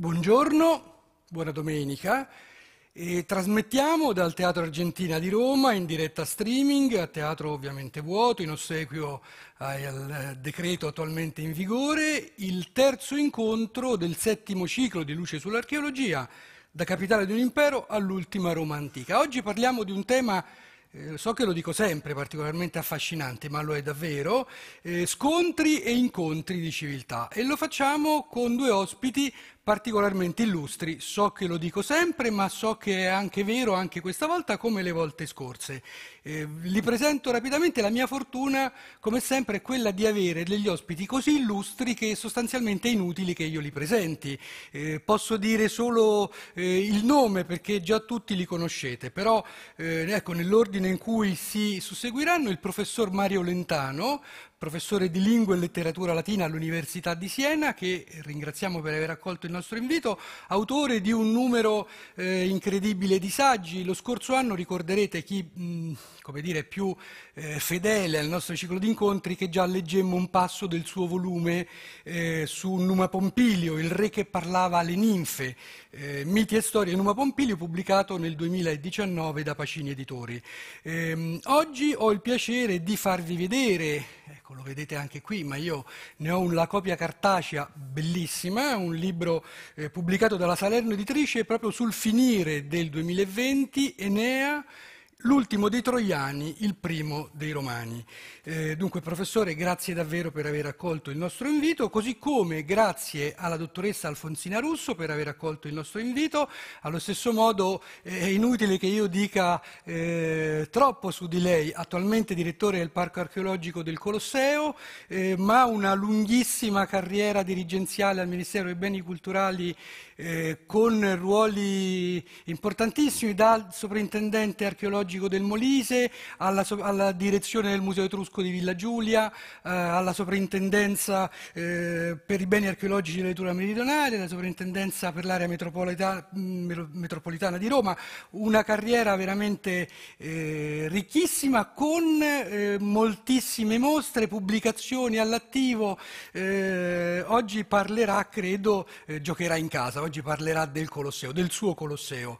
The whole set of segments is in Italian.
Buongiorno, buona domenica. E trasmettiamo dal Teatro Argentina di Roma in diretta streaming, a teatro ovviamente vuoto, in ossequio al decreto attualmente in vigore, il terzo incontro del settimo ciclo di Luce sull'archeologia, da capitale di un impero all'ultima Roma antica. Oggi parliamo di un tema eh, so che lo dico sempre, particolarmente affascinante, ma lo è davvero, eh, scontri e incontri di civiltà. E lo facciamo con due ospiti particolarmente illustri. So che lo dico sempre, ma so che è anche vero anche questa volta come le volte scorse. Eh, li presento rapidamente, la mia fortuna come sempre è quella di avere degli ospiti così illustri che sostanzialmente è inutile che io li presenti. Eh, posso dire solo eh, il nome perché già tutti li conoscete, però eh, ecco, nell'ordine in cui si susseguiranno il professor Mario Lentano, professore di lingua e letteratura latina all'Università di Siena, che eh, ringraziamo per aver accolto il nostro invito, autore di un numero eh, incredibile di saggi. Lo scorso anno ricorderete chi, mh, mm, come dire, più eh, fedele al nostro ciclo di incontri che già leggemmo un passo del suo volume eh, su Numa Pompilio, il re che parlava alle ninfe, eh, Miti e storie Numa Pompilio, pubblicato nel 2019 da Pacini Editori. Ehm, oggi ho il piacere di farvi vedere, ecco lo vedete anche qui, ma io ne ho la copia cartacea bellissima, un libro eh, pubblicato dalla Salerno Editrice proprio sul finire del 2020, Enea, L'ultimo dei troiani, il primo dei romani. Eh, dunque, professore, grazie davvero per aver accolto il nostro invito, così come grazie alla dottoressa Alfonsina Russo per aver accolto il nostro invito. Allo stesso modo eh, è inutile che io dica eh, troppo su di lei, attualmente direttore del Parco Archeologico del Colosseo, eh, ma una lunghissima carriera dirigenziale al Ministero dei Beni Culturali eh, con ruoli importantissimi dal soprintendente archeologico archeologico del Molise, alla, so- alla direzione del Museo Etrusco di Villa Giulia, eh, alla sovrintendenza eh, per i beni archeologici della Lettura Meridionale, alla sovrintendenza per l'area metropolita- mm, metropolitana di Roma, una carriera veramente eh, ricchissima con eh, moltissime mostre, pubblicazioni all'attivo. Eh, oggi parlerà, credo, eh, giocherà in casa, oggi parlerà del Colosseo, del suo Colosseo.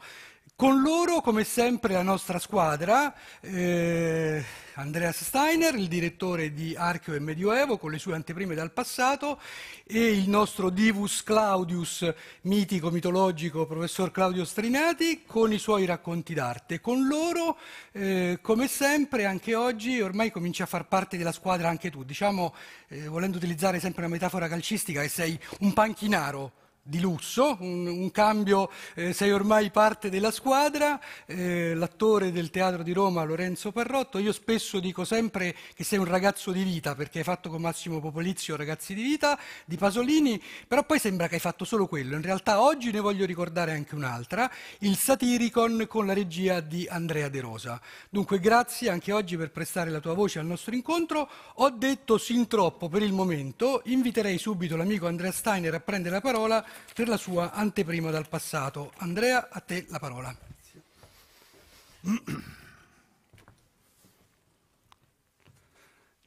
Con loro, come sempre, la nostra squadra, eh, Andreas Steiner, il direttore di Archeo e Medioevo, con le sue anteprime dal passato, e il nostro divus Claudius, mitico, mitologico, professor Claudio Strinati, con i suoi racconti d'arte. Con loro, eh, come sempre, anche oggi, ormai cominci a far parte della squadra anche tu. Diciamo, eh, volendo utilizzare sempre una metafora calcistica, che sei un panchinaro di lusso, un, un cambio, eh, sei ormai parte della squadra, eh, l'attore del Teatro di Roma Lorenzo Parrotto, io spesso dico sempre che sei un ragazzo di vita perché hai fatto con Massimo Popolizio Ragazzi di vita di Pasolini, però poi sembra che hai fatto solo quello, in realtà oggi ne voglio ricordare anche un'altra, il Satiricon con la regia di Andrea De Rosa. Dunque grazie anche oggi per prestare la tua voce al nostro incontro, ho detto sin troppo per il momento, inviterei subito l'amico Andrea Steiner a prendere la parola per la sua anteprima dal passato. Andrea, a te la parola.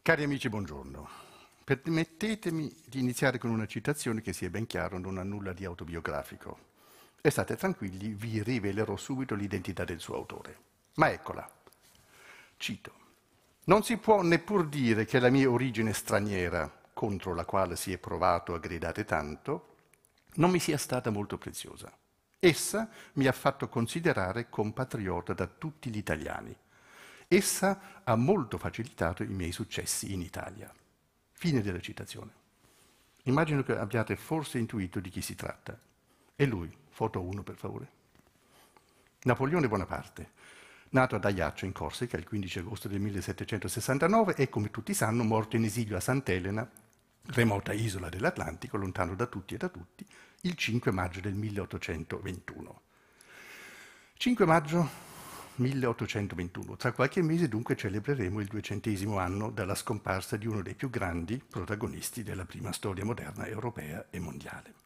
Cari amici, buongiorno. Permettetemi di iniziare con una citazione che, sia ben chiaro, non ha nulla di autobiografico. E state tranquilli, vi rivelerò subito l'identità del suo autore. Ma eccola. Cito. Non si può neppur dire che la mia origine straniera, contro la quale si è provato a gridare tanto, non mi sia stata molto preziosa. Essa mi ha fatto considerare compatriota da tutti gli italiani. Essa ha molto facilitato i miei successi in Italia. Fine della citazione. Immagino che abbiate forse intuito di chi si tratta. E lui, foto 1 per favore. Napoleone Bonaparte, nato ad Ajaccio in Corsica il 15 agosto del 1769 e come tutti sanno morto in esilio a Sant'Elena remota isola dell'Atlantico, lontano da tutti e da tutti, il 5 maggio del 1821. 5 maggio 1821. Tra qualche mese dunque celebreremo il duecentesimo anno dalla scomparsa di uno dei più grandi protagonisti della prima storia moderna europea e mondiale.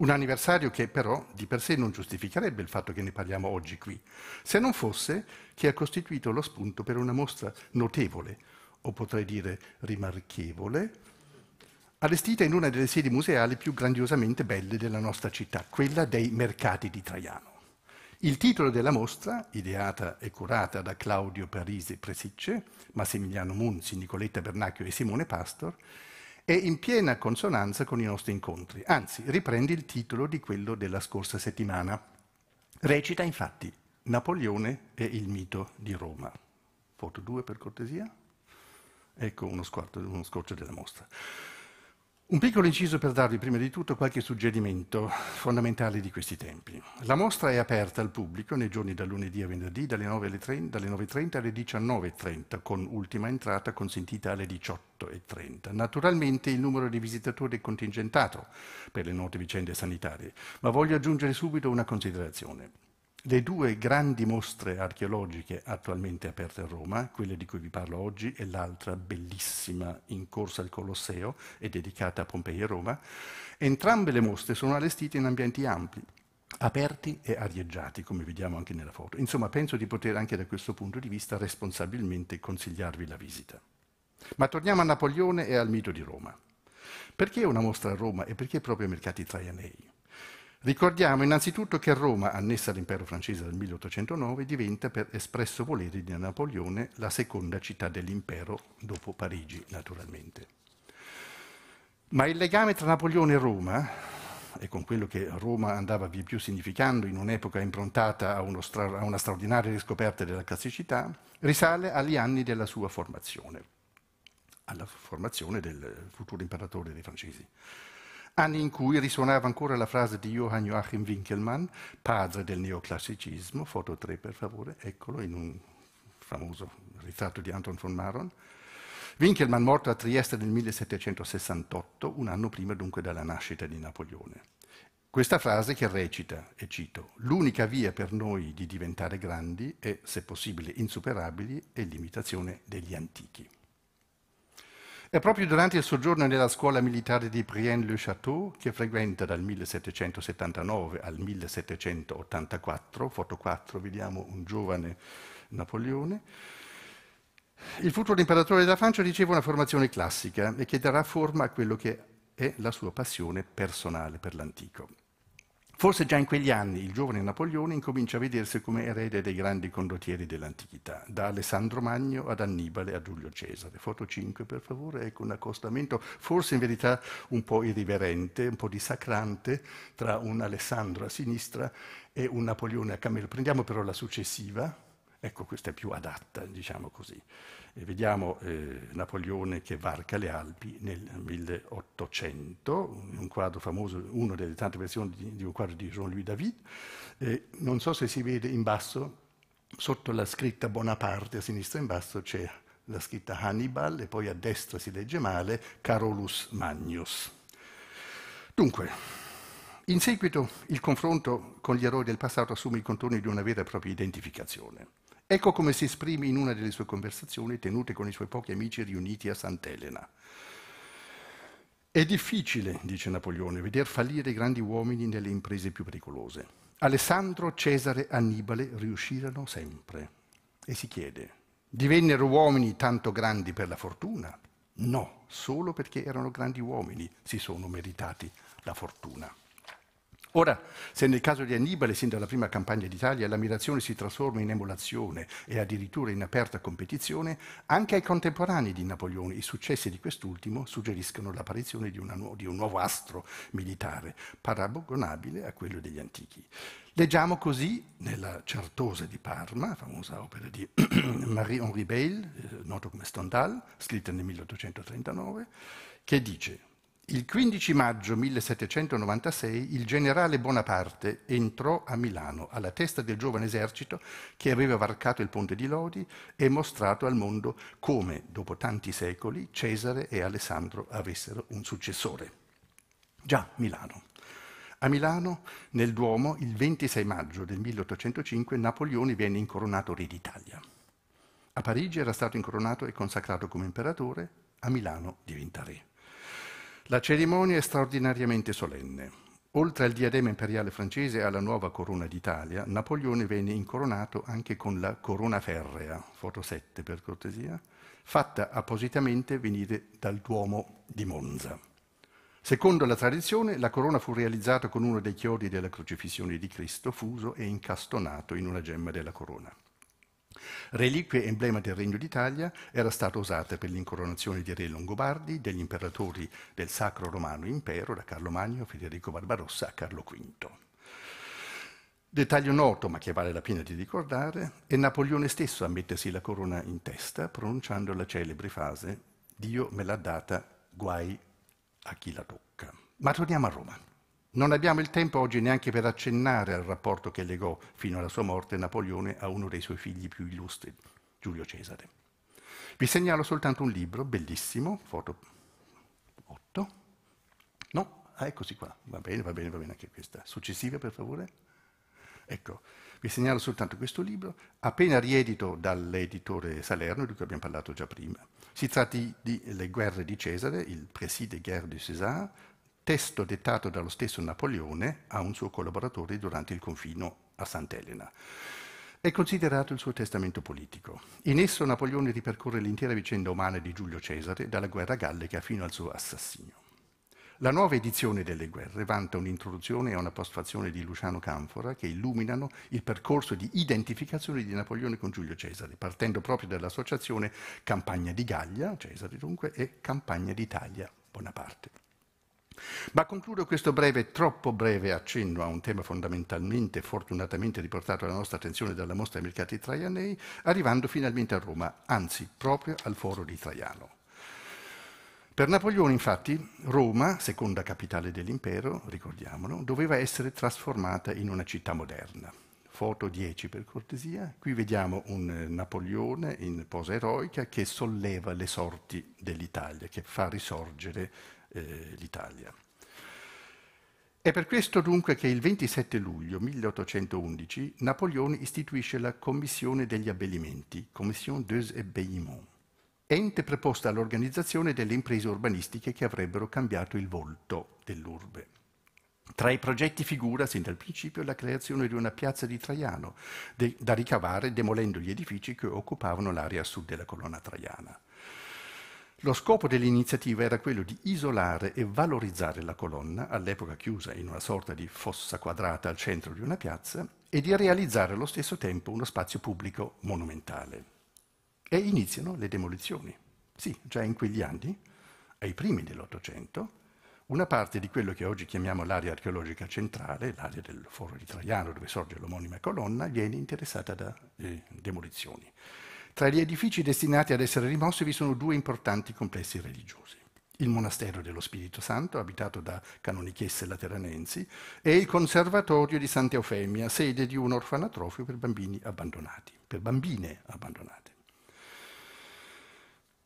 Un anniversario che però di per sé non giustificherebbe il fatto che ne parliamo oggi qui, se non fosse che ha costituito lo spunto per una mostra notevole, o potrei dire rimarchevole, allestita in una delle sedi museali più grandiosamente belle della nostra città, quella dei mercati di Traiano. Il titolo della mostra, ideata e curata da Claudio Parisi Presicce, Massimiliano Munzi, Nicoletta Bernacchio e Simone Pastor, è in piena consonanza con i nostri incontri, anzi riprende il titolo di quello della scorsa settimana. Recita infatti Napoleone e il mito di Roma. Foto 2 per cortesia. Ecco uno, squarto, uno scorcio della mostra. Un piccolo inciso per darvi prima di tutto qualche suggerimento fondamentale di questi tempi. La mostra è aperta al pubblico nei giorni da lunedì a venerdì dalle 9.30 alle 19.30 con ultima entrata consentita alle 18.30. Naturalmente il numero di visitatori è contingentato per le note vicende sanitarie, ma voglio aggiungere subito una considerazione. Le due grandi mostre archeologiche attualmente aperte a Roma, quella di cui vi parlo oggi e l'altra bellissima in corsa al Colosseo e dedicata a Pompei e Roma, entrambe le mostre sono allestite in ambienti ampi, aperti e arieggiati, come vediamo anche nella foto. Insomma, penso di poter anche da questo punto di vista responsabilmente consigliarvi la visita. Ma torniamo a Napoleone e al mito di Roma. Perché una mostra a Roma e perché proprio ai mercati traianei? Ricordiamo innanzitutto che Roma, annessa all'impero francese dal 1809, diventa per espresso volere di Napoleone la seconda città dell'impero, dopo Parigi naturalmente. Ma il legame tra Napoleone e Roma, e con quello che Roma andava via più significando in un'epoca improntata a, stra- a una straordinaria riscoperta della classicità, risale agli anni della sua formazione, alla formazione del futuro imperatore dei francesi anni in cui risuonava ancora la frase di Johann Joachim Winkelmann, padre del neoclassicismo, foto 3 per favore, eccolo, in un famoso ritratto di Anton von Maron. Winkelmann morto a Trieste nel 1768, un anno prima dunque della nascita di Napoleone. Questa frase che recita, e cito, l'unica via per noi di diventare grandi e, se possibile insuperabili, è l'imitazione degli antichi. È proprio durante il soggiorno nella scuola militare di Brienne-le-Château, che frequenta dal 1779 al 1784, foto 4 vediamo un giovane Napoleone, il futuro imperatore della Francia riceve una formazione classica e che darà forma a quello che è la sua passione personale per l'antico. Forse già in quegli anni il giovane Napoleone incomincia a vedersi come erede dei grandi condottieri dell'antichità, da Alessandro Magno ad Annibale a Giulio Cesare. Foto 5 per favore, ecco un accostamento forse in verità un po' irriverente, un po' dissacrante tra un Alessandro a sinistra e un Napoleone a cammello. Prendiamo però la successiva, ecco questa è più adatta, diciamo così. E vediamo eh, Napoleone che varca le Alpi nel 1800, un quadro famoso, una delle tante versioni di, di un quadro di Jean-Louis David. Eh, non so se si vede in basso, sotto la scritta Bonaparte, a sinistra in basso c'è la scritta Hannibal e poi a destra si legge male Carolus Magnus. Dunque, in seguito il confronto con gli eroi del passato assume i contorni di una vera e propria identificazione. Ecco come si esprime in una delle sue conversazioni tenute con i suoi pochi amici riuniti a Sant'Elena. È difficile, dice Napoleone, veder fallire i grandi uomini nelle imprese più pericolose. Alessandro, Cesare, Annibale riuscirono sempre. E si chiede, divennero uomini tanto grandi per la fortuna? No, solo perché erano grandi uomini si sono meritati la fortuna. Ora, se nel caso di Annibale, sin dalla prima campagna d'Italia, l'ammirazione si trasforma in emulazione e addirittura in aperta competizione, anche ai contemporanei di Napoleone i successi di quest'ultimo suggeriscono l'apparizione di, nu- di un nuovo astro militare, paragonabile a quello degli antichi. Leggiamo così nella Certosa di Parma, famosa opera di Marie-Henri Beyle, eh, noto come Stendhal, scritta nel 1839, che dice il 15 maggio 1796 il generale Bonaparte entrò a Milano alla testa del giovane esercito che aveva varcato il ponte di Lodi e mostrato al mondo come, dopo tanti secoli, Cesare e Alessandro avessero un successore. Già Milano. A Milano, nel Duomo, il 26 maggio del 1805 Napoleone viene incoronato re d'Italia. A Parigi era stato incoronato e consacrato come imperatore, a Milano diventa re. La cerimonia è straordinariamente solenne. Oltre al diadema imperiale francese e alla nuova corona d'Italia, Napoleone venne incoronato anche con la corona ferrea, foto 7 per cortesia, fatta appositamente venire dal Duomo di Monza. Secondo la tradizione, la corona fu realizzata con uno dei chiodi della crocifissione di Cristo, fuso e incastonato in una gemma della corona. Reliquia emblema del Regno d'Italia, era stata usata per l'incoronazione di re longobardi, degli imperatori del Sacro Romano Impero, da Carlo Magno, Federico Barbarossa a Carlo V. Dettaglio noto, ma che vale la pena di ricordare, è Napoleone stesso a mettersi la corona in testa, pronunciando la celebre frase Dio me l'ha data, guai a chi la tocca. Ma torniamo a Roma. Non abbiamo il tempo oggi neanche per accennare al rapporto che legò fino alla sua morte Napoleone a uno dei suoi figli più illustri, Giulio Cesare. Vi segnalo soltanto un libro bellissimo, foto 8. No, ah, eccoci qua, va bene, va bene, va bene anche questa. Successiva, per favore. Ecco, vi segnalo soltanto questo libro, appena riedito dall'editore Salerno, di cui abbiamo parlato già prima. Si tratta di Le guerre di Cesare, il Preside Guerre de César, testo dettato dallo stesso Napoleone a un suo collaboratore durante il confino a Sant'Elena. È considerato il suo testamento politico. In esso Napoleone ripercorre l'intera vicenda umana di Giulio Cesare, dalla guerra gallica fino al suo assassinio. La nuova edizione delle guerre vanta un'introduzione e una postfazione di Luciano Canfora che illuminano il percorso di identificazione di Napoleone con Giulio Cesare, partendo proprio dall'associazione Campagna di Gallia, Cesare dunque, e Campagna d'Italia, Bonaparte. Ma concludo questo breve, troppo breve accenno a un tema fondamentalmente, fortunatamente riportato alla nostra attenzione dalla mostra dei mercati traianei, arrivando finalmente a Roma, anzi proprio al foro di Traiano. Per Napoleone, infatti, Roma, seconda capitale dell'impero, ricordiamolo, doveva essere trasformata in una città moderna. Foto 10 per cortesia. Qui vediamo un eh, Napoleone in posa eroica che solleva le sorti dell'Italia, che fa risorgere eh, l'Italia. È per questo dunque che il 27 luglio 1811 Napoleone istituisce la Commissione degli abbellimenti, Commission des Ébelliments, ente preposta all'organizzazione delle imprese urbanistiche che avrebbero cambiato il volto dell'urbe. Tra i progetti figura sin dal principio la creazione di una piazza di Traiano, de- da ricavare demolendo gli edifici che occupavano l'area sud della colonna traiana. Lo scopo dell'iniziativa era quello di isolare e valorizzare la colonna, all'epoca chiusa in una sorta di fossa quadrata al centro di una piazza, e di realizzare allo stesso tempo uno spazio pubblico monumentale. E iniziano le demolizioni. Sì, già in quegli anni, ai primi dell'Ottocento, una parte di quello che oggi chiamiamo l'area archeologica centrale, l'area del foro di Traiano dove sorge l'omonima colonna, viene interessata da eh, demolizioni. Tra gli edifici destinati ad essere rimossi vi sono due importanti complessi religiosi. Il monastero dello Spirito Santo, abitato da canonichesse lateranensi, e il conservatorio di Sant'Eufemia, sede di un orfanatrofio per bambini abbandonati, per bambine abbandonate.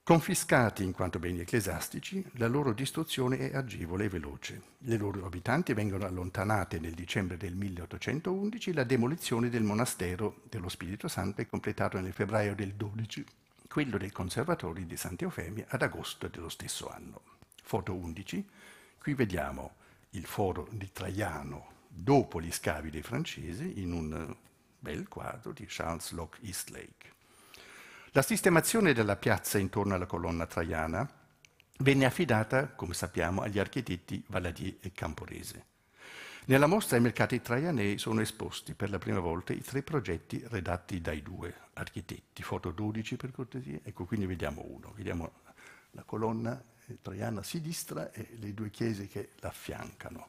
Confiscati in quanto beni ecclesiastici, la loro distruzione è agevole e veloce. Le loro abitanti vengono allontanate nel dicembre del 1811, la demolizione del monastero dello Spirito Santo è completata nel febbraio del 12, quello del Conservatorio di Sant'Eufemia ad agosto dello stesso anno. Foto 11. Qui vediamo il foro di Traiano dopo gli scavi dei francesi in un bel quadro di Charles Locke Eastlake. La sistemazione della piazza intorno alla colonna traiana venne affidata, come sappiamo, agli architetti Valadier e Camporese. Nella mostra ai mercati traianei sono esposti per la prima volta i tre progetti redatti dai due architetti. Foto 12 per cortesia, ecco quindi vediamo uno, vediamo la colonna eh, traiana a sinistra e le due chiese che l'affiancano.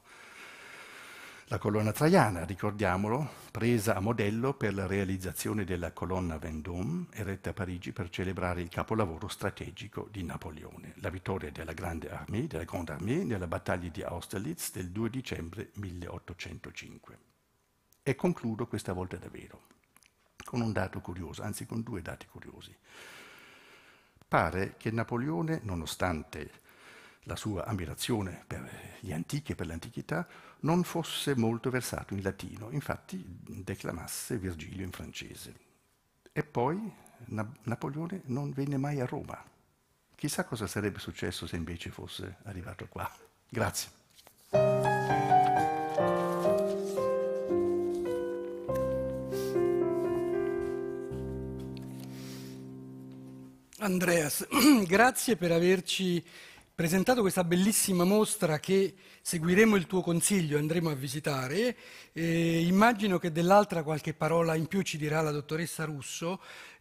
La colonna traiana, ricordiamolo, presa a modello per la realizzazione della colonna Vendôme, eretta a Parigi per celebrare il capolavoro strategico di Napoleone, la vittoria della Grande Armée, della Grande Armée nella battaglia di Austerlitz del 2 dicembre 1805. E concludo questa volta davvero con un dato curioso, anzi con due dati curiosi. Pare che Napoleone, nonostante la sua ammirazione per gli antichi e per l'antichità, non fosse molto versato in latino, infatti declamasse Virgilio in francese. E poi Na Napoleone non venne mai a Roma. Chissà cosa sarebbe successo se invece fosse arrivato qua. Grazie. Andreas, grazie per averci presentato questa bellissima mostra che seguiremo il tuo consiglio e andremo a visitare. Eh, immagino che dell'altra qualche parola in più ci dirà la dottoressa Russo,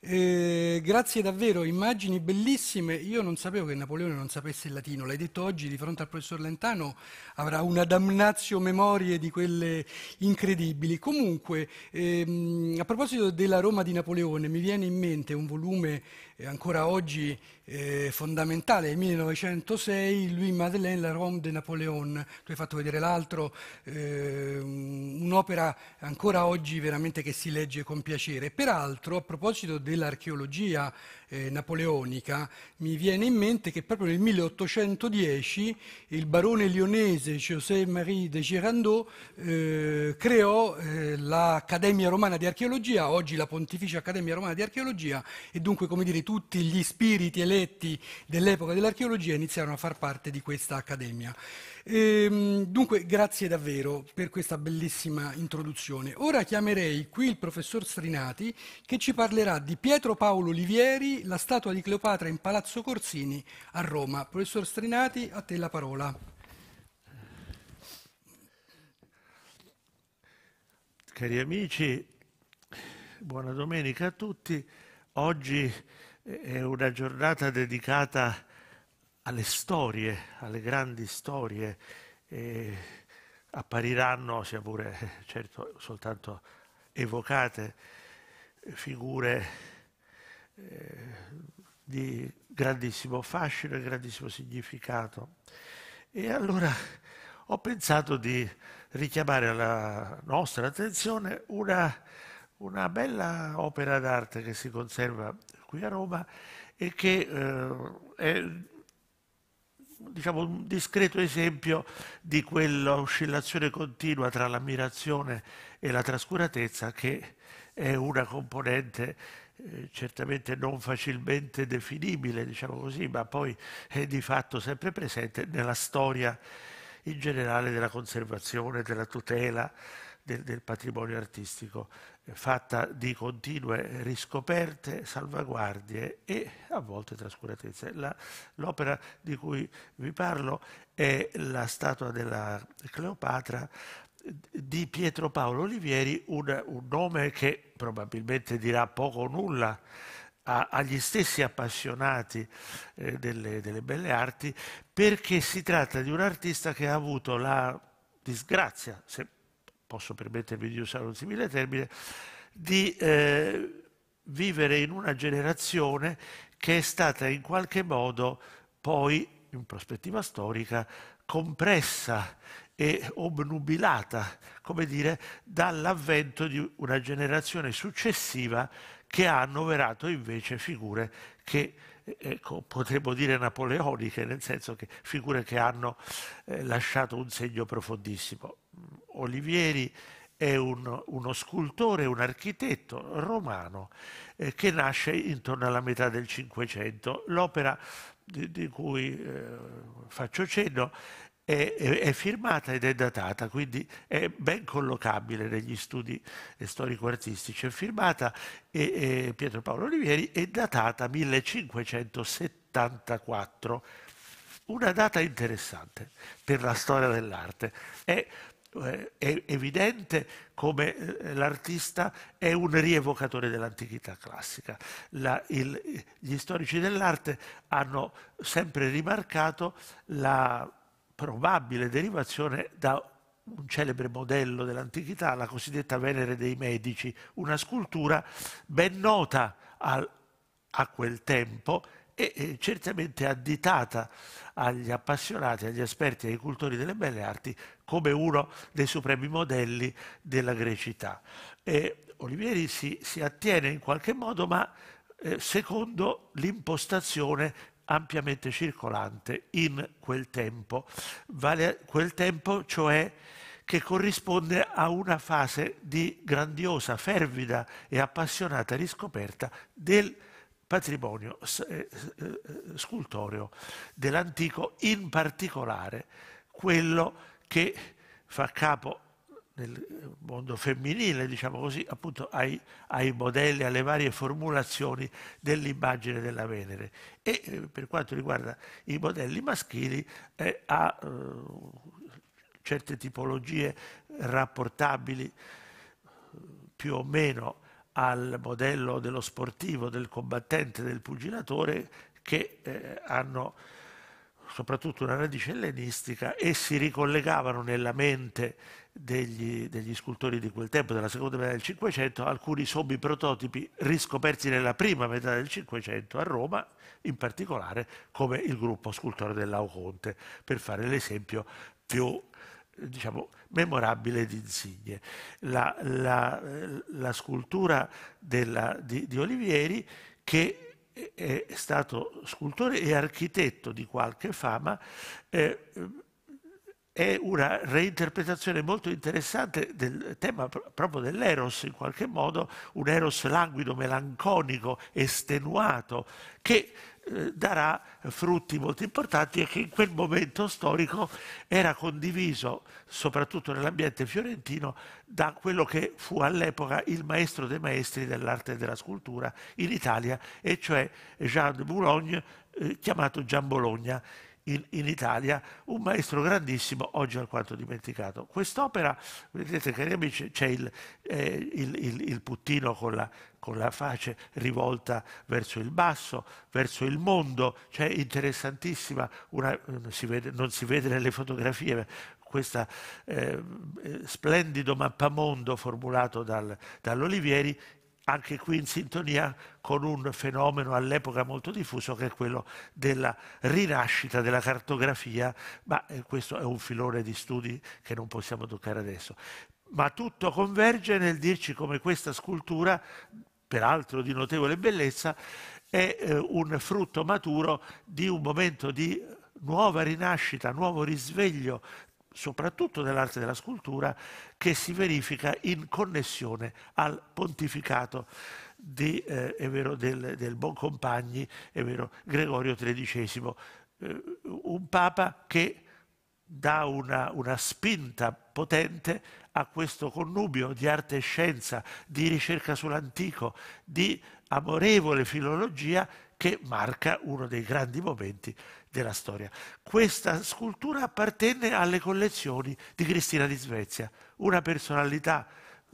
eh, grazie davvero, immagini bellissime. Io non sapevo che Napoleone non sapesse il latino, l'hai detto oggi di fronte al professor Lentano, avrà una damnazio memorie di quelle incredibili. Comunque, ehm, a proposito della Roma di Napoleone, mi viene in mente un volume eh, ancora oggi eh, fondamentale, il 1906, Louis Madeleine, La Rome de Napoleon. Tu hai fatto vedere l'altro, ehm, un'opera ancora oggi veramente che si legge con piacere. Peraltro, a proposito del dell'archeologia eh, napoleonica, mi viene in mente che proprio nel 1810 il barone lionese José Marie de Girardot eh, creò eh, l'Accademia Romana di Archeologia, oggi la Pontificia Accademia Romana di Archeologia, e dunque, come dire, tutti gli spiriti eletti dell'epoca dell'archeologia iniziarono a far parte di questa accademia. E, ehm, dunque, grazie davvero per questa bellissima introduzione. Ora chiamerei qui il professor Strinati che ci parlerà di Pietro Paolo Olivieri la statua di Cleopatra in Palazzo Corsini a Roma. Professor Strinati, a te la parola. Cari amici, buona domenica a tutti. Oggi è una giornata dedicata alle storie, alle grandi storie. E appariranno, sia pure certo soltanto evocate, figure eh, di grandissimo fascino e grandissimo significato. E allora ho pensato di richiamare alla nostra attenzione una, una bella opera d'arte che si conserva qui a Roma e che eh, è diciamo, un discreto esempio di quella oscillazione continua tra l'ammirazione e la trascuratezza che è una componente eh, certamente non facilmente definibile, diciamo così, ma poi è di fatto sempre presente nella storia in generale della conservazione, della tutela del, del patrimonio artistico, eh, fatta di continue riscoperte, salvaguardie e a volte trascuratezze. l'opera di cui vi parlo è la statua della Cleopatra di Pietro Paolo Olivieri, un, un nome che probabilmente dirà poco o nulla a, agli stessi appassionati eh, delle, delle belle arti, perché si tratta di un artista che ha avuto la disgrazia, se posso permettermi di usare un simile termine, di eh, vivere in una generazione che è stata in qualche modo poi, in prospettiva storica, compressa e obnubilata, come dire, dall'avvento di una generazione successiva che ha annoverato invece figure che eh, ecco, potremmo dire napoleoniche, nel senso che figure che hanno eh, lasciato un segno profondissimo. Olivieri è un, uno scultore, un architetto romano eh, che nasce intorno alla metà del Cinquecento. L'opera di, di, cui eh, faccio cenno è, è, è, firmata ed è datata, quindi è ben collocabile negli studi storico-artistici. È firmata e, e Pietro Paolo Olivieri è datata 1574, una data interessante per la storia dell'arte. È, eh, è evidente come eh, l'artista è un rievocatore dell'antichità classica. La, il, gli storici dell'arte hanno sempre rimarcato la probabile derivazione da un celebre modello dell'antichità, la cosiddetta Venere dei Medici, una scultura ben nota al, a quel tempo e, e certamente additata agli appassionati, agli esperti, ai cultori delle belle arti come uno dei supremi modelli della grecità. E Olivieri si, si attiene in qualche modo, ma eh, secondo l'impostazione ampiamente circolante in quel tempo, vale quel tempo cioè che corrisponde a una fase di grandiosa, fervida e appassionata riscoperta del patrimonio eh, eh, scultoreo dell'antico, in particolare quello che fa capo nel eh, mondo femminile, diciamo così, appunto ai, ai modelli, alle varie formulazioni dell'immagine della Venere. E eh, per quanto riguarda i modelli maschili, eh, ha eh, certe tipologie rapportabili eh, più o meno al modello dello sportivo, del combattente, del pugilatore, che hanno soprattutto una radice ellenistica e si ricollegavano nella mente degli, degli scultori di quel tempo, della seconda metà del Cinquecento, alcuni sobbi prototipi riscoperti nella prima metà del Cinquecento a Roma, in particolare come il gruppo scultore dell'Auconte, per fare l'esempio più diciamo, memorabile di insigne. La, la, la scultura della, di, di Olivieri che è stato scultore e architetto di qualche fama, eh, è una reinterpretazione molto interessante del tema proprio dell'eros, in qualche modo un eros languido, melanconico, estenuato, che eh, darà frutti molto importanti e che in quel momento storico era condiviso, soprattutto nell'ambiente fiorentino, da quello che fu all'epoca il maestro dei maestri dell'arte e della scultura in Italia, e cioè Jean de Boulogne, eh, chiamato Gian Bologna in, in, Italia, un maestro grandissimo, oggi alquanto dimenticato. Quest'opera, vedete cari amici, c'è il, eh, il, il, il puttino con la, con la face rivolta verso il basso, verso il mondo, c'è interessantissima, una, si vede, non si vede nelle fotografie, questo eh, splendido mappamondo formulato dal, dall'Olivieri anche qui in sintonia con un fenomeno all'epoca molto diffuso che è quello della rinascita della cartografia, ma eh, questo è un filone di studi che non possiamo toccare adesso. Ma tutto converge nel dirci come questa scultura, peraltro di notevole bellezza, è eh, un frutto maturo di un momento di nuova rinascita, nuovo risveglio soprattutto dell'arte della scultura, che si verifica in connessione al pontificato di, eh, vero, del, del buon compagni, è vero, Gregorio XIII, eh, un papa che dà una, una, spinta potente a questo connubio di arte e scienza, di ricerca sull'antico, di amorevole filologia che marca uno dei grandi momenti della storia. Questa scultura appartenne alle collezioni di Cristina di Svezia, una personalità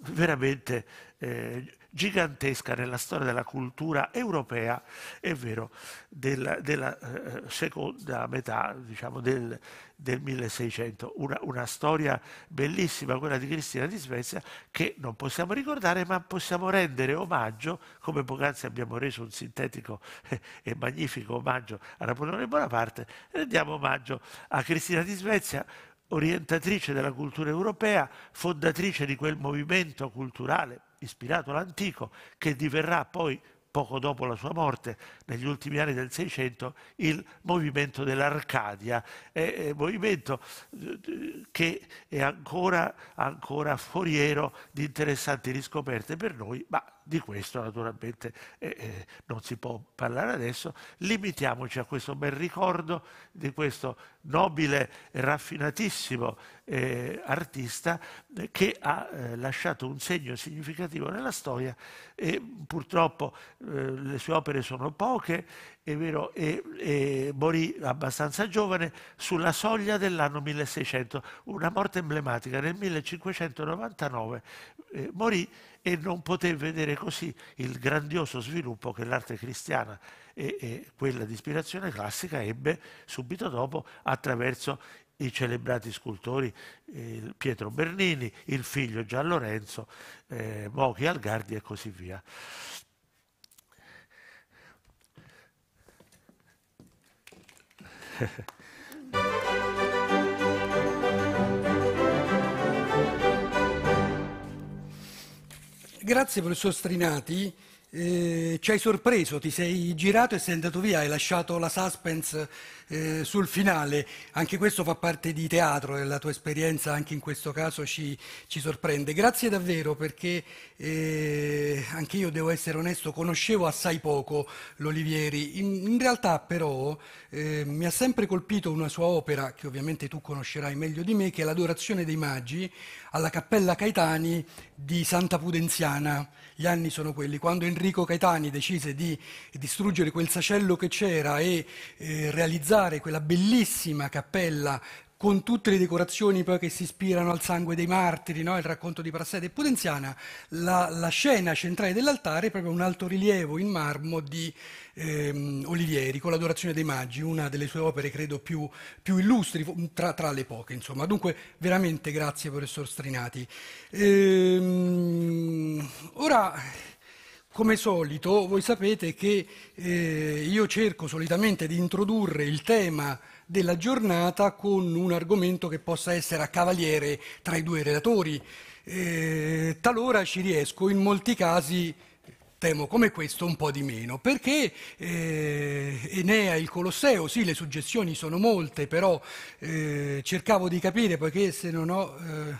veramente eh, gigantesca nella storia della cultura europea, è vero, della, della eh, seconda metà diciamo, del, del 1600. Una, una, storia bellissima, quella di Cristina di Svezia, che non possiamo ricordare, ma possiamo rendere omaggio, come poc'anzi abbiamo reso un sintetico e magnifico omaggio a Napoleone Bonaparte, rendiamo omaggio a Cristina di Svezia orientatrice della cultura europea, fondatrice di quel movimento culturale ispirato all'antico che diverrà poi poco dopo la sua morte, negli ultimi anni del Seicento, il movimento dell'Arcadia, eh, movimento che è ancora, ancora foriero di interessanti riscoperte per noi, ma di questo naturalmente eh, eh, non si può parlare adesso, limitiamoci a questo bel ricordo di questo nobile e raffinatissimo eh, artista che ha eh, lasciato un segno significativo nella storia e purtroppo eh, le sue opere sono poche è vero, e, e morì abbastanza giovane, sulla soglia dell'anno 1600, una morte emblematica. Nel 1599 eh, morì e non poté vedere così il grandioso sviluppo che l'arte cristiana e, e quella di ispirazione classica ebbe subito dopo attraverso i celebrati scultori eh, Pietro Bernini, il figlio Gian Lorenzo, eh, Mochi Algardi e così via. Grazie professor Strinati, eh, ci hai sorpreso, ti sei girato e sei andato via, hai lasciato la suspense eh, sul finale, anche questo fa parte di teatro e la tua esperienza anche in questo caso ci, ci sorprende. Grazie davvero perché eh, anche io devo essere onesto, conoscevo assai poco l'Olivieri, in, in realtà però eh, mi ha sempre colpito una sua opera, che ovviamente tu conoscerai meglio di me, che è L'Adorazione dei Maggi alla Cappella Caetani di Santa Pudenziana. Gli anni sono quelli, quando Enrico Caetani decise di distruggere quel sacello che c'era e eh, realizzare visitare quella bellissima cappella con tutte le decorazioni poi che si ispirano al sangue dei martiri, no? il racconto di Prassede e Potenziana, la, la, scena centrale dell'altare è proprio un altorilievo in marmo di ehm, Olivieri, con l'adorazione dei maggi, una delle sue opere credo più, più illustri, tra, tra, le poche insomma. Dunque veramente grazie professor Strinati. Ehm, ora come solito, voi sapete che eh, io cerco solitamente di introdurre il tema della giornata con un argomento che possa essere a cavaliere tra i due relatori. Eh, talora ci riesco, in molti casi temo come questo un po' di meno, perché eh, Enea e il Colosseo, sì le suggestioni sono molte, però eh, cercavo di capire, poiché se non ho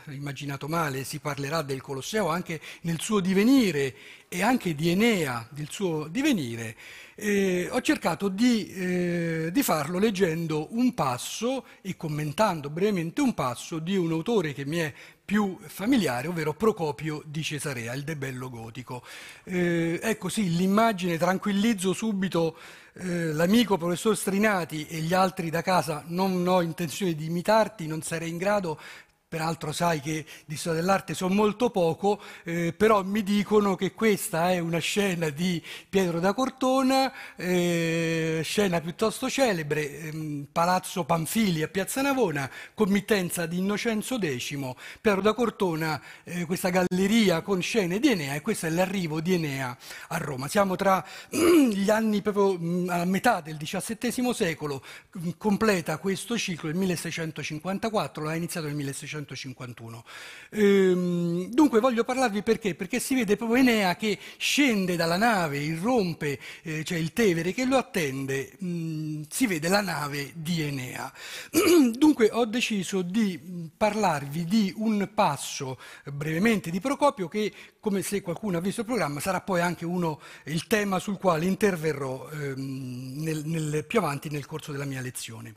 eh, immaginato male si parlerà del Colosseo anche nel suo divenire e anche di Enea, del suo divenire, eh, ho cercato di, eh, di, farlo leggendo un passo e commentando brevemente un passo di un autore che mi è più familiare, ovvero Procopio di Cesarea, il debello gotico. Eh, ecco sì, l'immagine, tranquillizzo subito eh, l'amico professor Strinati e gli altri da casa, non ho intenzione di imitarti, non sarei in grado, peraltro sai che di storia dell'arte so molto poco, eh, però mi dicono che questa è una scena di Pietro da Cortona, eh, scena piuttosto celebre, ehm, Palazzo Panfili a Piazza Navona, committenza di Innocenzo X, Pietro da Cortona, eh, questa galleria con scene di Enea e questo è l'arrivo di Enea a Roma. Siamo tra gli anni proprio mm, a metà del XVII secolo, mm, completa questo ciclo il 1654, l'ha iniziato nel 1654. 1951. Ehm, dunque voglio parlarvi perché? Perché si vede proprio Enea che scende dalla nave, irrompe, eh, cioè il Tevere che lo attende, mh, mm, si vede la nave di Enea. dunque ho deciso di mm, parlarvi di un passo eh, brevemente di Procopio che, come se qualcuno ha visto il programma, sarà poi anche uno, eh, il tema sul quale interverrò ehm, nel, nel, più avanti nel corso della mia lezione.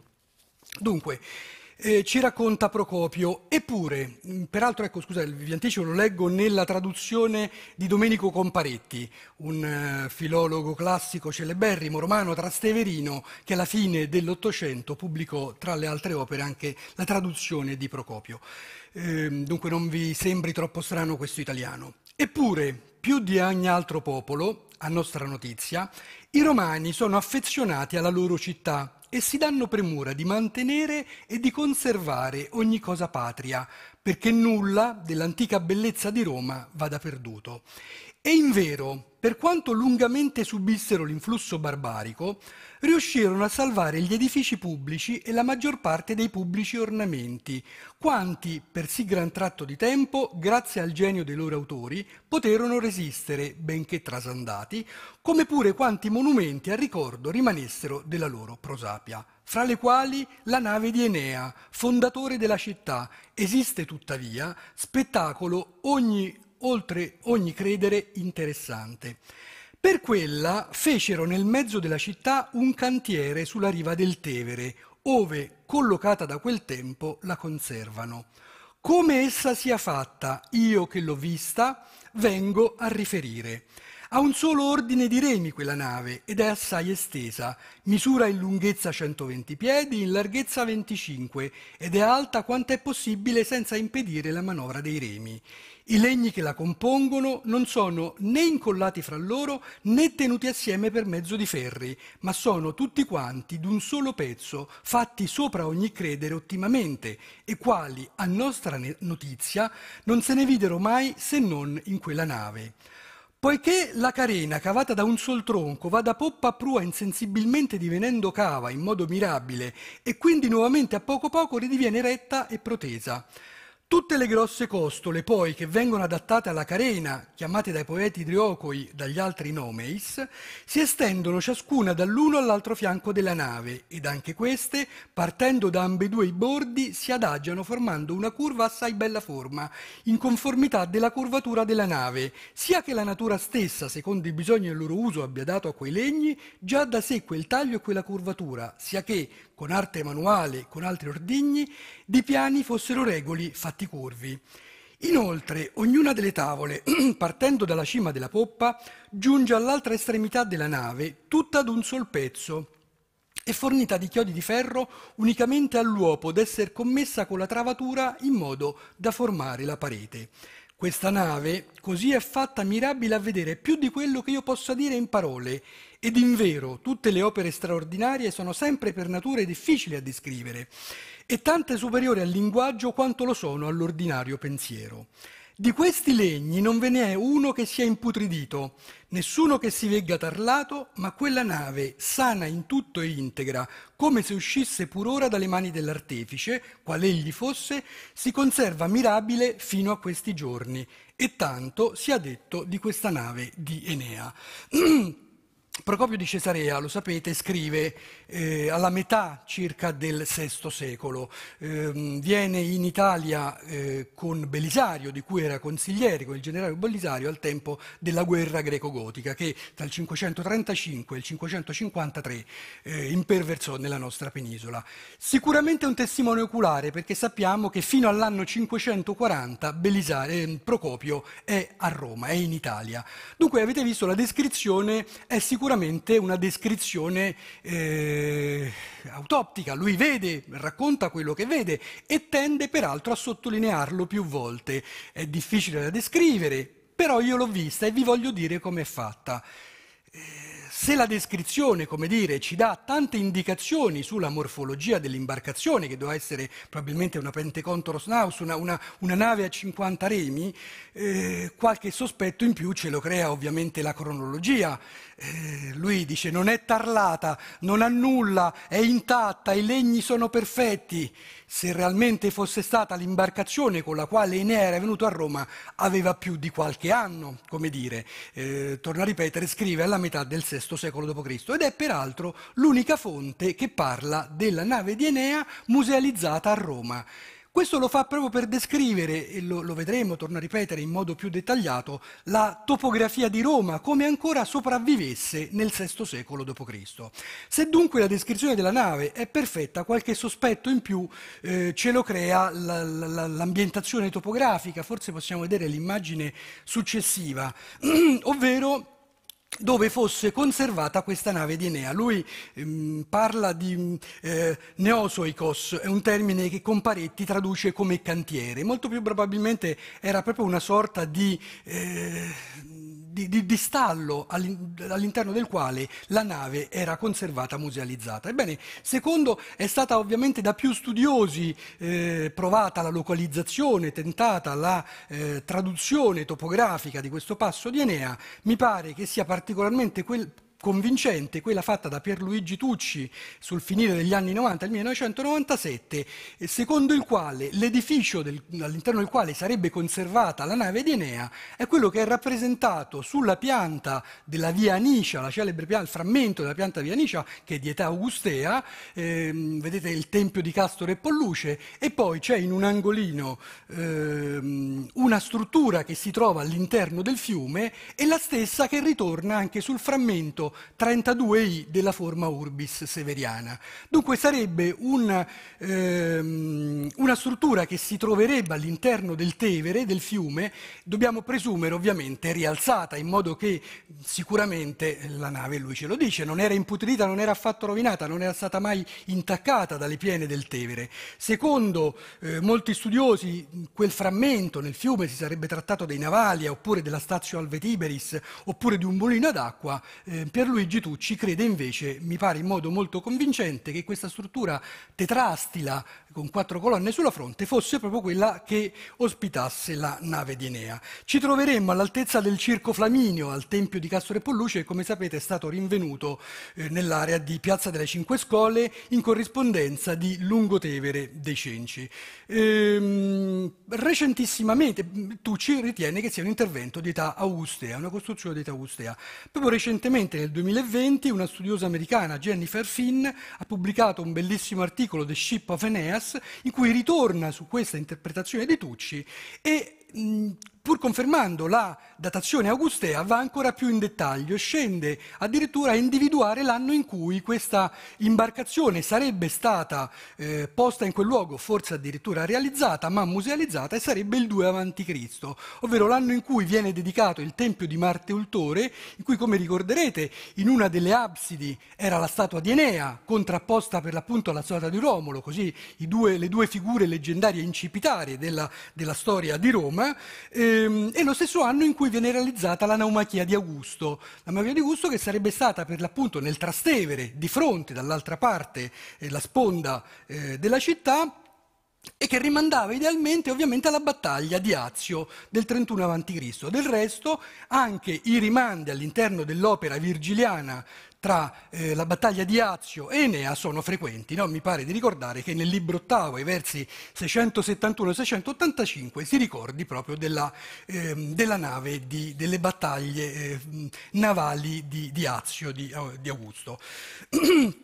Dunque, eh, ci racconta Procopio, eppure, mm, peraltro ecco scusa, vi anticipo, lo leggo nella traduzione di Domenico Comparetti, un eh, filologo classico celeberrimo romano trasteverino che alla fine dell'Ottocento pubblicò tra le altre opere anche la traduzione di Procopio. Eh, dunque non vi sembri troppo strano questo italiano. Eppure, più di ogni altro popolo, a nostra notizia, i romani sono affezionati alla loro città e si danno premura di mantenere e di conservare ogni cosa patria, perché nulla dell'antica bellezza di Roma vada perduto. E in vero, per quanto lungamente subissero l'influsso barbarico, riuscirono a salvare gli edifici pubblici e la maggior parte dei pubblici ornamenti, quanti, per sì gran tratto di tempo, grazie al genio dei loro autori, poterono resistere, benché trasandati, come pure quanti monumenti a ricordo rimanessero della loro prosapia fra le quali la nave di Enea, fondatore della città. Esiste tuttavia spettacolo ogni oltre ogni credere interessante. Per quella fecero nel mezzo della città un cantiere sulla riva del Tevere, ove, collocata da quel tempo, la conservano. Come essa sia fatta, io che l'ho vista, vengo a riferire. Ha un solo ordine di remi quella nave ed è assai estesa. Misura in lunghezza 120 piedi, in larghezza 25 ed è alta quanto è possibile senza impedire la manovra dei remi. I legni che la compongono non sono né incollati fra loro né tenuti assieme per mezzo di ferri, ma sono tutti quanti d'un solo pezzo, fatti sopra ogni credere ottimamente, e quali, a nostra notizia, non se ne videro mai se non in quella nave. Poiché la carena cavata da un sol tronco va da poppa a prua insensibilmente divenendo cava in modo mirabile e quindi nuovamente a poco poco ridiviene retta e protesa. Tutte le grosse costole, poi, che vengono adattate alla carena, chiamate dai poeti driocoi dagli altri nomeis, si estendono ciascuna dall'uno all'altro fianco della nave ed anche queste, partendo da ambedue i bordi, si adagiano formando una curva assai bella forma, in conformità della curvatura della nave, sia che la natura stessa, secondo i bisogni del loro uso, abbia dato a quei legni, già da sé quel taglio e quella curvatura, sia che, con arte manuale, con altri ordigni, di piani fossero regoli fatti curvi. Inoltre, ognuna delle tavole, partendo dalla cima della poppa, giunge all'altra estremità della nave, tutta ad un sol pezzo, e fornita di chiodi di ferro unicamente all'uopo d'essere commessa con la travatura in modo da formare la parete. Questa nave così è fatta mirabile a vedere più di quello che io possa dire in parole, ed in vero tutte le opere straordinarie sono sempre per natura difficili a descrivere, e tante superiori al linguaggio quanto lo sono all'ordinario pensiero. Di questi legni non ve ne è uno che sia imputridito, nessuno che si vegga tarlato, ma quella nave, sana in tutto e integra, come se uscisse pur ora dalle mani dell'artefice, qual egli fosse, si conserva mirabile fino a questi giorni. E tanto si ha detto di questa nave di Enea. Procopio di Cesarea, lo sapete, scrive eh, alla metà circa del VI secolo. Eh, viene in Italia eh, con Belisario, di cui era consigliere, con il generale Belisario, al tempo della guerra greco-gotica, che tra il 535 e il 553 imperversò nella nostra penisola. Sicuramente un testimone oculare, perché sappiamo che fino all'anno 540 Belisario, ehm, Procopio è a Roma, è in Italia. Dunque avete visto la descrizione è sicuramente sicuramente una descrizione eh, autoptica, lui vede, racconta quello che vede e tende peraltro a sottolinearlo più volte. È difficile da descrivere, però io l'ho vista e vi voglio dire com'è fatta. Eh, se la descrizione, come dire, ci dà tante indicazioni sulla morfologia dell'imbarcazione, che doveva essere probabilmente una Pentecontoros Naus, una, una, una, nave a 50 remi, eh, qualche sospetto in più ce lo crea ovviamente la cronologia. Eh, lui dice non è tarlata, non ha nulla, è intatta, i legni sono perfetti. Se realmente fosse stata l'imbarcazione con la quale Enea era venuto a Roma, aveva più di qualche anno, come dire. Eh, torna a ripetere, scrive alla metà del sesto VI secolo d.C. ed è peraltro l'unica fonte che parla della nave di Enea musealizzata a Roma. Questo lo fa proprio per descrivere, e lo, lo, vedremo, torno a ripetere in modo più dettagliato, la topografia di Roma, come ancora sopravvivesse nel VI secolo d.C. Se dunque la descrizione della nave è perfetta, qualche sospetto in più eh, ce lo crea l'ambientazione topografica, forse possiamo vedere l'immagine successiva, ovvero dove fosse conservata questa nave di Enea. Lui ehm, parla di eh, neosoikos, è un termine che Comparetti traduce come cantiere. Molto più probabilmente era proprio una sorta di, eh, di, di, di stallo all'interno del quale la nave era conservata, musealizzata. Ebbene, secondo è stata ovviamente da più studiosi eh, provata la localizzazione, tentata la eh, traduzione topografica di questo passo di Enea, mi pare che sia particolarmente quel, convincente, quella fatta da Pierluigi Tucci sul finire degli anni 90, al 1997, secondo il quale l'edificio del, all'interno del quale sarebbe conservata la nave di Enea è quello che è rappresentato sulla pianta della via Nicia, la celebre pianta, il frammento della pianta via Nicia che è di età augustea, ehm, vedete il tempio di Castore e Polluce e poi c'è in un angolino ehm, una struttura che si trova all'interno del fiume e la stessa che ritorna anche sul frammento 32i della forma Urbis severiana. Dunque sarebbe un, ehm, una struttura che si troverebbe all'interno del Tevere, del fiume, dobbiamo presumere ovviamente rialzata, in modo che sicuramente la nave, lui ce lo dice, non era imputrita, non era affatto rovinata, non era stata mai intaccata dalle piene del Tevere. Secondo eh, molti studiosi, quel frammento nel fiume si sarebbe trattato dei Navalia, oppure della Stazio Alvetiberis oppure di un mulino d'acqua. Eh, Pierluigi Tucci crede invece, mi pare in modo molto convincente, che questa struttura tetrastila con quattro colonne sulla fronte fosse proprio quella che ospitasse la nave di Enea. Ci troveremmo all'altezza del Circo Flaminio, al Tempio di Castore Polluce, che come sapete è stato rinvenuto eh, nell'area di Piazza delle Cinque Scuole in corrispondenza di Lungotevere dei Cenci. Ehm, recentissimamente Tucci ritiene che sia un intervento di età augustea, una costruzione di età augustea. Proprio recentemente, nel 2020 una studiosa americana, Jennifer Finn, ha pubblicato un bellissimo articolo, The Ship of Aeneas, in cui ritorna su questa interpretazione di Tucci e Mm, pur confermando la datazione augustea, va ancora più in dettaglio e scende addirittura a individuare l'anno in cui questa imbarcazione sarebbe stata eh, posta in quel luogo, forse addirittura realizzata, ma musealizzata, e sarebbe il 2 a.C., ovvero l'anno in cui viene dedicato il Tempio di Marte Ultore, in cui, come ricorderete, in una delle absidi era la statua di Enea, contrapposta per l'appunto alla statua di Romolo, così due, le due figure leggendarie incipitarie della, della storia di Roma, Roma, ehm, è lo stesso anno in cui viene realizzata la naumachia di Augusto. La naumachia di Augusto che sarebbe stata per l'appunto nel Trastevere, di fronte, dall'altra parte, eh, la sponda eh, della città, e che rimandava idealmente ovviamente alla battaglia di Azio del 31 a.C. Del resto anche i rimandi all'interno dell'opera virgiliana tra eh, la battaglia di Azio e Enea sono frequenti. No? Mi pare di ricordare che nel libro ottavo, ai versi 671 e 685, si ricordi proprio della, eh, della nave, di, delle battaglie eh, navali di, di Azio, di, eh, di Augusto.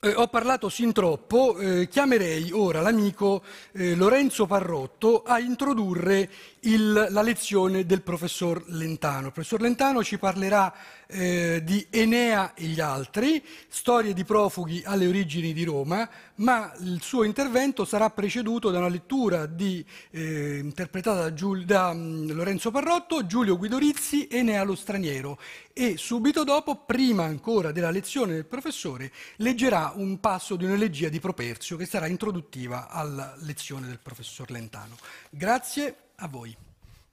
Eh, ho parlato sin troppo, eh, chiamerei ora l'amico eh, Lorenzo Parrotto a introdurre il, la lezione del professor Lentano. Il professor Lentano ci parlerà eh, di Enea e gli altri, Storie di profughi alle origini di Roma, ma il suo intervento sarà preceduto da una lettura di, eh, interpretata da, Giul- da um, Lorenzo Parrotto, Giulio Guidorizzi, Enea lo straniero e subito dopo, prima ancora della lezione del professore, leggerà un passo di un'elegia di Properzio che sarà introduttiva alla lezione del professor Lentano. Grazie a voi.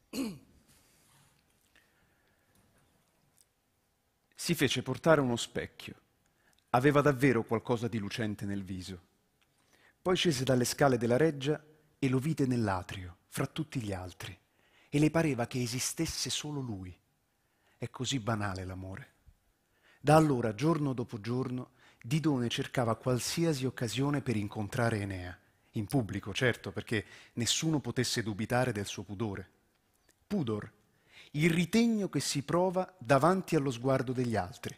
si fece portare uno specchio. Aveva davvero qualcosa di lucente nel viso. Poi scese dalle scale della reggia e lo vide nell'atrio, fra tutti gli altri, e le pareva che esistesse solo lui. È così banale l'amore. Da allora, giorno dopo giorno, Didone cercava qualsiasi occasione per incontrare Enea, in pubblico certo, perché nessuno potesse dubitare del suo pudore. Pudor il ritegno che si prova davanti allo sguardo degli altri,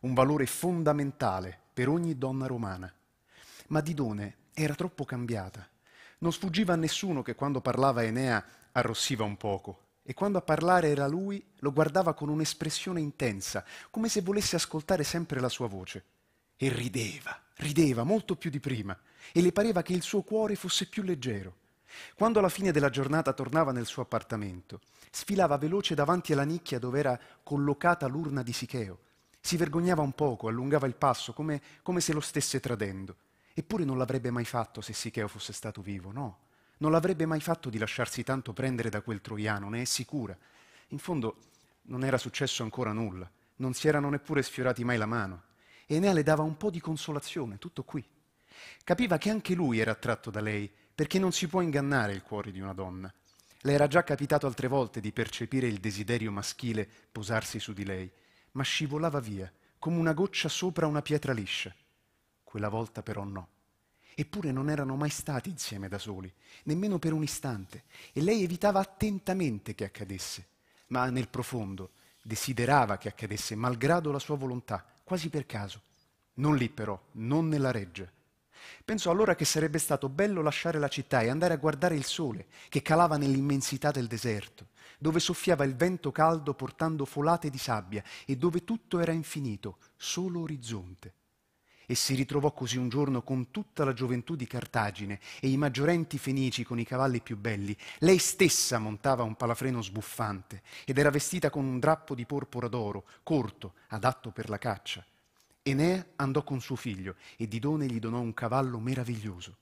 un valore fondamentale per ogni donna romana. Ma Didone era troppo cambiata. Non sfuggiva a nessuno che quando parlava Enea arrossiva un poco e quando a parlare era lui lo guardava con un'espressione intensa, come se volesse ascoltare sempre la sua voce. E rideva, rideva molto più di prima, e le pareva che il suo cuore fosse più leggero. Quando alla fine della giornata tornava nel suo appartamento, sfilava veloce davanti alla nicchia dove era collocata l'urna di Sicheo. Si vergognava un poco, allungava il passo, come, come se lo stesse tradendo. Eppure non l'avrebbe mai fatto se Sicheo fosse stato vivo, no. Non l'avrebbe mai fatto di lasciarsi tanto prendere da quel troiano, ne è sicura. In fondo non era successo ancora nulla, non si erano neppure sfiorati mai la mano. E Enea le dava un po' di consolazione, tutto qui. Capiva che anche lui era attratto da lei perché non si può ingannare il cuore di una donna. Le era già capitato altre volte di percepire il desiderio maschile posarsi su di lei, ma scivolava via, come una goccia sopra una pietra liscia. Quella volta però no. Eppure non erano mai stati insieme da soli, nemmeno per un istante, e lei evitava attentamente che accadesse, ma nel profondo desiderava che accadesse, malgrado la sua volontà, quasi per caso. Non lì però, non nella reggia, Pensò allora che sarebbe stato bello lasciare la città e andare a guardare il sole che calava nell'immensità del deserto, dove soffiava il vento caldo portando folate di sabbia e dove tutto era infinito, solo orizzonte. E si ritrovò così un giorno con tutta la gioventù di Cartagine e i maggiorenti fenici con i cavalli più belli. Lei stessa montava un palafreno sbuffante ed era vestita con un drappo di porpora d'oro, corto, adatto per la caccia Enea andò con suo figlio e Didone gli donò un cavallo meraviglioso.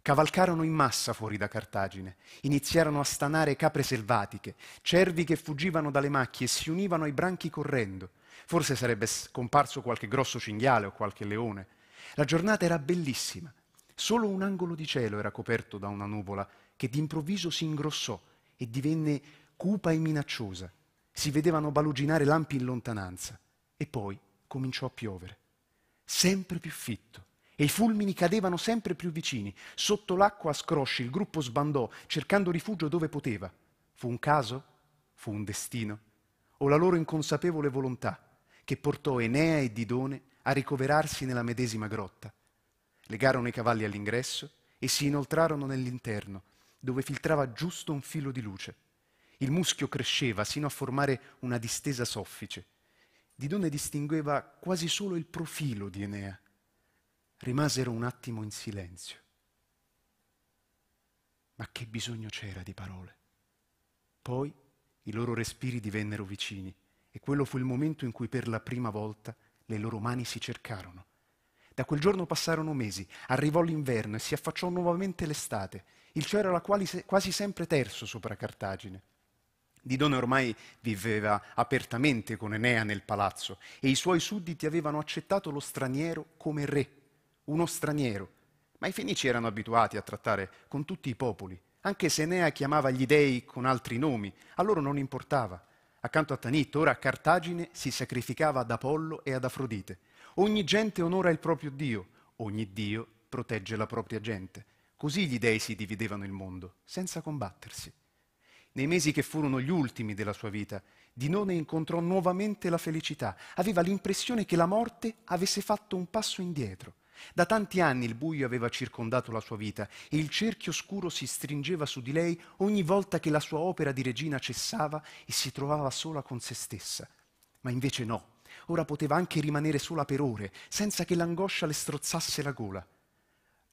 Cavalcarono in massa fuori da Cartagine, iniziarono a stanare capre selvatiche, cervi che fuggivano dalle macchie e si univano ai branchi correndo. Forse sarebbe scomparso qualche grosso cinghiale o qualche leone. La giornata era bellissima. Solo un angolo di cielo era coperto da una nuvola che d'improvviso si ingrossò e divenne cupa e minacciosa. Si vedevano baluginare lampi in lontananza. E poi cominciò a piovere, sempre più fitto, e i fulmini cadevano sempre più vicini. Sotto l'acqua a scrosci il gruppo sbandò, cercando rifugio dove poteva. Fu un caso? Fu un destino? O la loro inconsapevole volontà, che portò Enea e Didone a ricoverarsi nella medesima grotta. Legarono i cavalli all'ingresso e si inoltrarono nell'interno, dove filtrava giusto un filo di luce. Il muschio cresceva sino a formare una distesa soffice. Di donne distingueva quasi solo il profilo di Enea. Rimasero un attimo in silenzio. Ma che bisogno c'era di parole? Poi i loro respiri divennero vicini e quello fu il momento in cui per la prima volta le loro mani si cercarono. Da quel giorno passarono mesi, arrivò l'inverno e si affacciò nuovamente l'estate. Il cielo era quasi sempre terso sopra Cartagine. Didone ormai viveva apertamente con Enea nel palazzo e i suoi sudditi avevano accettato lo straniero come re, uno straniero. Ma i fenici erano abituati a trattare con tutti i popoli, anche se Enea chiamava gli dei con altri nomi, a loro non importava. Accanto a Tanit, ora a Cartagine, si sacrificava ad Apollo e ad Afrodite. Ogni gente onora il proprio Dio, ogni Dio protegge la propria gente. Così gli dei si dividevano il mondo, senza combattersi nei mesi che furono gli ultimi della sua vita, Dinone incontrò nuovamente la felicità. Aveva l'impressione che la morte avesse fatto un passo indietro. Da tanti anni il buio aveva circondato la sua vita e il cerchio scuro si stringeva su di lei ogni volta che la sua opera di regina cessava e si trovava sola con se stessa. Ma invece no, ora poteva anche rimanere sola per ore, senza che l'angoscia le strozzasse la gola.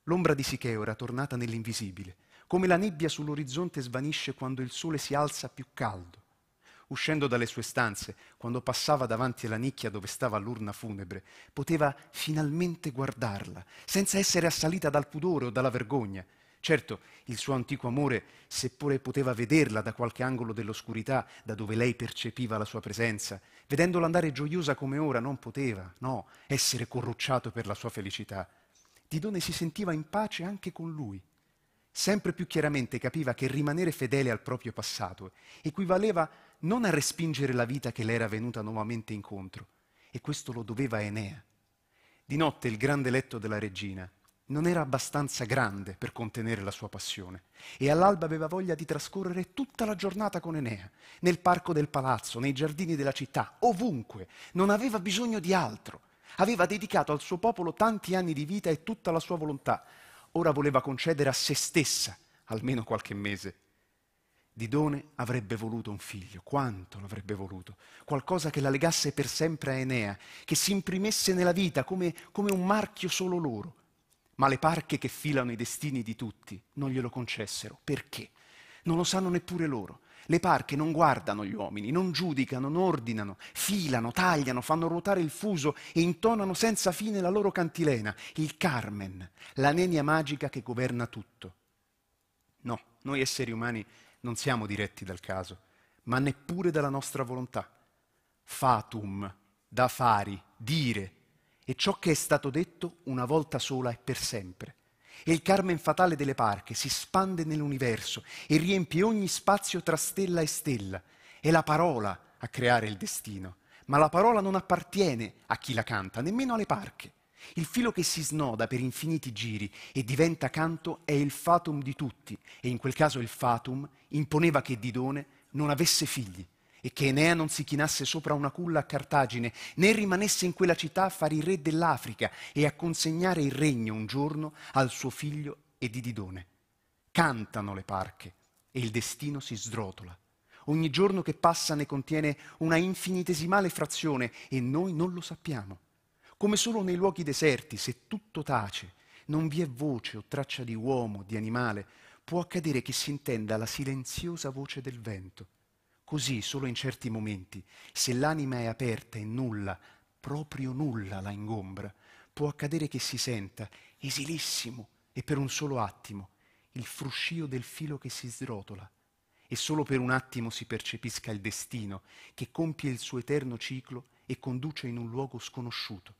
L'ombra di Sicheo era tornata nell'invisibile come la nebbia sull'orizzonte svanisce quando il sole si alza più caldo. Uscendo dalle sue stanze, quando passava davanti alla nicchia dove stava l'urna funebre, poteva finalmente guardarla, senza essere assalita dal pudore o dalla vergogna. Certo, il suo antico amore, seppure poteva vederla da qualche angolo dell'oscurità, da dove lei percepiva la sua presenza, vedendola andare gioiosa come ora, non poteva, no, essere corrucciato per la sua felicità. Didone si sentiva in pace anche con lui sempre più chiaramente capiva che rimanere fedele al proprio passato equivaleva non a respingere la vita che le era venuta nuovamente incontro, e questo lo doveva a Enea. Di notte il grande letto della regina non era abbastanza grande per contenere la sua passione e all'alba aveva voglia di trascorrere tutta la giornata con Enea, nel parco del palazzo, nei giardini della città, ovunque, non aveva bisogno di altro. Aveva dedicato al suo popolo tanti anni di vita e tutta la sua volontà, ora voleva concedere a se stessa almeno qualche mese. Didone avrebbe voluto un figlio, quanto l'avrebbe voluto, qualcosa che la legasse per sempre a Enea, che si imprimesse nella vita come, come un marchio solo loro. Ma le parche che filano i destini di tutti non glielo concessero. Perché? Non lo sanno neppure loro. Le parche non guardano gli uomini, non giudicano, non ordinano, filano, tagliano, fanno ruotare il fuso e intonano senza fine la loro cantilena, il Carmen, la nenia magica che governa tutto. No, noi esseri umani non siamo diretti dal caso, ma neppure dalla nostra volontà. Fatum, da fari, dire, e ciò che è stato detto una volta sola e per sempre e il Carmen fatale delle parche si spande nell'universo e riempie ogni spazio tra stella e stella. È la parola a creare il destino, ma la parola non appartiene a chi la canta, nemmeno alle parche. Il filo che si snoda per infiniti giri e diventa canto è il fatum di tutti, e in quel caso il fatum imponeva che Didone non avesse figli e che Enea non si chinasse sopra una culla a Cartagine, né rimanesse in quella città a fare il re dell'Africa e a consegnare il regno un giorno al suo figlio Edididone. Cantano le parche e il destino si sdrotola. Ogni giorno che passa ne contiene una infinitesimale frazione e noi non lo sappiamo. Come solo nei luoghi deserti, se tutto tace, non vi è voce o traccia di uomo, di animale, può accadere che si intenda la silenziosa voce del vento Così, solo in certi momenti, se l'anima è aperta e nulla, proprio nulla la ingombra, può accadere che si senta, esilissimo e per un solo attimo, il fruscio del filo che si srotola e solo per un attimo si percepisca il destino che compie il suo eterno ciclo e conduce in un luogo sconosciuto.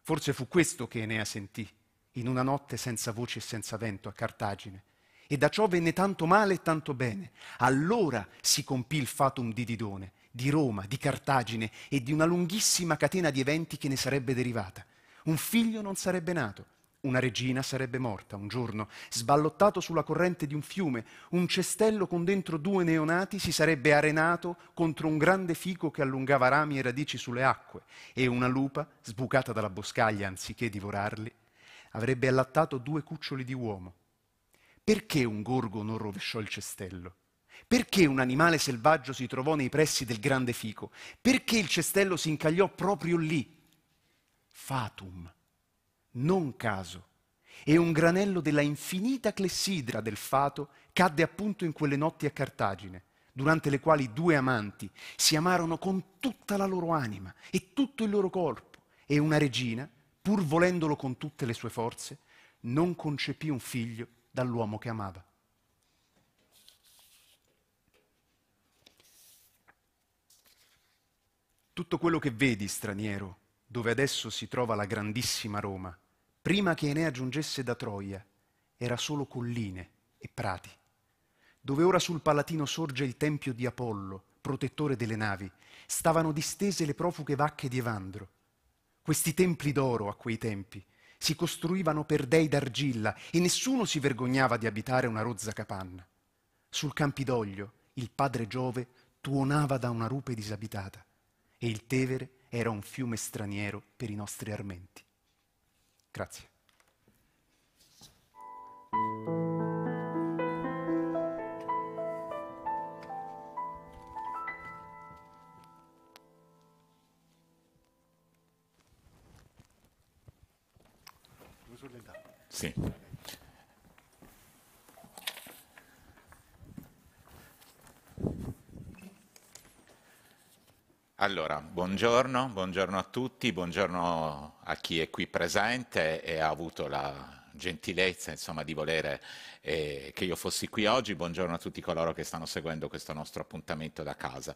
Forse fu questo che Enea sentì in una notte senza voci e senza vento a Cartagine, e da ciò venne tanto male e tanto bene. Allora si compì il fatum di Didone, di Roma, di Cartagine e di una lunghissima catena di eventi che ne sarebbe derivata. Un figlio non sarebbe nato, una regina sarebbe morta un giorno, sballottato sulla corrente di un fiume, un cestello con dentro due neonati si sarebbe arenato contro un grande fico che allungava rami e radici sulle acque, e una lupa, sbucata dalla boscaglia anziché divorarli, avrebbe allattato due cuccioli di uomo perché un gorgo non rovesciò il cestello? Perché un animale selvaggio si trovò nei pressi del grande fico? Perché il cestello si incagliò proprio lì? Fatum, non caso. E un granello della infinita clessidra del fato cadde appunto in quelle notti a Cartagine, durante le quali due amanti si amarono con tutta la loro anima e tutto il loro corpo, e una regina, pur volendolo con tutte le sue forze, non concepì un figlio dall'uomo che amava. Tutto quello che vedi, straniero, dove adesso si trova la grandissima Roma, prima che Enea giungesse da Troia, era solo colline e prati, dove ora sul Palatino sorge il tempio di Apollo, protettore delle navi, stavano distese le profughe vacche di Evandro. Questi templi d'oro a quei tempi, si costruivano per dei d'argilla e nessuno si vergognava di abitare una rozza capanna. Sul Campidoglio il padre Giove tuonava da una rupe disabitata e il Tevere era un fiume straniero per i nostri armenti. Grazie. Sì. Allora, buongiorno, buongiorno, a tutti, buongiorno a chi è qui presente e ha avuto la gentilezza insomma, di volere eh, che io fossi qui oggi. Buongiorno a tutti coloro che stanno seguendo questo nostro appuntamento da casa.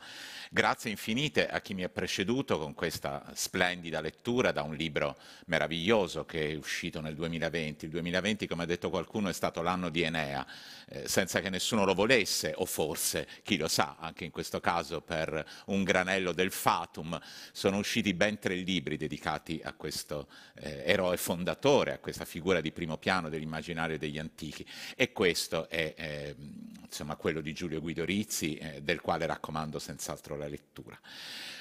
Grazie infinite a chi mi ha preceduto con questa splendida lettura da un libro meraviglioso che è uscito nel 2020. Il 2020, come ha detto qualcuno, è stato l'anno di Enea, eh, senza che nessuno lo volesse, o forse, chi lo sa, anche in questo caso per un granello del fatum, sono usciti ben tre libri dedicati a questo eh, eroe fondatore, a questa figura di primo piano dell'immaginario degli antichi. E questo è eh, insomma, quello di Giulio Guido Rizzi, eh, del quale raccomando senz'altro la lettura.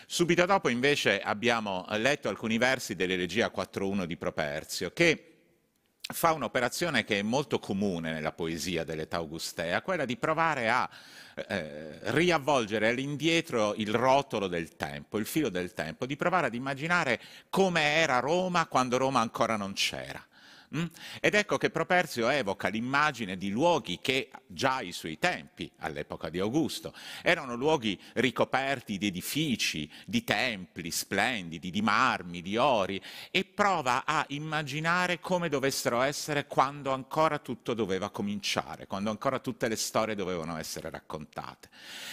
Subito dopo invece abbiamo letto alcuni versi dell'elegia 4.1 di Properzio, che fa un'operazione che è molto comune nella poesia dell'età augustea, quella di provare a eh, riavvolgere all'indietro il rotolo del tempo, il filo del tempo, di provare ad immaginare come era Roma quando Roma ancora non c'era. Mm? Ed ecco che Properzio evoca l'immagine di luoghi che già ai suoi tempi, all'epoca di Augusto, erano luoghi ricoperti di edifici, di templi splendidi, di marmi, di ori, e prova a immaginare come dovessero essere quando ancora tutto doveva cominciare, quando ancora tutte le storie dovevano essere raccontate.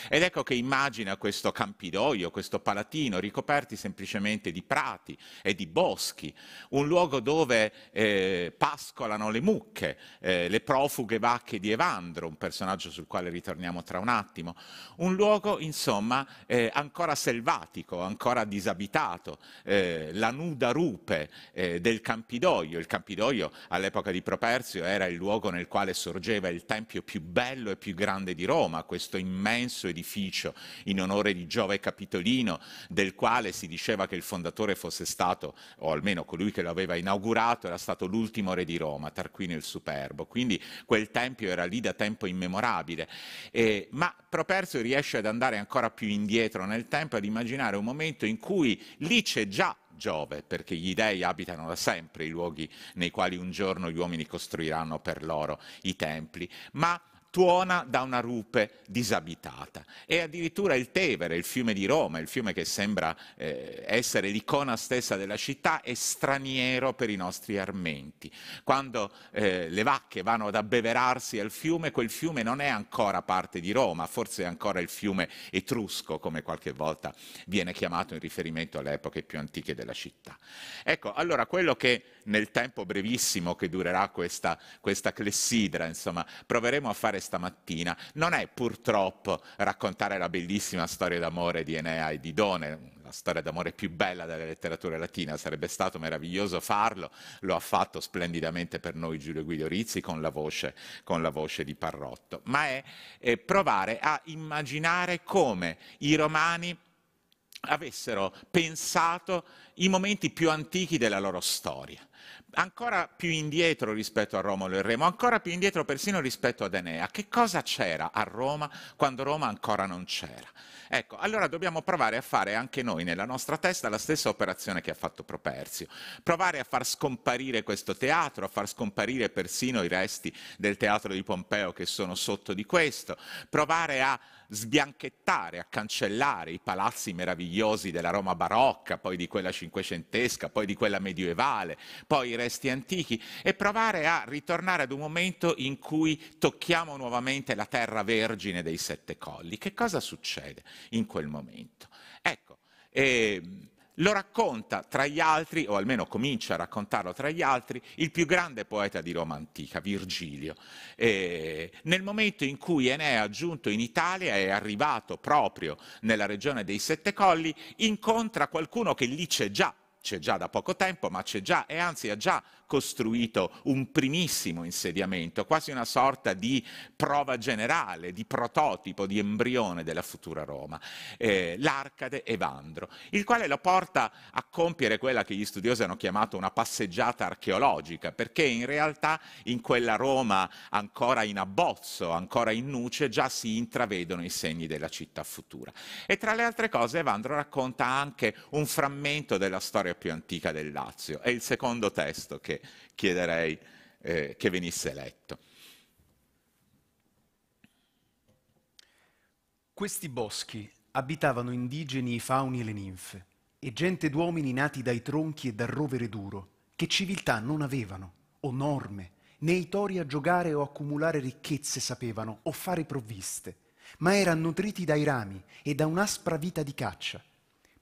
Ed ecco che immagina questo campidoglio, questo palatino ricoperti semplicemente di prati e di boschi, un luogo dove... Eh, pascolano le mucche, eh, le profughe vacche di Evandro, un personaggio sul quale ritorniamo tra un attimo. Un luogo, insomma, eh, ancora selvatico, ancora disabitato, eh, la nuda rupe eh, del Campidoglio. Il Campidoglio all'epoca di Properzio era il luogo nel quale sorgeva il tempio più bello e più grande di Roma, questo immenso edificio in onore di Giove Capitolino, del quale si diceva che il fondatore fosse stato, o almeno colui che lo aveva inaugurato, era stato l'ultimo l'ultimo re di Roma, Tarquino il Superbo, quindi quel tempio era lì da tempo immemorabile, eh, ma Properzio riesce ad andare ancora più indietro nel tempo, ad immaginare un momento in cui lì c'è già Giove, perché gli dei abitano da sempre i luoghi nei quali un giorno gli uomini costruiranno per loro i templi, ma tuona da una rupe disabitata. E addirittura il Tevere, il fiume di Roma, il fiume che sembra eh, essere l'icona stessa della città, è straniero per i nostri armenti. Quando eh, le vacche vanno ad abbeverarsi al fiume, quel fiume non è ancora parte di Roma, forse è ancora il fiume etrusco, come qualche volta viene chiamato in riferimento alle epoche più antiche della città. Ecco, allora quello che nel tempo brevissimo che durerà questa, questa clessidra, insomma, proveremo a fare stamattina, non è purtroppo raccontare la bellissima storia d'amore di Enea e di Done, la storia d'amore più bella della letteratura latina, sarebbe stato meraviglioso farlo, lo ha fatto splendidamente per noi Giulio Guido Rizzi con la voce, con la voce di Parrotto, ma è eh, provare a immaginare come i romani avessero pensato i momenti più antichi della loro storia ancora più indietro rispetto a Romolo e Remo, ancora più indietro persino rispetto ad Enea. Che cosa c'era a Roma quando Roma ancora non c'era? Ecco, allora dobbiamo provare a fare anche noi nella nostra testa la stessa operazione che ha fatto Properzio, provare a far scomparire questo teatro, a far scomparire persino i resti del teatro di Pompeo che sono sotto di questo, provare a sbianchettare, a cancellare i palazzi meravigliosi della Roma barocca, poi di quella cinquecentesca, poi di quella medievale, poi i resti antichi e provare a ritornare ad un momento in cui tocchiamo nuovamente la terra vergine dei sette colli. Che cosa succede in quel momento? Ecco, eh, lo racconta tra gli altri, o almeno comincia a raccontarlo tra gli altri, il più grande poeta di Roma antica, Virgilio. E nel momento in cui Enea è giunto in Italia, è arrivato proprio nella regione dei Sette Colli, incontra qualcuno che lì c'è già, c'è già da poco tempo, ma c'è già e anzi ha già costruito un primissimo insediamento, quasi una sorta di prova generale, di prototipo, di embrione della futura Roma, eh, l'Arcade Evandro, il quale lo porta a compiere quella che gli studiosi hanno chiamato una passeggiata archeologica, perché in realtà in quella Roma ancora in abbozzo, ancora in nuce, già si intravedono i segni della città futura. E tra le altre cose Evandro racconta anche un frammento della storia più antica del Lazio, è il secondo testo che che chiederei eh, che venisse letto. Questi boschi abitavano indigeni, i fauni e le ninfe, e gente d'uomini nati dai tronchi e dal rovere duro, che civiltà non avevano, o norme, né i tori a giocare o accumulare ricchezze sapevano, o fare provviste, ma erano nutriti dai rami e da un'aspra vita di caccia.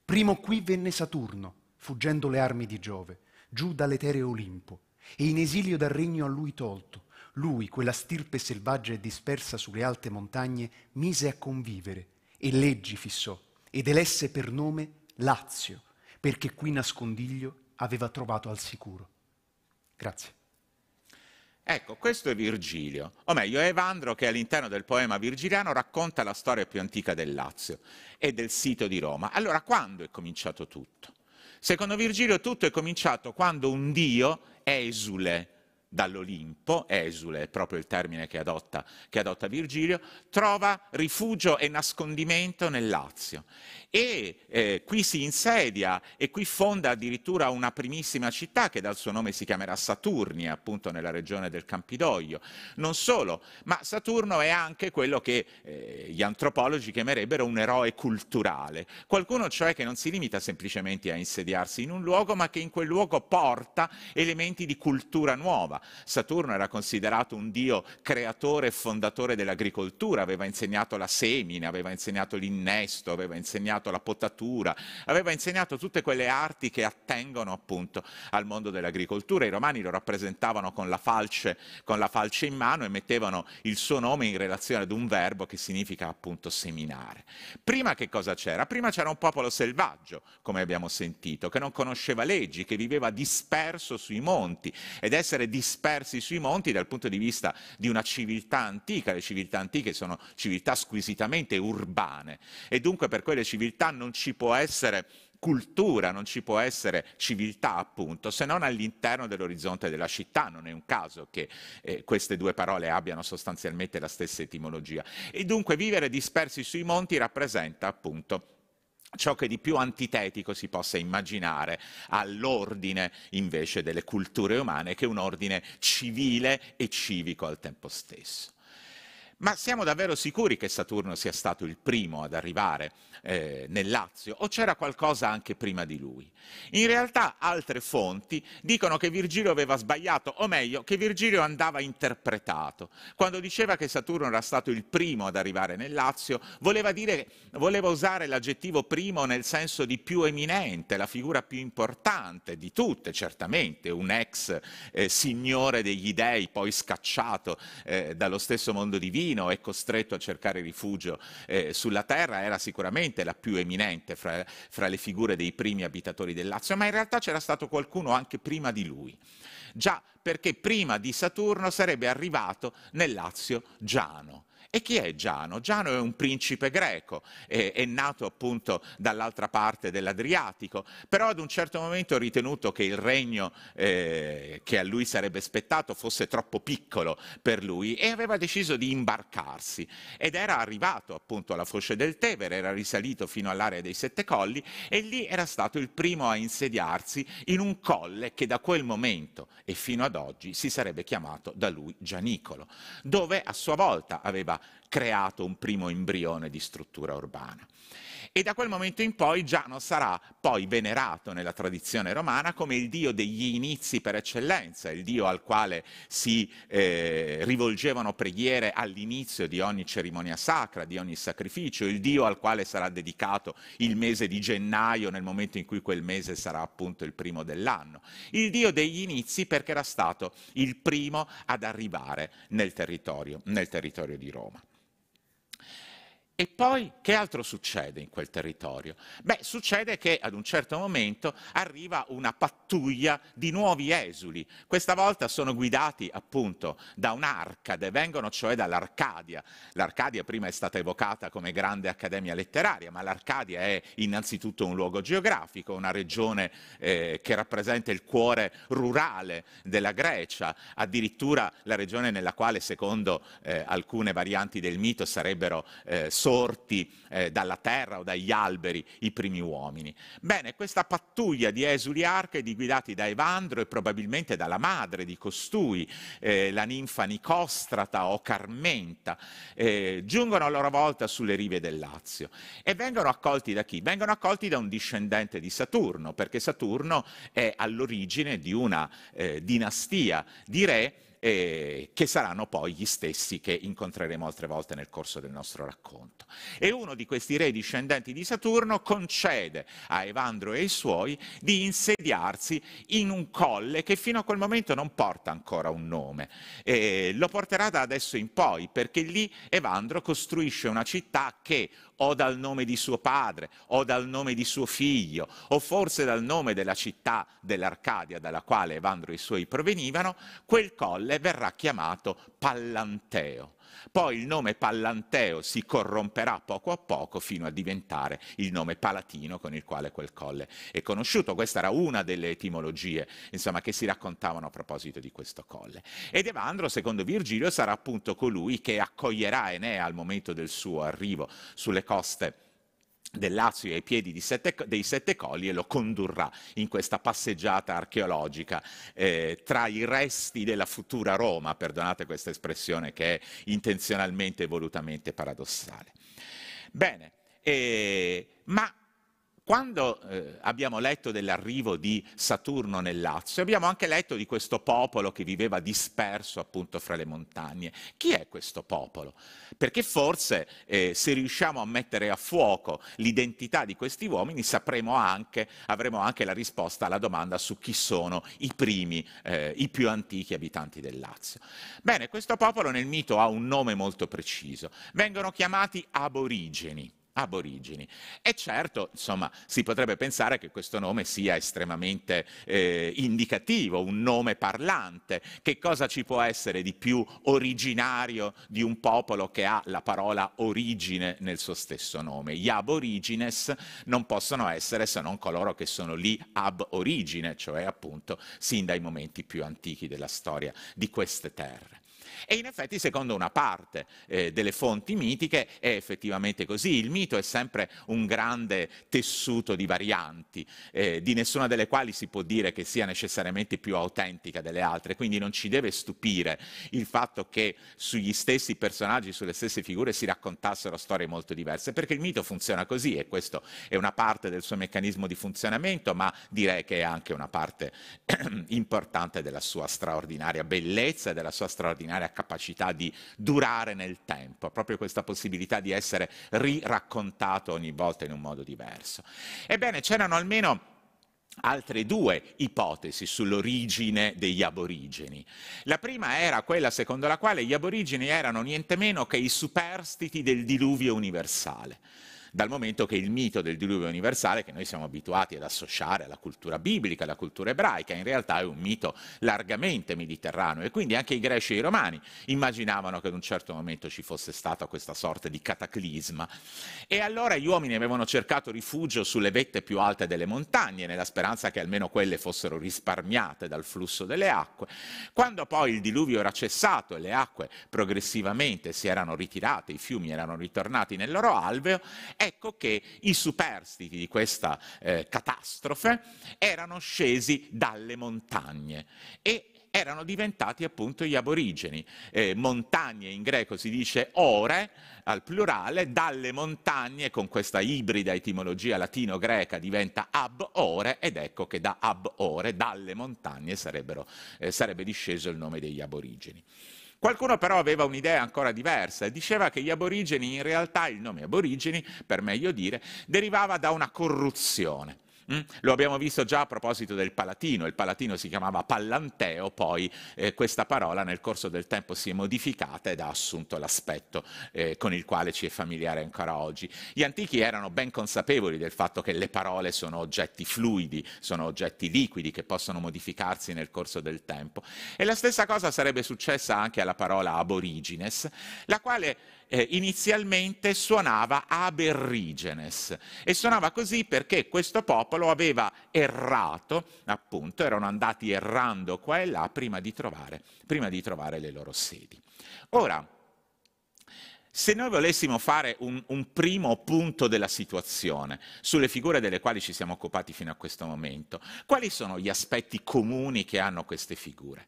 Primo qui venne Saturno, fuggendo le armi di Giove giù dall'etereo Olimpo, e in esilio dal regno a lui tolto, lui, quella stirpe selvaggia e dispersa sulle alte montagne, mise a convivere, e leggi fissò, ed elesse per nome Lazio, perché qui nascondiglio aveva trovato al sicuro. Grazie. Ecco, questo è Virgilio, o meglio Evandro che all'interno del poema virgiliano racconta la storia più antica del Lazio e del sito di Roma. Allora, quando è cominciato tutto? Secondo Virgilio tutto è cominciato quando un Dio esule dall'Olimpo, esule è proprio il termine che adotta, che adotta, Virgilio, trova rifugio e nascondimento nel Lazio. E eh, qui si insedia e qui fonda addirittura una primissima città che dal suo nome si chiamerà Saturnia, appunto nella regione del Campidoglio. Non solo, ma Saturno è anche quello che eh, gli antropologi chiamerebbero un eroe culturale, qualcuno cioè che non si limita semplicemente a insediarsi in un luogo, ma che in quel luogo porta elementi di cultura nuova Saturno era considerato un dio creatore e fondatore dell'agricoltura, aveva insegnato la semina, aveva insegnato l'innesto, aveva insegnato la potatura, aveva insegnato tutte quelle arti che attengono appunto al mondo dell'agricoltura. I romani lo rappresentavano con la falce, con la falce in mano e mettevano il suo nome in relazione ad un verbo che significa appunto seminare. Prima che cosa c'era? Prima c'era un popolo selvaggio, come abbiamo sentito, che non conosceva leggi, che viveva disperso sui monti ed essere disperso dispersi sui monti dal punto di vista di una civiltà antica, le civiltà antiche sono civiltà squisitamente urbane e dunque per quelle civiltà non ci può essere cultura, non ci può essere civiltà appunto, se non all'interno dell'orizzonte della città. Non è un caso che eh, queste due parole abbiano sostanzialmente la stessa etimologia. E dunque vivere dispersi sui monti rappresenta appunto ciò che di più antitetico si possa immaginare all'ordine invece delle culture umane, che è un ordine civile e civico al tempo stesso. Ma siamo davvero sicuri che Saturno sia stato il primo ad arrivare eh, nel Lazio o c'era qualcosa anche prima di lui? In realtà altre fonti dicono che Virgilio aveva sbagliato, o meglio, che Virgilio andava interpretato. Quando diceva che Saturno era stato il primo ad arrivare nel Lazio, voleva, dire, voleva usare l'aggettivo primo nel senso di più eminente, la figura più importante di tutte, certamente, un ex eh, signore degli dei, poi scacciato eh, dallo stesso mondo divino Martino è costretto a cercare rifugio eh, sulla terra, era sicuramente la più eminente fra, fra le figure dei primi abitatori del Lazio, ma in realtà c'era stato qualcuno anche prima di lui. Già perché prima di Saturno sarebbe arrivato nel Lazio Giano e chi è Giano? Giano è un principe greco, è, è nato appunto dall'altra parte dell'Adriatico, però ad un certo momento ha ritenuto che il regno eh, che a lui sarebbe spettato fosse troppo piccolo per lui e aveva deciso di imbarcarsi ed era arrivato appunto alla foce del Tevere, era risalito fino all'area dei Sette Colli e lì era stato il primo a insediarsi in un colle che da quel momento e fino ad oggi si sarebbe chiamato da lui Gianicolo, dove a sua volta aveva creato un primo embrione di struttura urbana e da quel momento in poi Giano sarà poi venerato nella tradizione romana come il dio degli inizi per eccellenza, il dio al quale si eh, rivolgevano preghiere all'inizio di ogni cerimonia sacra, di ogni sacrificio, il dio al quale sarà dedicato il mese di gennaio nel momento in cui quel mese sarà appunto il primo dell'anno, il dio degli inizi perché era stato il primo ad arrivare nel territorio, nel territorio di Roma. E poi che altro succede in quel territorio? Beh, succede che ad un certo momento arriva una pattuglia di nuovi esuli. Questa volta sono guidati appunto da un'arcade, vengono cioè dall'Arcadia. L'Arcadia prima è stata evocata come grande accademia letteraria, ma l'Arcadia è innanzitutto un luogo geografico, una regione eh, che rappresenta il cuore rurale della Grecia, addirittura la regione nella quale secondo eh, alcune varianti del mito sarebbero eh, sorti eh, dalla terra o dagli alberi i primi uomini. Bene, questa pattuglia di esuli arcadi guidati da Evandro e probabilmente dalla madre di costui, eh, la ninfa Nicostrata o Carmenta, eh, giungono a loro volta sulle rive del Lazio e vengono accolti da chi? Vengono accolti da un discendente di Saturno, perché Saturno è all'origine di una eh, dinastia di re eh, che saranno poi gli stessi che incontreremo altre volte nel corso del nostro racconto. E uno di questi re discendenti di Saturno concede a Evandro e ai suoi di insediarsi in un colle che fino a quel momento non porta ancora un nome. Eh, lo porterà da adesso in poi perché lì Evandro costruisce una città che o dal nome di suo padre, o dal nome di suo figlio, o forse dal nome della città dell'Arcadia dalla quale Evandro e i suoi provenivano, quel colle verrà chiamato Pallanteo. Poi il nome Pallanteo si corromperà poco a poco fino a diventare il nome palatino con il quale quel colle è conosciuto. Questa era una delle etimologie insomma, che si raccontavano a proposito di questo colle. Ed Evandro, secondo Virgilio, sarà appunto colui che accoglierà Enea al momento del suo arrivo sulle coste del Lazio ai piedi sette, dei sette colli e lo condurrà in questa passeggiata archeologica eh, tra i resti della futura Roma, perdonate questa espressione che è intenzionalmente e volutamente paradossale. Bene, eh, ma quando eh, abbiamo letto dell'arrivo di Saturno nel Lazio, abbiamo anche letto di questo popolo che viveva disperso appunto fra le montagne. Chi è questo popolo? Perché forse eh, se riusciamo a mettere a fuoco l'identità di questi uomini sapremo anche, avremo anche la risposta alla domanda su chi sono i primi, eh, i più antichi abitanti del Lazio. Bene, questo popolo nel mito ha un nome molto preciso. Vengono chiamati aborigeni aborigini. E certo, insomma, si potrebbe pensare che questo nome sia estremamente eh, indicativo, un nome parlante. Che cosa ci può essere di più originario di un popolo che ha la parola origine nel suo stesso nome? Gli aborigines non possono essere se non coloro che sono lì ab origine, cioè appunto sin dai momenti più antichi della storia di queste terre. E in effetti, secondo una parte eh, delle fonti mitiche, è effettivamente così. Il mito è sempre un grande tessuto di varianti, eh, di nessuna delle quali si può dire che sia necessariamente più autentica delle altre, quindi non ci deve stupire il fatto che sugli stessi personaggi, sulle stesse figure si raccontassero storie molto diverse, perché il mito funziona così e questo è una parte del suo meccanismo di funzionamento, ma direi che è anche una parte importante della sua straordinaria bellezza e della sua straordinaria straordinaria capacità di durare nel tempo, proprio questa possibilità di essere riraccontato ogni volta in un modo diverso. Ebbene, c'erano almeno altre due ipotesi sull'origine degli aborigeni. La prima era quella secondo la quale gli aborigeni erano niente meno che i superstiti del diluvio universale dal momento che il mito del diluvio universale, che noi siamo abituati ad associare alla cultura biblica, alla cultura ebraica, in realtà è un mito largamente mediterraneo e quindi anche i greci e i romani immaginavano che ad un certo momento ci fosse stata questa sorta di cataclisma. E allora gli uomini avevano cercato rifugio sulle vette più alte delle montagne, nella speranza che almeno quelle fossero risparmiate dal flusso delle acque. Quando poi il diluvio era cessato e le acque progressivamente si erano ritirate, i fiumi erano ritornati nel loro alveo, ecco che i superstiti di questa eh, catastrofe erano scesi dalle montagne e erano diventati appunto gli aborigeni. Eh, montagne in greco si dice ore al plurale, dalle montagne con questa ibrida etimologia latino-greca diventa ab ore ed ecco che da ab ore, dalle montagne eh, sarebbe disceso il nome degli aborigeni. Qualcuno però aveva un'idea ancora diversa, diceva che gli aborigeni in realtà, il nome aborigeni, per meglio dire, derivava da una corruzione. Mm? Lo abbiamo visto già a proposito del Palatino, il Palatino si chiamava Pallanteo, poi eh, questa parola nel corso del tempo si è modificata ed ha assunto l'aspetto eh, con il quale ci è familiare ancora oggi. Gli antichi erano ben consapevoli del fatto che le parole sono oggetti fluidi, sono oggetti liquidi che possono modificarsi nel corso del tempo e la stessa cosa sarebbe successa anche alla parola aborigines, la quale eh, inizialmente suonava Aberrigenes e suonava così perché questo popolo aveva errato, appunto, erano andati errando qua e là prima di trovare, prima di trovare le loro sedi. Ora, se noi volessimo fare un, un, primo punto della situazione sulle figure delle quali ci siamo occupati fino a questo momento, quali sono gli aspetti comuni che hanno queste figure?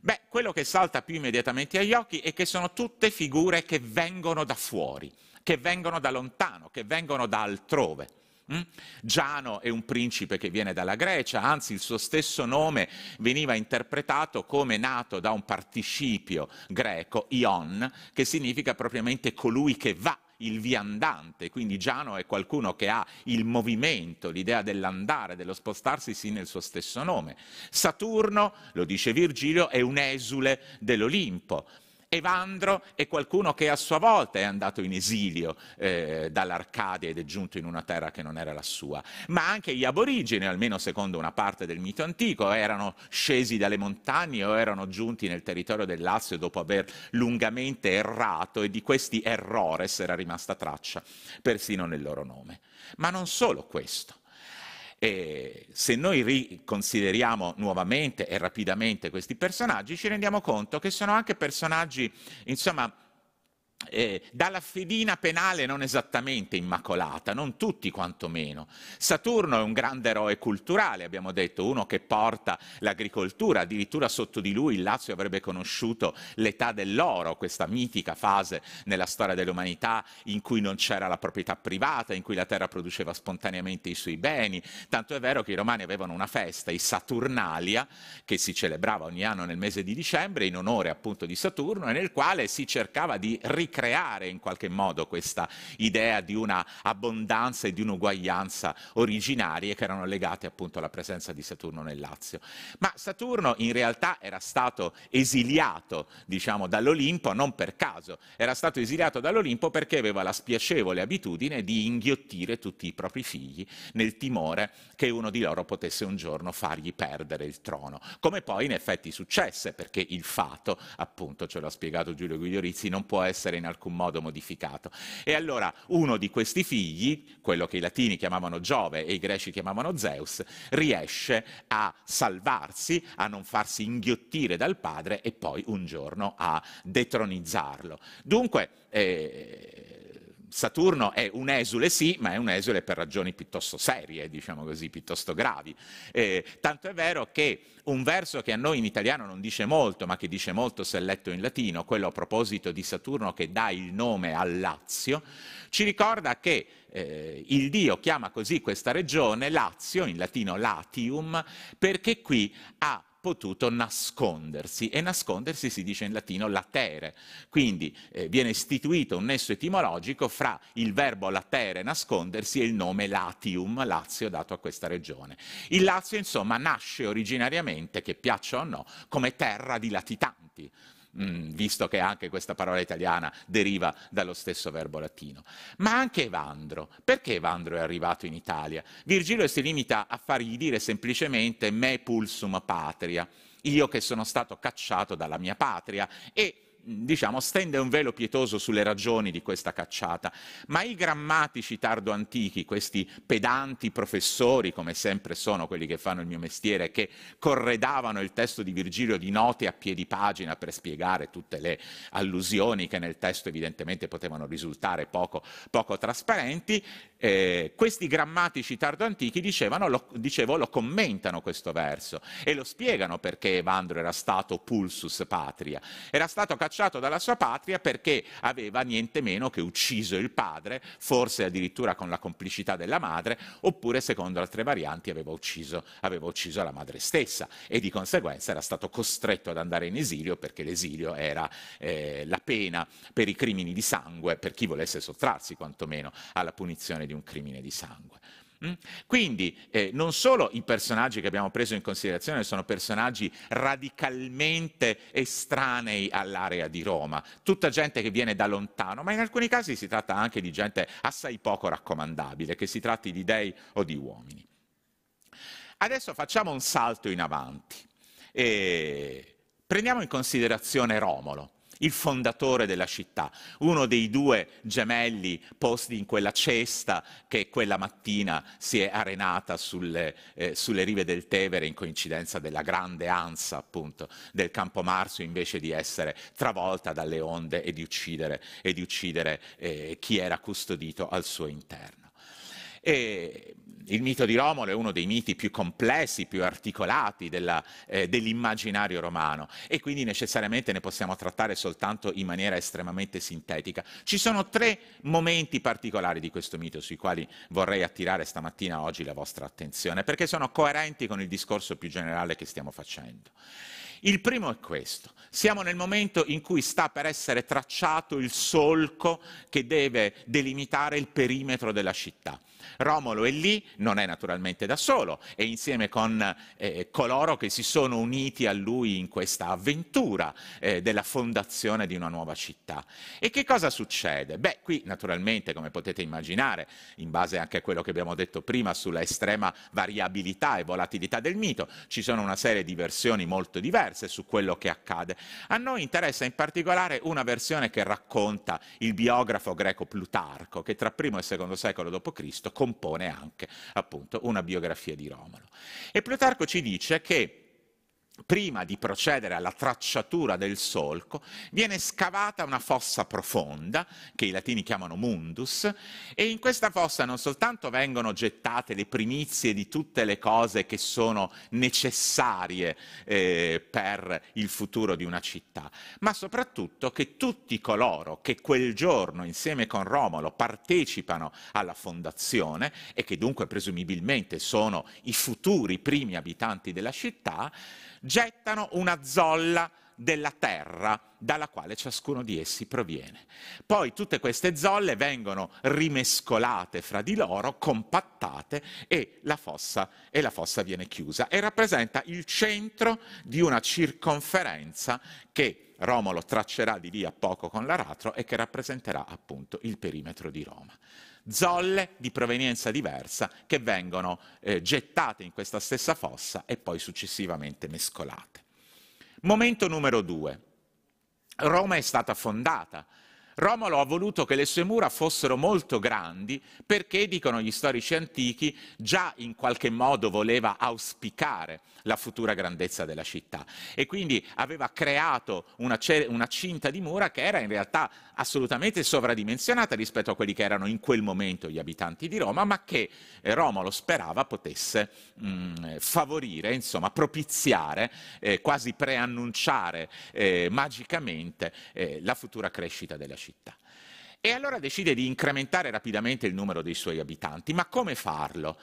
Beh, quello che salta più immediatamente agli occhi è che sono tutte figure che vengono da fuori, che vengono da lontano, che vengono da altrove. Mm? Giano è un principe che viene dalla Grecia, anzi il suo stesso nome veniva interpretato come nato da un participio greco, ion, che significa propriamente colui che va il viandante, quindi Giano è qualcuno che ha il movimento, l'idea dell'andare, dello spostarsi sì nel suo stesso nome. Saturno, lo dice Virgilio, è un esule dell'Olimpo. Evandro è qualcuno che a sua volta è andato in esilio eh, dall'Arcadia ed è giunto in una terra che non era la sua, ma anche gli aborigeni, almeno secondo una parte del mito antico, erano scesi dalle montagne o erano giunti nel territorio del dopo aver lungamente errato e di questi errores era rimasta traccia persino nel loro nome. Ma non solo questo. E se noi riconsideriamo nuovamente e rapidamente questi personaggi, ci rendiamo conto che sono anche personaggi, insomma, eh, dalla fedina penale non esattamente immacolata, non tutti quantomeno. Saturno è un grande eroe culturale, abbiamo detto, uno che porta l'agricoltura, addirittura sotto di lui il Lazio avrebbe conosciuto l'età dell'oro, questa mitica fase nella storia dell'umanità in cui non c'era la proprietà privata, in cui la terra produceva spontaneamente i suoi beni, tanto è vero che i romani avevano una festa, i Saturnalia, che si celebrava ogni anno nel mese di dicembre in onore appunto di Saturno e nel quale si cercava di ricordare ricreare in qualche modo questa idea di una abbondanza e di un'uguaglianza originarie che erano legate appunto alla presenza di Saturno nel Lazio. Ma Saturno in realtà era stato esiliato, diciamo, dall'Olimpo, non per caso, era stato esiliato dall'Olimpo perché aveva la spiacevole abitudine di inghiottire tutti i propri figli nel timore che uno di loro potesse un giorno fargli perdere il trono, come poi in effetti successe, perché il fato, appunto ce l'ha spiegato Giulio Guigliorizzi, non può essere in alcun modo modificato. E allora uno di questi figli, quello che i latini chiamavano Giove e i greci chiamavano Zeus, riesce a salvarsi, a non farsi inghiottire dal padre e poi un giorno a detronizzarlo. Dunque, eh, Saturno è un esule sì, ma è un esule per ragioni piuttosto serie, diciamo così, piuttosto gravi. Eh, tanto è vero che un verso che a noi in italiano non dice molto, ma che dice molto se letto in latino, quello a proposito di Saturno che dà il nome al Lazio, ci ricorda che eh, il Dio chiama così questa regione Lazio, in latino Latium, perché qui ha potuto nascondersi e nascondersi si dice in latino latere, quindi eh, viene istituito un nesso etimologico fra il verbo latere nascondersi e il nome latium, Lazio dato a questa regione. Il Lazio insomma nasce originariamente, che piaccia o no, come terra di latitanti mh, mm, visto che anche questa parola italiana deriva dallo stesso verbo latino, ma anche Evandro. Perché Evandro è arrivato in Italia? Virgilio si limita a fargli dire semplicemente me pulsum patria, io che sono stato cacciato dalla mia patria e diciamo, stende un velo pietoso sulle ragioni di questa cacciata, ma i grammatici tardo-antichi, questi pedanti professori, come sempre sono quelli che fanno il mio mestiere, che corredavano il testo di Virgilio di note a piedi pagina per spiegare tutte le allusioni che nel testo evidentemente potevano risultare poco, poco trasparenti, eh, questi grammatici tardo-antichi dicevano, lo, dicevo, lo commentano questo verso e lo spiegano perché Evandro era stato pulsus patria, era stato cacciato scacciato dalla sua patria perché aveva niente meno che ucciso il padre, forse addirittura con la complicità della madre, oppure secondo altre varianti aveva ucciso, aveva ucciso la madre stessa e di conseguenza era stato costretto ad andare in esilio perché l'esilio era eh, la pena per i crimini di sangue, per chi volesse sottrarsi quantomeno alla punizione di un crimine di sangue. Mm? Quindi eh, non solo i personaggi che abbiamo preso in considerazione sono personaggi radicalmente estranei all'area di Roma, tutta gente che viene da lontano, ma in alcuni casi si tratta anche di gente assai poco raccomandabile, che si tratti di dei o di uomini. Adesso facciamo un salto in avanti e prendiamo in considerazione Romolo il fondatore della città, uno dei due gemelli posti in quella cesta che quella mattina si è arenata sulle, eh, sulle rive del Tevere in coincidenza della grande ansa appunto del Campo Marzio invece di essere travolta dalle onde e di uccidere, e di uccidere eh, chi era custodito al suo interno. E il mito di Romolo è uno dei miti più complessi, più articolati della, eh, dell'immaginario romano e quindi necessariamente ne possiamo trattare soltanto in maniera estremamente sintetica. Ci sono tre momenti particolari di questo mito sui quali vorrei attirare stamattina, oggi, la vostra attenzione, perché sono coerenti con il discorso più generale che stiamo facendo. Il primo è questo, siamo nel momento in cui sta per essere tracciato il solco che deve delimitare il perimetro della città. Romolo è lì, non è naturalmente da solo, è insieme con eh, eh, coloro che si sono uniti a lui in questa avventura eh, della fondazione di una nuova città. E che cosa succede? Beh, qui naturalmente, come potete immaginare, in base anche a quello che abbiamo detto prima sulla estrema variabilità e volatilità del mito, ci sono una serie di versioni molto diverse su quello che accade. A noi interessa in particolare una versione che racconta il biografo greco Plutarco, che tra primo e secondo secolo d.C compone anche appunto una biografia di Romolo. E Plutarco ci dice che prima di procedere alla tracciatura del solco, viene scavata una fossa profonda, che i latini chiamano mundus, e in questa fossa non soltanto vengono gettate le primizie di tutte le cose che sono necessarie eh, per il futuro di una città, ma soprattutto che tutti coloro che quel giorno insieme con Romolo partecipano alla fondazione e che dunque presumibilmente sono i futuri primi abitanti della città, gettano una zolla della terra dalla quale ciascuno di essi proviene. Poi tutte queste zolle vengono rimescolate fra di loro, compattate e la, fossa, e la fossa, viene chiusa e rappresenta il centro di una circonferenza che Romolo traccerà di lì a poco con l'aratro e che rappresenterà appunto il perimetro di Roma zolle di provenienza diversa che vengono eh, gettate in questa stessa fossa e poi successivamente mescolate. Momento numero due. Roma è stata fondata. Romolo ha voluto che le sue mura fossero molto grandi perché, dicono gli storici antichi, già in qualche modo voleva auspicare la futura grandezza della città. E quindi aveva creato una, una cinta di mura che era in realtà assolutamente sovradimensionata rispetto a quelli che erano in quel momento gli abitanti di Roma, ma che eh, Romolo sperava potesse mh, mm, favorire, insomma, propiziare, eh, quasi preannunciare eh, magicamente eh, la futura crescita della città. E allora decide di incrementare rapidamente il numero dei suoi abitanti, ma come farlo?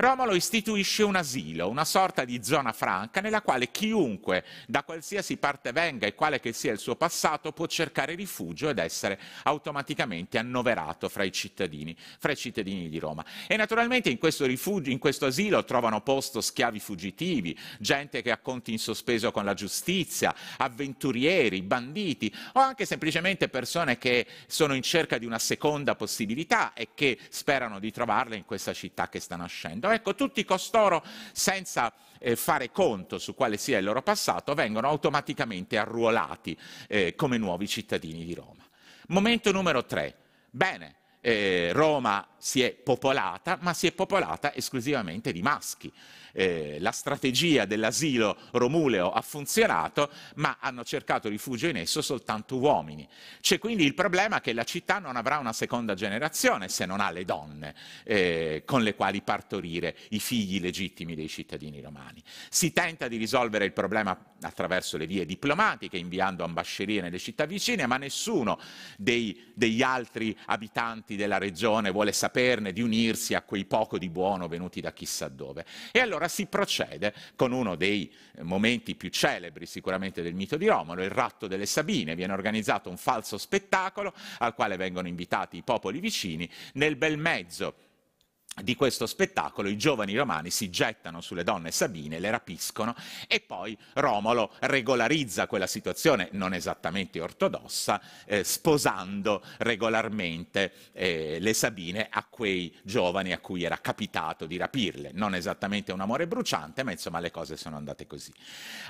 Romolo istituisce un asilo, una sorta di zona franca nella quale chiunque da qualsiasi parte venga e quale che sia il suo passato può cercare rifugio ed essere automaticamente annoverato fra i cittadini, fra i cittadini di Roma. E naturalmente in questo, rifugio, in questo asilo trovano posto schiavi fuggitivi, gente che ha conti in sospeso con la giustizia, avventurieri, banditi o anche semplicemente persone che sono in cerca di una seconda possibilità e che sperano di trovarla in questa città che sta nascendo passato. Ecco, tutti costoro, senza eh, fare conto su quale sia il loro passato, vengono automaticamente arruolati eh, come nuovi cittadini di Roma. Momento numero tre. Bene, eh, Roma si è popolata, ma si è popolata esclusivamente di maschi. Eh, la strategia dell'asilo Romuleo ha funzionato, ma hanno cercato rifugio in esso soltanto uomini. C'è quindi il problema che la città non avrà una seconda generazione se non ha le donne eh, con le quali partorire i figli legittimi dei cittadini romani. Si tenta di risolvere il problema attraverso le vie diplomatiche, inviando ambascerie nelle città vicine, ma nessuno dei, degli altri abitanti della regione vuole saperne di unirsi a quei poco di buono venuti da chissà dove. E allora allora si procede con uno dei momenti più celebri sicuramente del mito di Romolo, il ratto delle Sabine, viene organizzato un falso spettacolo al quale vengono invitati i popoli vicini, nel bel mezzo di questo spettacolo i giovani romani si gettano sulle donne sabine, le rapiscono e poi Romolo regolarizza quella situazione non esattamente ortodossa, eh, sposando regolarmente eh, le sabine a quei giovani a cui era capitato di rapirle. Non esattamente un amore bruciante, ma insomma le cose sono andate così.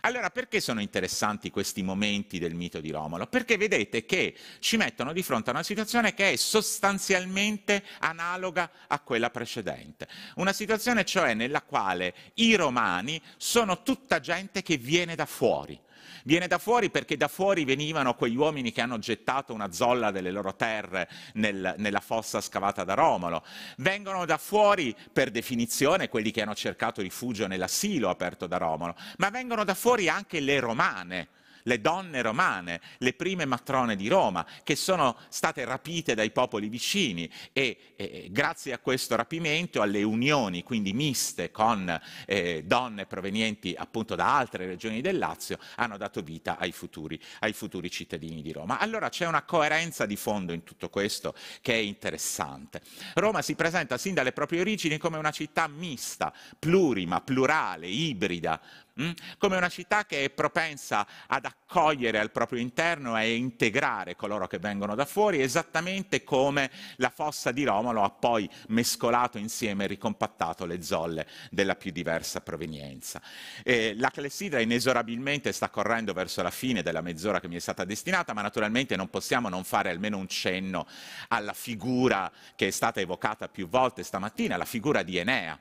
Allora perché sono interessanti questi momenti del mito di Romolo? Perché vedete che ci mettono di fronte a una situazione che è sostanzialmente analoga a quella precedente precedente. Una situazione cioè nella quale i romani sono tutta gente che viene da fuori. Viene da fuori perché da fuori venivano quegli uomini che hanno gettato una zolla delle loro terre nel, nella fossa scavata da Romolo. Vengono da fuori, per definizione, quelli che hanno cercato rifugio nell'asilo aperto da Romolo, ma vengono da fuori anche le romane le donne romane, le prime matrone di Roma, che sono state rapite dai popoli vicini e eh, grazie a questo rapimento, alle unioni, quindi miste con eh, donne provenienti appunto da altre regioni del Lazio, hanno dato vita ai futuri, ai futuri cittadini di Roma. Allora c'è una coerenza di fondo in tutto questo che è interessante. Roma si presenta sin dalle proprie origini come una città mista, plurima, plurale, ibrida, Mm? come una città che è propensa ad accogliere al proprio interno e integrare coloro che vengono da fuori, esattamente come la fossa di Romolo ha poi mescolato insieme e ricompattato le zolle della più diversa provenienza. E la clessidra inesorabilmente sta correndo verso la fine della mezz'ora che mi è stata destinata, ma naturalmente non possiamo non fare almeno un cenno alla figura che è stata evocata più volte stamattina, la figura di Enea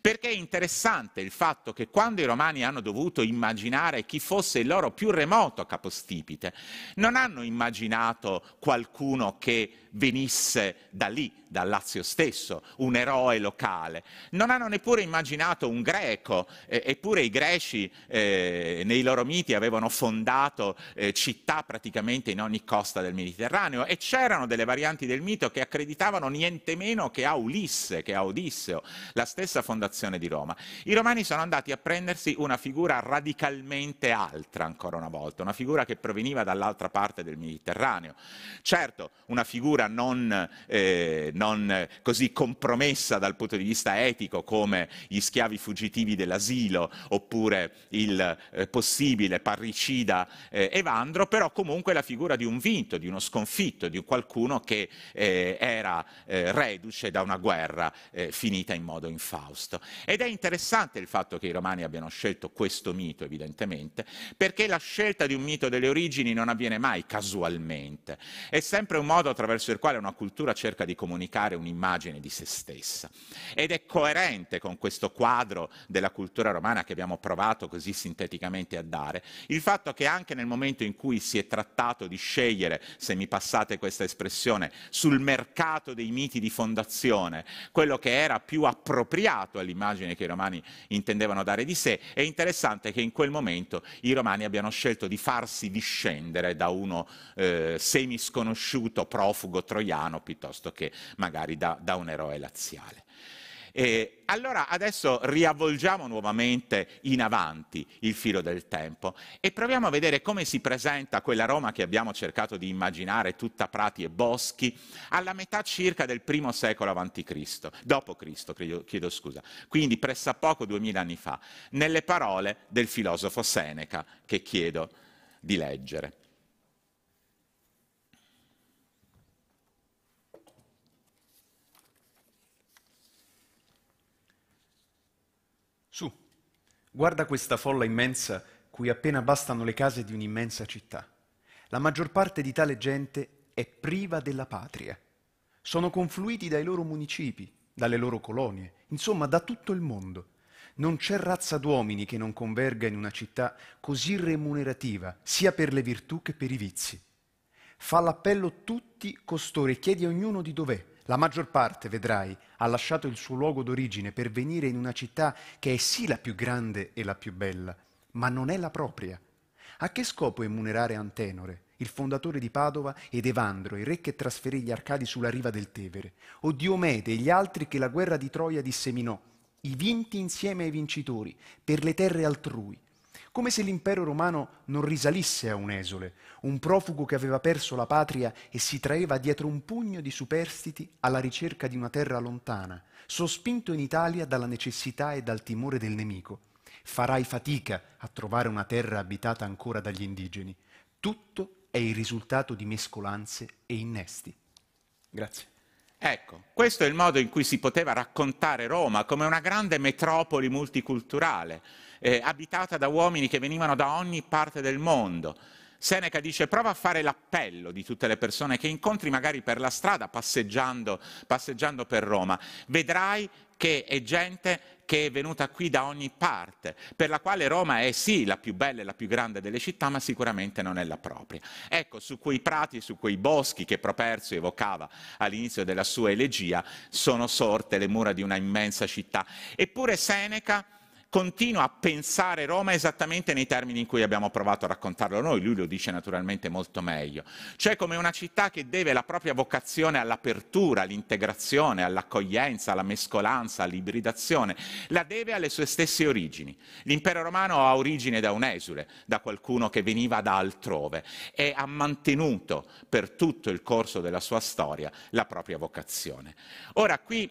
perché è interessante il fatto che quando i romani hanno dovuto immaginare chi fosse il loro più remoto capostipite, non hanno immaginato qualcuno che venisse da lì, dal Lazio stesso, un eroe locale. Non hanno neppure immaginato un greco, eh, eppure i greci eh, nei loro miti avevano fondato eh, città praticamente in ogni costa del Mediterraneo e c'erano delle varianti del mito che accreditavano niente meno che a Ulisse, che a Odisseo, la stessa fondazione di Roma. I romani sono andati a prendersi una figura radicalmente altra ancora una volta, una figura che proveniva dall'altra parte del Mediterraneo. Certo, una figura non, eh, non, eh, così compromessa dal punto di vista etico come gli schiavi fuggitivi dell'asilo oppure il eh, possibile parricida eh, Evandro, però comunque la figura di un vinto, di uno sconfitto, di qualcuno che eh, era eh, reduce da una guerra finita in modo infausto. Ed è interessante il fatto che i romani abbiano scelto questo mito, evidentemente, perché la scelta di un mito delle origini non avviene mai casualmente. È sempre un modo attraverso il per quale una cultura cerca di comunicare un'immagine di se stessa. Ed è coerente con questo quadro della cultura romana che abbiamo provato così sinteticamente a dare, il fatto che anche nel momento in cui si è trattato di scegliere, se mi passate questa espressione, sul mercato dei miti di fondazione, quello che era più appropriato all'immagine che i romani intendevano dare di sé, è interessante che in quel momento i romani abbiano scelto di farsi discendere da uno eh, semisconosciuto profugo drago troiano piuttosto che magari da, da un eroe laziale. E allora adesso riavvolgiamo nuovamente in avanti il filo del tempo e proviamo a vedere come si presenta quella Roma che abbiamo cercato di immaginare tutta prati e boschi alla metà circa del primo secolo a.C., dopo Cristo, credo, chiedo scusa, quindi pressappoco duemila anni fa, nelle parole del filosofo Seneca che chiedo di leggere. Guarda questa folla immensa cui appena bastano le case di un'immensa città. La maggior parte di tale gente è priva della patria. Sono confluiti dai loro municipi, dalle loro colonie, insomma da tutto il mondo. Non c'è razza d'uomini che non converga in una città così remunerativa, sia per le virtù che per i vizi. Fa l'appello tutti costore e chiedi a ognuno di dov'è, la maggior parte, vedrai, ha lasciato il suo luogo d'origine per venire in una città che è sì la più grande e la più bella, ma non è la propria. A che scopo emunerare Antenore, il fondatore di Padova, ed Evandro, il re che trasferì gli Arcadi sulla riva del Tevere, o Diomede e gli altri che la guerra di Troia disseminò, i vinti insieme ai vincitori, per le terre altrui, come se l'impero romano non risalisse a un esule, un profugo che aveva perso la patria e si traeva dietro un pugno di superstiti alla ricerca di una terra lontana, sospinto in Italia dalla necessità e dal timore del nemico. Farai fatica a trovare una terra abitata ancora dagli indigeni. Tutto è il risultato di mescolanze e innesti. Grazie. Ecco, questo è il modo in cui si poteva raccontare Roma come una grande metropoli multiculturale eh, abitata da uomini che venivano da ogni parte del mondo. Seneca dice prova a fare l'appello di tutte le persone che incontri magari per la strada passeggiando, passeggiando per Roma. Vedrai che è gente che è venuta qui da ogni parte, per la quale Roma è sì la più bella e la più grande delle città, ma sicuramente non è la propria. Ecco, su quei prati, su quei boschi che Properzio evocava all'inizio della sua elegia, sono sorte le mura di una immensa città. Eppure Seneca continua a pensare Roma esattamente nei termini in cui abbiamo provato a raccontarlo noi, lui lo dice naturalmente molto meglio, cioè come una città che deve la propria vocazione all'apertura, all'integrazione, all'accoglienza, alla mescolanza, all'ibridazione, la deve alle sue stesse origini. L'impero romano ha origine da un esule, da qualcuno che veniva da altrove e ha mantenuto per tutto il corso della sua storia la propria vocazione. Ora qui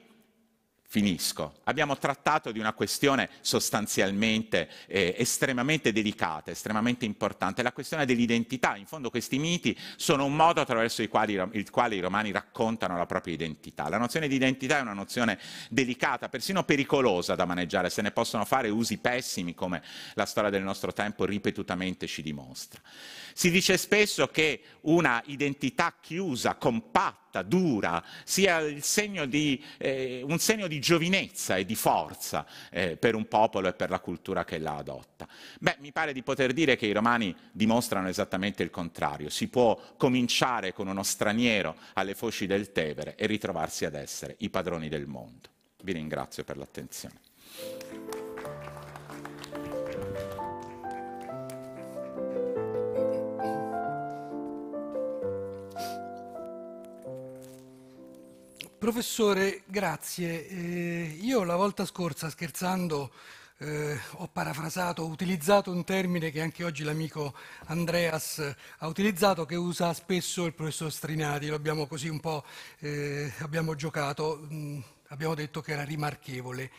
Finisco. Abbiamo trattato di una questione sostanzialmente eh, estremamente delicata, estremamente importante, la questione dell'identità. In fondo questi miti sono un modo attraverso il quale, il quale i romani raccontano la propria identità. La nozione di identità è una nozione delicata, persino pericolosa da maneggiare, se ne possono fare usi pessimi come la storia del nostro tempo ripetutamente ci dimostra. Si dice spesso che una identità chiusa, compatta, compatta, dura, sia segno di, eh, un segno di giovinezza e di forza eh, per un popolo e per la cultura che la adotta. Beh, mi pare di poter dire che i romani dimostrano esattamente il contrario. Si può cominciare con uno straniero alle foci del Tevere e ritrovarsi ad essere i padroni del mondo. Vi ringrazio per l'attenzione. Professore, grazie. Eh, io la volta scorsa, scherzando, eh, ho parafrasato, ho utilizzato un termine che anche oggi l'amico Andreas ha utilizzato, che usa spesso il professor Strinati, lo abbiamo così un po', eh, abbiamo giocato, mh, mm, abbiamo detto che era rimarchevole.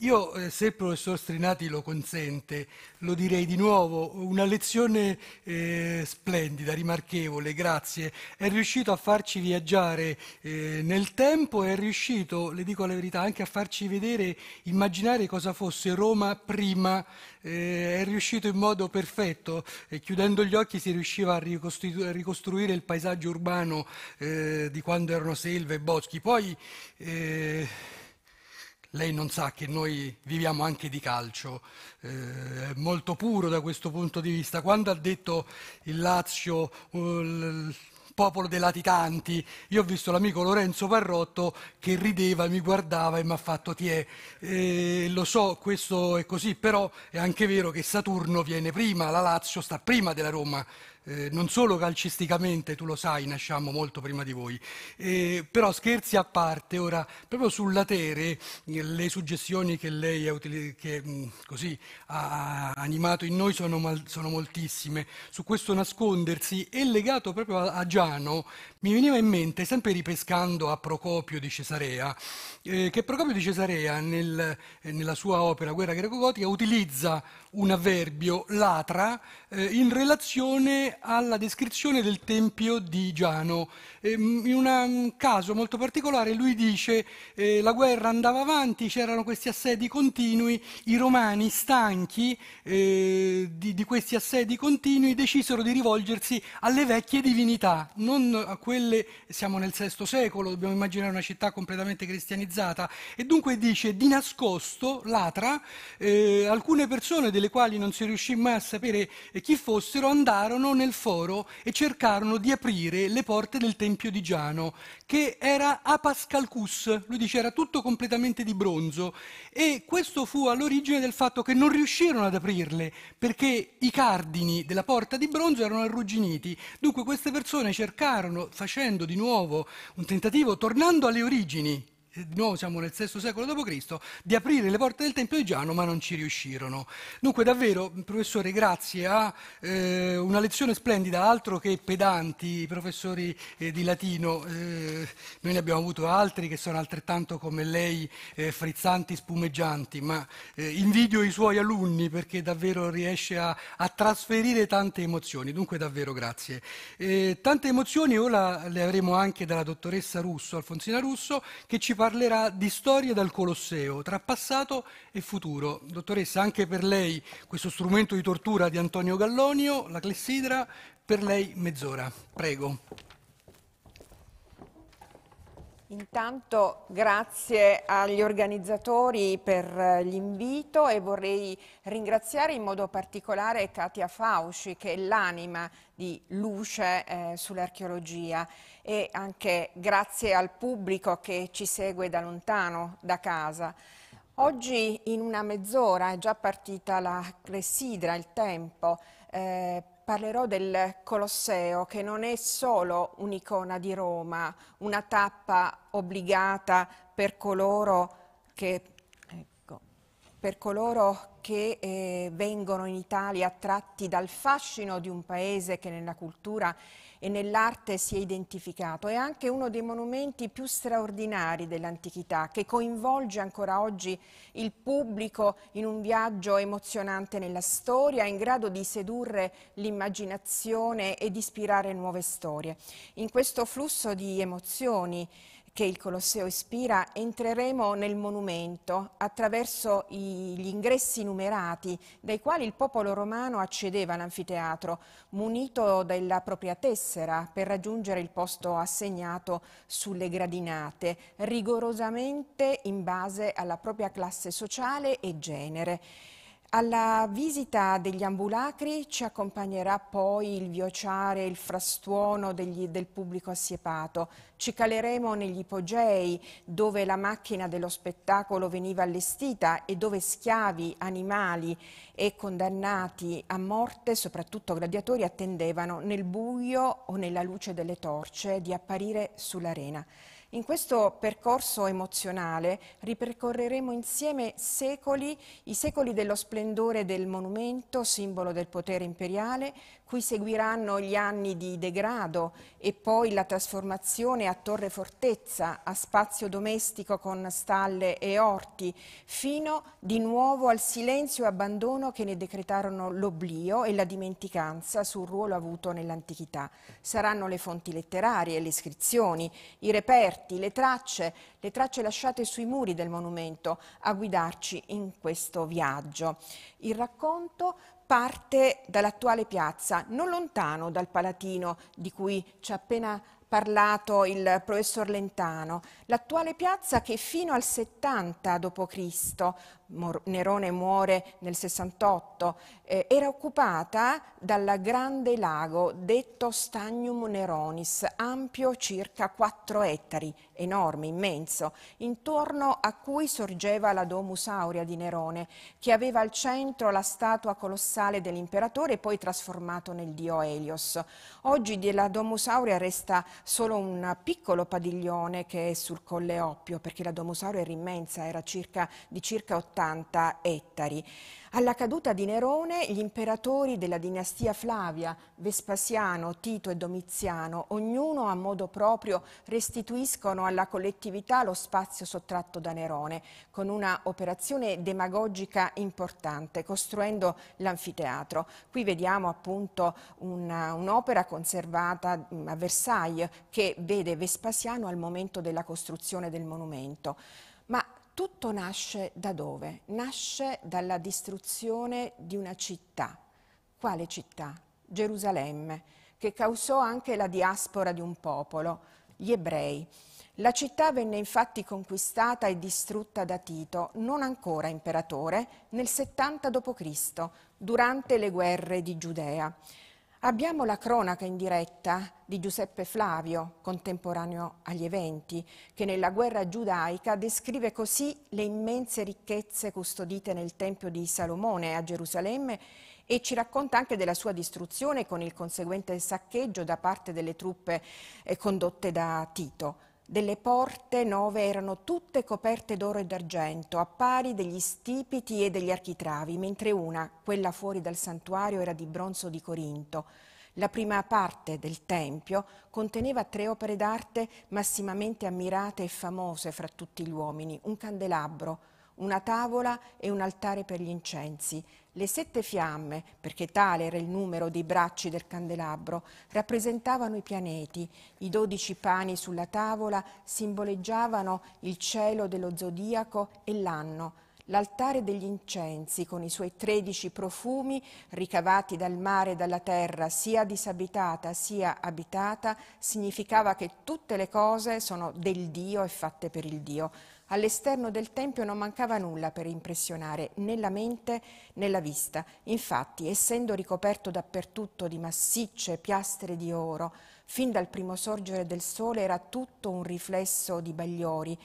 Io, eh, se il professor Strinati lo consente, lo direi di nuovo, una lezione eh, splendida, rimarchevole, grazie. È riuscito a farci viaggiare eh, nel tempo e è riuscito, le dico la verità, anche a farci vedere, immaginare cosa fosse Roma prima. Eh, è riuscito in modo perfetto, chiudendo gli occhi si riusciva a, ricostru- a ricostruire il paesaggio urbano eh, di quando erano selve e boschi. Poi, lei non sa che noi viviamo anche di calcio, eh, molto puro da questo punto di vista. Quando ha detto il Lazio, eh, il popolo dei latitanti, io ho visto l'amico Lorenzo Parrotto che rideva, mi guardava e mi ha fatto tie. Eh, lo so, questo è così, però è anche vero che Saturno viene prima, la Lazio sta prima della Roma eh, non solo calcisticamente, tu lo sai, nasciamo molto prima di voi, eh, però scherzi a parte, ora proprio sulla Tere, le suggestioni che lei utili- che, mh, mm, così, ha, animato in noi sono, mal- sono, moltissime, su questo nascondersi e legato proprio a, a, Giano mi veniva in mente, sempre ripescando a Procopio di Cesarea, eh, che Procopio di Cesarea nel, nella sua opera Guerra greco-gotica utilizza un avverbio, latra, eh, in relazione alla descrizione del tempio di Giano. Eh, in una, un caso molto particolare lui dice eh, la guerra andava avanti, c'erano questi assedi continui, i romani stanchi eh, di, di questi assedi continui decisero di rivolgersi alle vecchie divinità, non a quelle, siamo nel VI secolo, dobbiamo immaginare una città completamente cristianizzata, e dunque dice di nascosto, latra, eh, alcune persone delle delle quali non si riuscì mai a sapere eh, chi fossero, andarono nel foro e cercarono di aprire le porte del Tempio di Giano, che era Apas Calcus, lui dice era tutto completamente di bronzo e questo fu all'origine del fatto che non riuscirono ad aprirle perché i cardini della porta di bronzo erano arrugginiti. Dunque queste persone cercarono, facendo di nuovo un tentativo, tornando alle origini, di nuovo siamo nel VI secolo d.C., di aprire le porte del Tempio di Giano, ma non ci riuscirono. Dunque davvero, professore, grazie a eh, una lezione splendida, altro che pedanti, i professori eh, di latino, eh, noi ne abbiamo avuto altri che sono altrettanto come lei eh, frizzanti, spumeggianti, ma eh, invidio i suoi alunni perché davvero riesce a, a trasferire tante emozioni, dunque davvero grazie. Eh, tante emozioni ora le avremo anche dalla dottoressa Russo, Alfonsina Russo, che ci parla parlerà di storie dal Colosseo, tra passato e futuro. Dottoressa, anche per lei questo strumento di tortura di Antonio Gallonio, la clessidra, per lei mezz'ora. Prego. Intanto grazie agli organizzatori per eh, l'invito e vorrei ringraziare in modo particolare Katia Fauci che è l'anima di luce eh, sull'archeologia e anche grazie al pubblico che ci segue da lontano, da casa. Oggi in una mezz'ora è già partita la clessidra, il tempo, eh, Parlerò del Colosseo, che non è solo un'icona di Roma, una tappa obbligata per coloro che, ecco, per coloro che eh, vengono in Italia attratti dal fascino di un paese che nella cultura è e nell'arte si è identificato. È anche uno dei monumenti più straordinari dell'antichità che coinvolge ancora oggi il pubblico in un viaggio emozionante nella storia, in grado di sedurre l'immaginazione e di ispirare nuove storie. In questo flusso di emozioni che il Colosseo ispira, entreremo nel monumento attraverso gli ingressi numerati dai quali il popolo romano accedeva all'anfiteatro, munito della propria tessera per raggiungere il posto assegnato sulle gradinate, rigorosamente in base alla propria classe sociale e genere. Alla visita degli ambulacri ci accompagnerà poi il viociare il frastuono degli, del pubblico assiepato. Ci caleremo negli ipogei dove la macchina dello spettacolo veniva allestita e dove schiavi, animali e condannati a morte, soprattutto gladiatori, attendevano nel buio o nella luce delle torce di apparire sull'arena. In questo percorso emozionale ripercorreremo insieme secoli, i secoli dello splendore del monumento, simbolo del potere imperiale, cui seguiranno gli anni di degrado e poi la trasformazione a torre fortezza, a spazio domestico con stalle e orti, fino di nuovo al silenzio e abbandono che ne decretarono l'oblio e la dimenticanza sul ruolo avuto nell'antichità. Saranno le fonti letterarie, le iscrizioni, i reperti, reperti, le tracce, le tracce lasciate sui muri del monumento a guidarci in questo viaggio. Il racconto parte dall'attuale piazza, non lontano dal Palatino di cui ci ha appena parlato il professor Lentano, l'attuale piazza che fino al 70 d.C. Nerone muore nel 68, eh, era occupata dal grande lago detto Stagnum Neronis, ampio circa 4 ettari, enorme, immenso, intorno a cui sorgeva la Domus Aurea di Nerone, che aveva al centro la statua colossale dell'imperatore poi trasformato nel dio Helios. Oggi della Domus Aurea resta solo un piccolo padiglione che è sul Colle Oppio, perché la Domus Aurea era immensa, era circa, di circa 80 80 ettari. Alla caduta di Nerone, gli imperatori della dinastia Flavia, Vespasiano, Tito e Domiziano, ognuno a modo proprio restituiscono alla collettività lo spazio sottratto da Nerone, con una operazione demagogica importante, costruendo l'anfiteatro. Qui vediamo appunto un'opera conservata a Versailles che vede Vespasiano al momento della costruzione del monumento. Ma tutto nasce da dove? Nasce dalla distruzione di una città. Quale città? Gerusalemme, che causò anche la diaspora di un popolo, gli ebrei. La città venne infatti conquistata e distrutta da Tito, non ancora imperatore, nel 70 d.C., durante le guerre di Giudea. Abbiamo la cronaca in diretta di Giuseppe Flavio, contemporaneo agli eventi, che nella guerra giudaica descrive così le immense ricchezze custodite nel Tempio di Salomone a Gerusalemme e ci racconta anche della sua distruzione con il conseguente saccheggio da parte delle truppe eh, condotte da Tito. Delle porte nove erano tutte coperte d'oro e d'argento, a pari degli stipiti e degli architravi, mentre una, quella fuori dal santuario, era di bronzo di Corinto. La prima parte del Tempio conteneva tre opere d'arte massimamente ammirate e famose fra tutti gli uomini, un candelabro, una tavola e un altare per gli incensi. Le sette fiamme, perché tale era il numero dei bracci del candelabro, rappresentavano i pianeti, i dodici pani sulla tavola simboleggiavano il cielo dello zodiaco e l'anno, L'altare degli incensi, con i suoi tredici profumi ricavati dal mare e dalla terra, sia disabitata sia abitata, significava che tutte le cose sono del Dio e fatte per il Dio. All'esterno del Tempio non mancava nulla per impressionare né la mente né la vista. Infatti, essendo ricoperto dappertutto di massicce piastre di oro, fin dal primo sorgere del sole era tutto un riflesso di bagliori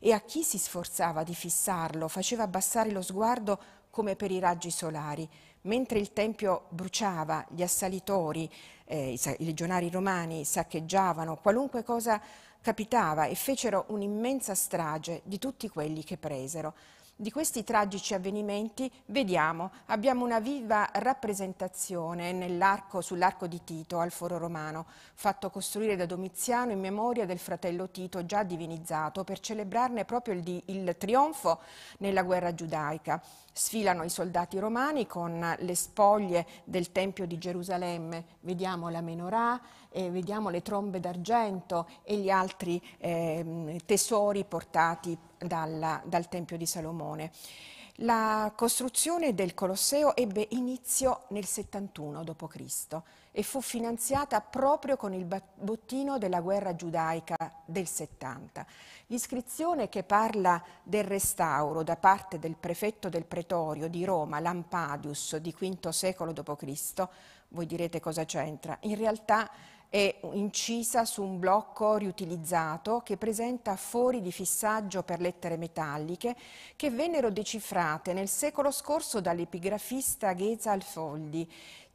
e a chi si sforzava di fissarlo faceva abbassare lo sguardo come per i raggi solari. Mentre il Tempio bruciava, gli assalitori, eh, i legionari romani saccheggiavano, qualunque cosa capitava e fecero un'immensa strage di tutti quelli che presero. Di questi tragici avvenimenti vediamo, abbiamo una viva rappresentazione sull'arco di Tito al Foro Romano, fatto costruire da Domiziano in memoria del fratello Tito già divinizzato per celebrarne proprio il, il trionfo nella guerra giudaica. Sfilano i soldati romani con le spoglie del Tempio di Gerusalemme, vediamo la menorah, eh, vediamo le trombe d'argento e gli altri eh, tesori portati dalla, dal Tempio di Salomone. La costruzione del Colosseo ebbe inizio nel 71 d.C e fu finanziata proprio con il bottino della guerra giudaica del 70. L'iscrizione che parla del restauro da parte del prefetto del pretorio di Roma, Lampadius, di V secolo d.C., voi direte cosa c'entra, in realtà è incisa su un blocco riutilizzato che presenta fori di fissaggio per lettere metalliche che vennero decifrate nel secolo scorso dall'epigrafista Geza Foldi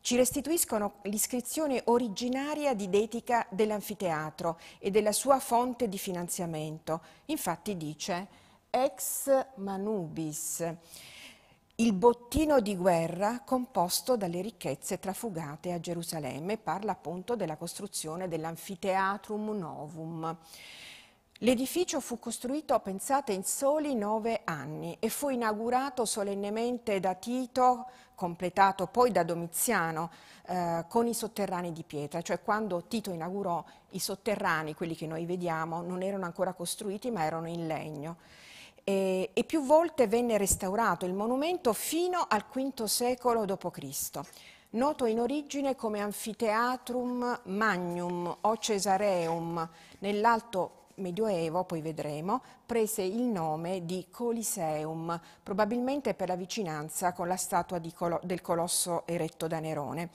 ci restituiscono l'iscrizione originaria di Detica dell'anfiteatro e della sua fonte di finanziamento. Infatti dice ex manubis, il bottino di guerra composto dalle ricchezze trafugate a Gerusalemme, parla appunto della costruzione dell'anfiteatrum novum. L'edificio fu costruito, pensate, in soli nove anni e fu inaugurato solennemente da Tito completato poi da Domiziano eh, con i sotterranei di pietra, cioè quando Tito inaugurò i sotterranei, quelli che noi vediamo, non erano ancora costruiti ma erano in legno. E, e più volte venne restaurato il monumento fino al V secolo d.C., noto in origine come Anfiteatrum Magnum o Cesareum, nell'alto Medioevo, poi vedremo, prese il nome di Coliseum, probabilmente per la vicinanza con la statua Colo del colosso eretto da Nerone.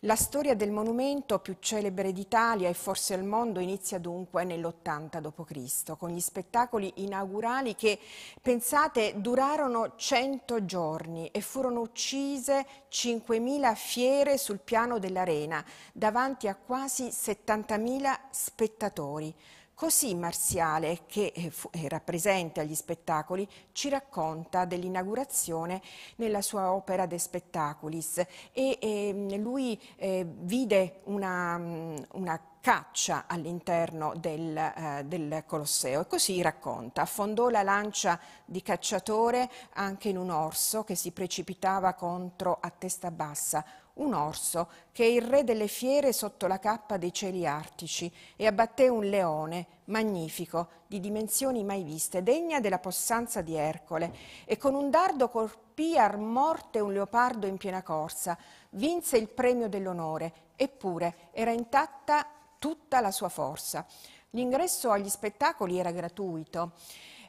La storia del monumento più celebre d'Italia e forse al mondo inizia dunque nell'80 d.C., con gli spettacoli inaugurali che, pensate, durarono 100 giorni e furono uccise 5.000 fiere sul piano dell'arena, davanti a quasi 70.000 spettatori. Così Marziale, che eh, eh, rappresenta gli spettacoli, ci racconta dell'inaugurazione nella sua opera De Spettaculis e, e ehm, lui eh, vide una, mm, una caccia all'interno del, eh, del, Colosseo e così racconta. Affondò la lancia di cacciatore anche in un orso che si precipitava contro a testa bassa un orso che è il re delle fiere sotto la cappa dei cieli artici e abbatté un leone magnifico di dimensioni mai viste, degna della possanza di Ercole, e con un dardo colpì a morte un leopardo in piena corsa, vinse il premio dell'onore, eppure era intatta tutta la sua forza. L'ingresso agli spettacoli era gratuito.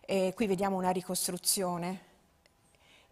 E qui vediamo una ricostruzione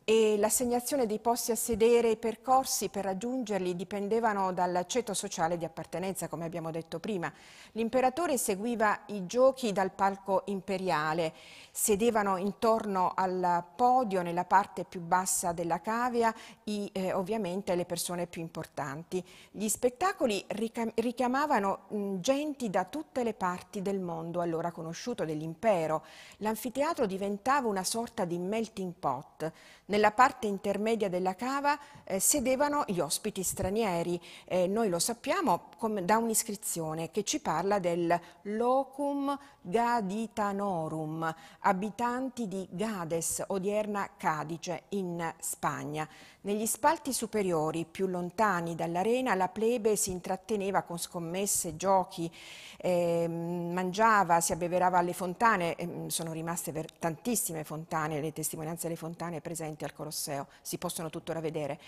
e l'assegnazione dei posti a sedere e i percorsi per raggiungerli dipendevano dal ceto sociale di appartenenza, come abbiamo detto prima. L'imperatore seguiva i giochi dal palco imperiale, sedevano intorno al podio nella parte più bassa della cavia i, eh, ovviamente le persone più importanti. Gli spettacoli richiamavano mh, genti da tutte le parti del mondo allora conosciuto dell'impero. L'anfiteatro diventava una sorta di melting pot nella parte intermedia della cava eh, sedevano gli ospiti stranieri. Eh, noi lo sappiamo com- da un'iscrizione che ci parla del locum gaditanorum, abitanti di Gades, odierna Cadice, in Spagna. Negli spalti superiori, più lontani dall'arena, la plebe si intratteneva con scommesse, giochi, eh, mangiava, si abbeverava alle fontane, eh, sono rimaste tantissime fontane, le testimonianze delle fontane presenti al Colosseo, si possono tuttora vedere,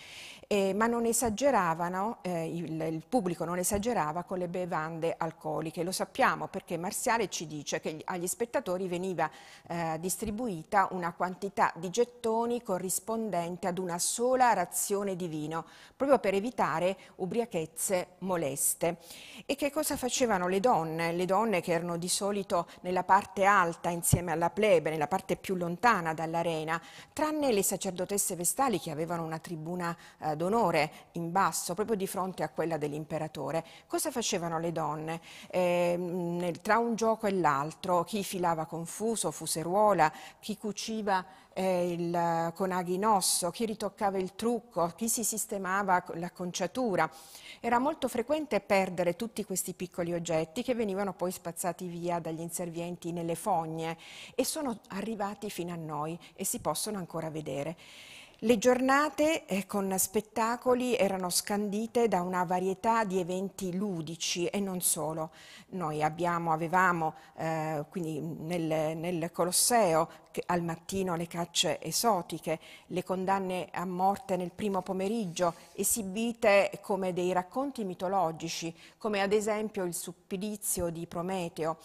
eh, ma non esageravano, eh, il, il pubblico non esagerava con le bevande alcoliche, lo sappiamo perché Marziale ci dice che agli spettatori veniva eh, distribuita una quantità di gettoni corrispondente ad una sola pura razione di vino, proprio per evitare ubriachezze moleste. E che cosa facevano le donne? Le donne che erano di solito nella parte alta insieme alla plebe, nella parte più lontana dall'arena, tranne le sacerdotesse vestali che avevano una tribuna eh, d'onore in basso, proprio di fronte a quella dell'imperatore. Cosa facevano le donne? Eh, tra un gioco e l'altro, chi filava confuso, fuseruola, chi cuciva eh, il in osso, chi ritoccava il trucco, chi si sistemava l'acconciatura. Era molto frequente perdere tutti questi piccoli oggetti che venivano poi spazzati via dagli inservienti nelle fogne e sono arrivati fino a noi e si possono ancora vedere. Le giornate eh, con spettacoli erano scandite da una varietà di eventi ludici e non solo. Noi abbiamo, avevamo eh, quindi nel, nel Colosseo al mattino le cacce esotiche, le condanne a morte nel primo pomeriggio esibite come dei racconti mitologici, come ad esempio il suppilizio di Prometeo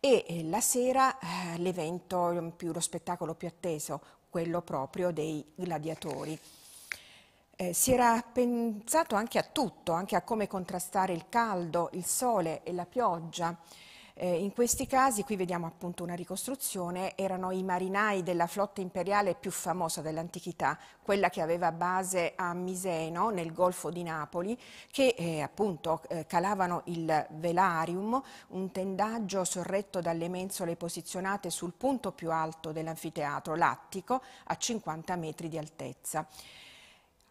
e eh, la sera eh, l'evento lo spettacolo più atteso, quello proprio dei gladiatori. Eh, si era pensato anche a tutto, anche a come contrastare il caldo, il sole e la pioggia, eh, in questi casi, qui vediamo appunto una ricostruzione, erano i marinai della flotta imperiale più famosa dell'antichità, quella che aveva base a Miseno, nel Golfo di Napoli, che eh, appunto eh, calavano il velarium, un tendaggio sorretto dalle mensole posizionate sul punto più alto dell'anfiteatro, l'attico, a 50 metri di altezza.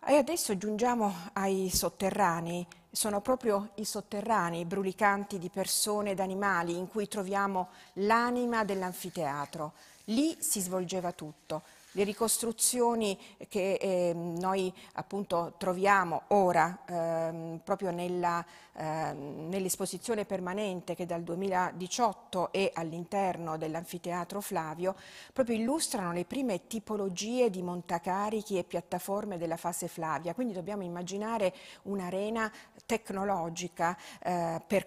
E adesso giungiamo ai sotterranei. Sono proprio i sotterranei brulicanti di persone ed animali in cui troviamo l'anima dell'anfiteatro. Lì si svolgeva tutto, le ricostruzioni che eh, noi appunto troviamo ora ehm, proprio ehm, nell'esposizione permanente che dal 2018 è all'interno dell'anfiteatro Flavio, proprio illustrano le prime tipologie di montacarichi e piattaforme della fase Flavia, quindi dobbiamo immaginare un'arena tecnologica eh, per,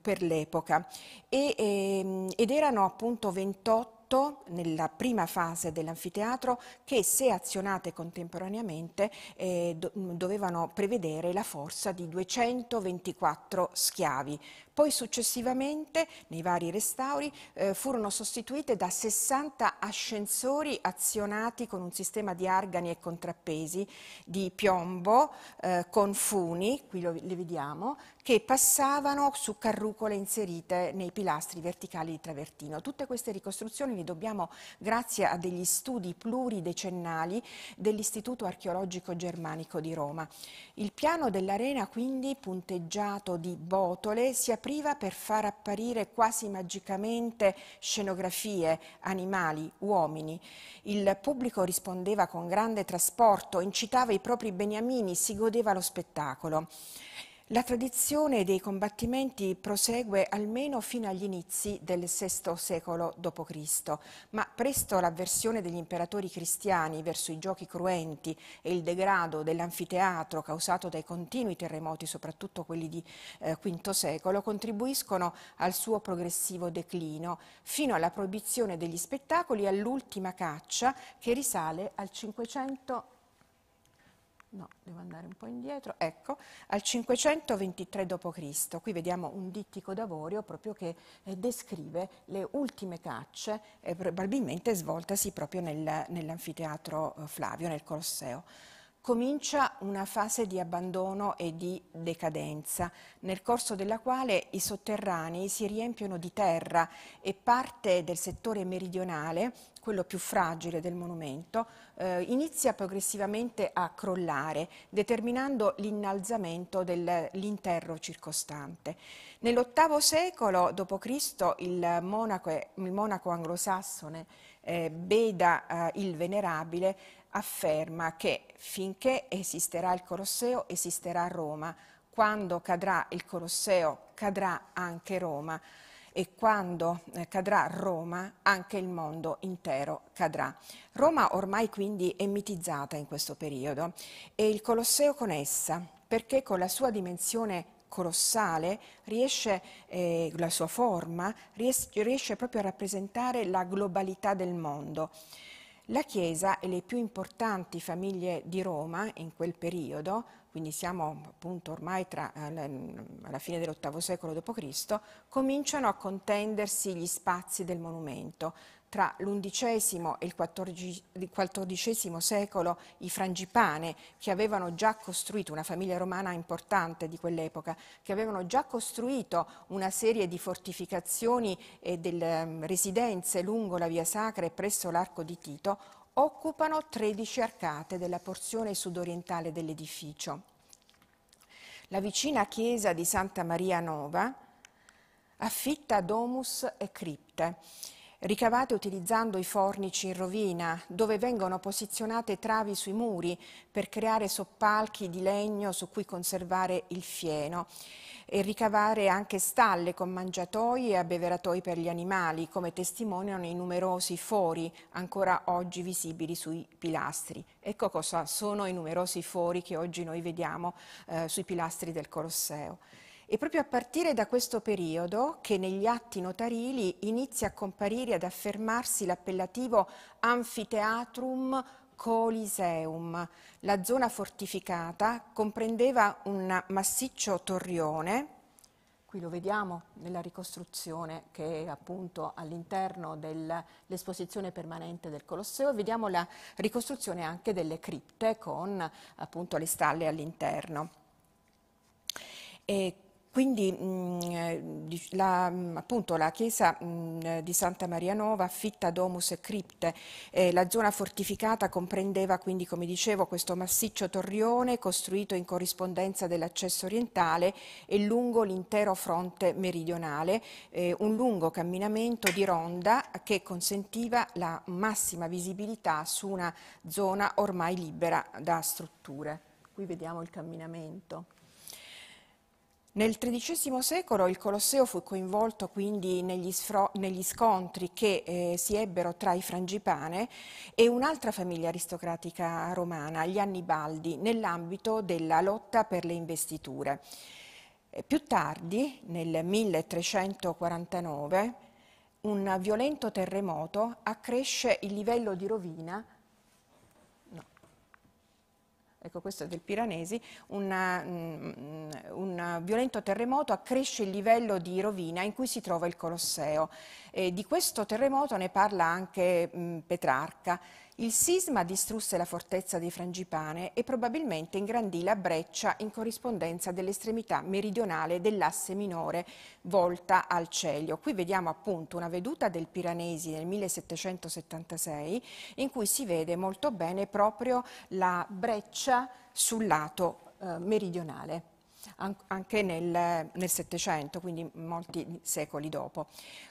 per l'epoca ehm, ed erano appunto 28 8 nella prima fase dell'anfiteatro che se azionate contemporaneamente eh, dovevano prevedere la forza di 224 schiavi. Poi successivamente, nei vari restauri, eh, furono sostituite da 60 ascensori azionati con un sistema di argani e contrappesi di piombo eh, con funi, qui lo, li vediamo, che passavano su carrucole inserite nei pilastri verticali di travertino. Tutte queste ricostruzioni le dobbiamo grazie a degli studi pluridecennali dell'Istituto Archeologico Germanico di Roma. Il piano dell'arena quindi punteggiato di botole si apre apriva per far apparire quasi magicamente scenografie, animali, uomini. Il pubblico rispondeva con grande trasporto, incitava i propri beniamini, si godeva lo spettacolo. La tradizione dei combattimenti prosegue almeno fino agli inizi del VI secolo d.C., ma presto l'avversione degli imperatori cristiani verso i giochi cruenti e il degrado dell'anfiteatro causato dai continui terremoti, soprattutto quelli di eh, V secolo, contribuiscono al suo progressivo declino, fino alla proibizione degli spettacoli e all'ultima caccia che risale al 500 no, devo andare un po' indietro, ecco, al 523 d.C. Qui vediamo un dittico d'avorio proprio che eh, descrive le ultime cacce, eh, probabilmente svoltasi proprio nel, nell'anfiteatro eh, Flavio, nel Colosseo comincia una fase di abbandono e di decadenza, nel corso della quale i sotterranei si riempiono di terra e parte del settore meridionale, quello più fragile del monumento, eh, inizia progressivamente a crollare, determinando l'innalzamento dell'interro circostante. Nell'VIII secolo d.C. il monaco, il monaco anglosassone eh, Beda eh, il Venerabile afferma che finché esisterà il Colosseo esisterà Roma, quando cadrà il Colosseo cadrà anche Roma e quando eh, cadrà Roma anche il mondo intero cadrà. Roma ormai quindi è mitizzata in questo periodo e il Colosseo con essa, perché con la sua dimensione colossale riesce, eh, la sua forma, ries riesce proprio a rappresentare la globalità del mondo. La Chiesa e le più importanti famiglie di Roma in quel periodo, quindi siamo appunto ormai tra, eh, mm, alla fine dell'VIII secolo d.C., cominciano a contendersi gli spazi del monumento tra l'undicesimo e il quattordicesimo secolo i frangipane, che avevano già costruito, una famiglia romana importante di quell'epoca, che avevano già costruito una serie di fortificazioni e delle ehm, residenze lungo la via sacra e presso l'arco di Tito, occupano 13 arcate della porzione sudorientale dell'edificio. La vicina chiesa di Santa Maria Nova affitta domus e cripte ricavate utilizzando i fornici in rovina, dove vengono posizionate travi sui muri per creare soppalchi di legno su cui conservare il fieno e ricavare anche stalle con mangiatoi e abbeveratoi per gli animali, come testimoniano i numerosi fori ancora oggi visibili sui pilastri. Ecco cosa sono i numerosi fori che oggi noi vediamo eh, sui pilastri del Colosseo. È proprio a partire da questo periodo che negli atti notarili inizia a comparire ad affermarsi l'appellativo Anfiteatrum Coliseum. La zona fortificata comprendeva un massiccio torrione, qui lo vediamo nella ricostruzione che è appunto all'interno dell'esposizione permanente del Colosseo, vediamo la ricostruzione anche delle cripte con appunto le stalle all'interno. Quindi mh, mm, eh, la, mm, appunto, la chiesa mh, mm, eh, di Santa Maria Nova affitta domus e cripte, eh, la zona fortificata comprendeva quindi come dicevo questo massiccio torrione costruito in corrispondenza dell'accesso orientale e lungo l'intero fronte meridionale, eh, un lungo camminamento di ronda che consentiva la massima visibilità su una zona ormai libera da strutture. Qui vediamo il camminamento. Nel XIII secolo il Colosseo fu coinvolto quindi negli, negli scontri che eh, si ebbero tra i Frangipane e un'altra famiglia aristocratica romana, gli Annibaldi, nell'ambito della lotta per le investiture. E eh, più tardi, nel 1349, un violento terremoto accresce il livello di rovina ecco questo è del Piranesi, una, um, mm, un violento terremoto accresce il livello di rovina in cui si trova il Colosseo. E di questo terremoto ne parla anche um, Petrarca il sisma distrusse la fortezza dei Frangipane e probabilmente ingrandì la breccia in corrispondenza dell'estremità meridionale dell'asse minore volta al Celio. Qui vediamo appunto una veduta del Piranesi nel 1776 in cui si vede molto bene proprio la breccia sul lato eh, meridionale anche nel, nel Settecento, quindi molti secoli dopo.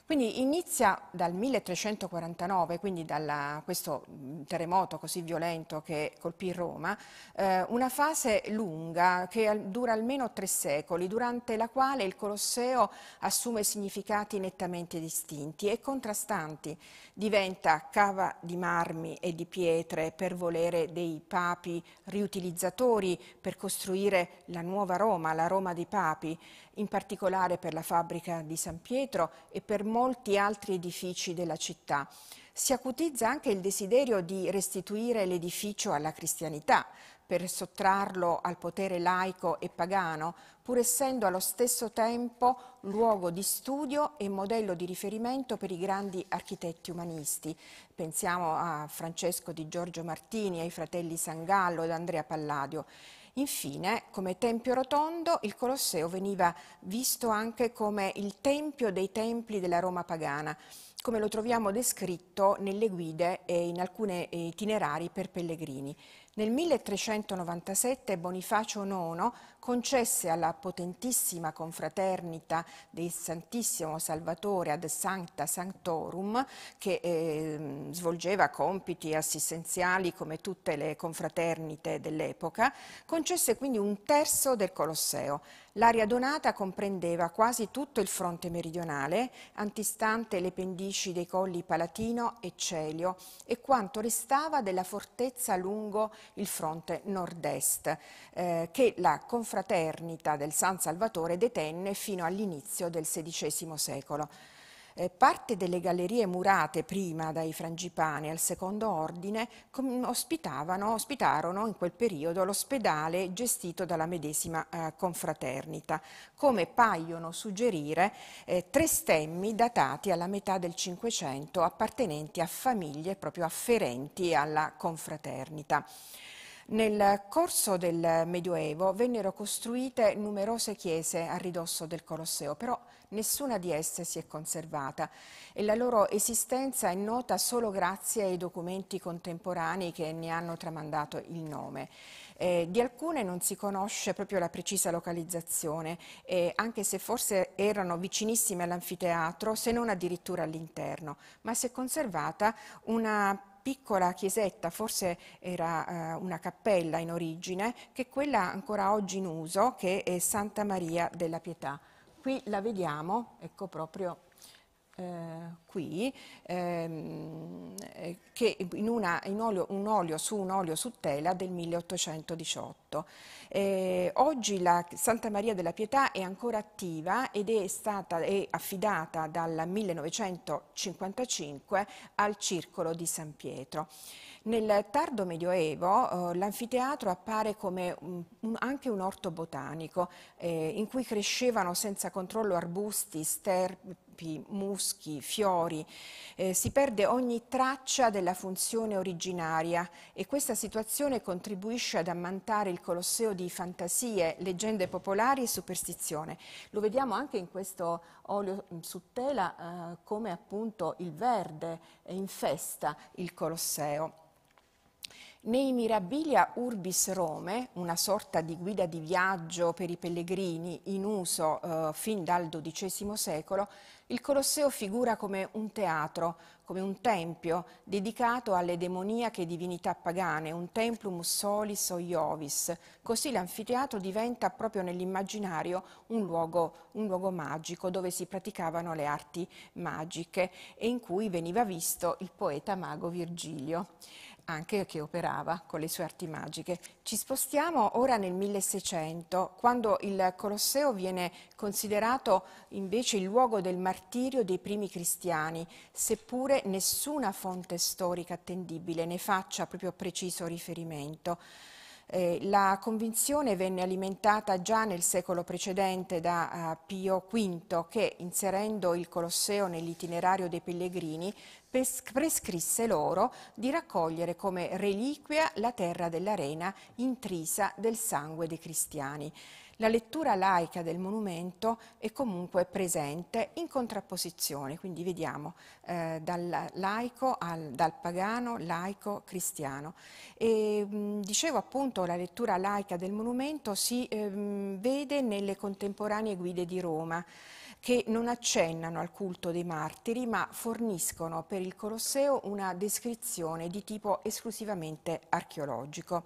Quindi inizia dal 1349, quindi da questo mm, terremoto così violento che colpì Roma, eh, una fase lunga che dura almeno tre secoli, durante la quale il Colosseo assume significati nettamente distinti e contrastanti. Diventa cava di marmi e di pietre per volere dei papi riutilizzatori per costruire la nuova Roma, la Roma dei papi, in particolare per la fabbrica di San Pietro e per molti altri edifici della città. Si acutizza anche il desiderio di restituire l'edificio alla cristianità, per sottrarlo al potere laico e pagano, pur essendo allo stesso tempo luogo di studio e modello di riferimento per i grandi architetti umanisti. Pensiamo a Francesco di Giorgio Martini, ai fratelli Sangallo ed Andrea Palladio. Infine, come tempio rotondo, il Colosseo veniva visto anche come il tempio dei templi della Roma pagana, come lo troviamo descritto nelle guide e in alcuni itinerari per pellegrini. Nel 1397 Bonifacio IX concesse alla potentissima confraternita del Santissimo Salvatore ad Sancta Sanctorum, che eh, svolgeva compiti assistenziali come tutte le confraternite dell'epoca, concesse quindi un terzo del Colosseo. L'area donata comprendeva quasi tutto il fronte meridionale, antistante le pendici dei colli Palatino e Celio e quanto restava della fortezza lungo il fronte nord-est, eh, che la confraternita confraternita del San Salvatore detenne fino all'inizio del XVI secolo. Eh, parte delle gallerie murate prima dai Frangipani al secondo ordine ospitarono in quel periodo l'ospedale gestito dalla medesima eh, confraternita, come paiono suggerire eh, tre stemmi datati alla metà del Cinquecento appartenenti a famiglie proprio afferenti alla confraternita. Nel corso del Medioevo vennero costruite numerose chiese a ridosso del Colosseo, però nessuna di esse si è conservata e la loro esistenza è nota solo grazie ai documenti contemporanei che ne hanno tramandato il nome. Eh, di alcune non si conosce proprio la precisa localizzazione, eh, anche se forse erano vicinissime all'anfiteatro, se non addirittura all'interno, ma si è conservata una piccola chiesetta, forse era eh, una cappella in origine, che è quella ancora oggi in uso, che è Santa Maria della Pietà. Qui la vediamo, ecco proprio eh, qui, ehm, eh, che in, una, in olio, un olio su un olio su tela del 1818. Eh, oggi la Santa Maria della Pietà è ancora attiva ed è stata è affidata dal 1955 al Circolo di San Pietro. Nel tardo Medioevo eh, l'anfiteatro appare come un, un, anche un orto botanico eh, in cui crescevano senza controllo arbusti, sterpi, sviluppi, muschi, fiori, eh, si perde ogni traccia della funzione originaria e questa situazione contribuisce ad ammantare il Colosseo di fantasie, leggende popolari e superstizione. Lo vediamo anche in questo olio mm, su tela eh, come appunto il verde eh, infesta il Colosseo. Nei Mirabilia Urbis Rome, una sorta di guida di viaggio per i pellegrini in uso eh, fin dal XII secolo, il Colosseo figura come un teatro, come un tempio dedicato alle demoniache divinità pagane, un templum solis o iovis. Così l'anfiteatro diventa proprio nell'immaginario un un luogo magico dove si praticavano le arti magiche e in cui veniva visto il poeta mago Virgilio anche che operava con le sue arti magiche. Ci spostiamo ora nel 1600, quando il Colosseo viene considerato invece il luogo del martirio dei primi cristiani, seppure nessuna fonte storica attendibile ne faccia proprio preciso riferimento. Eh, la convinzione venne alimentata già nel secolo precedente da uh, Pio V che, inserendo il Colosseo nell'itinerario dei pellegrini, prescrisse loro di raccogliere come reliquia la terra dell'arena intrisa del sangue dei cristiani. La lettura laica del monumento è comunque presente in contrapposizione, quindi vediamo eh, dal laico al dal pagano, laico, cristiano. E, mh, mm, dicevo appunto la lettura laica del monumento si ehm, vede nelle contemporanee guide di Roma che non accennano al culto dei martiri ma forniscono per il Colosseo una descrizione di tipo esclusivamente archeologico.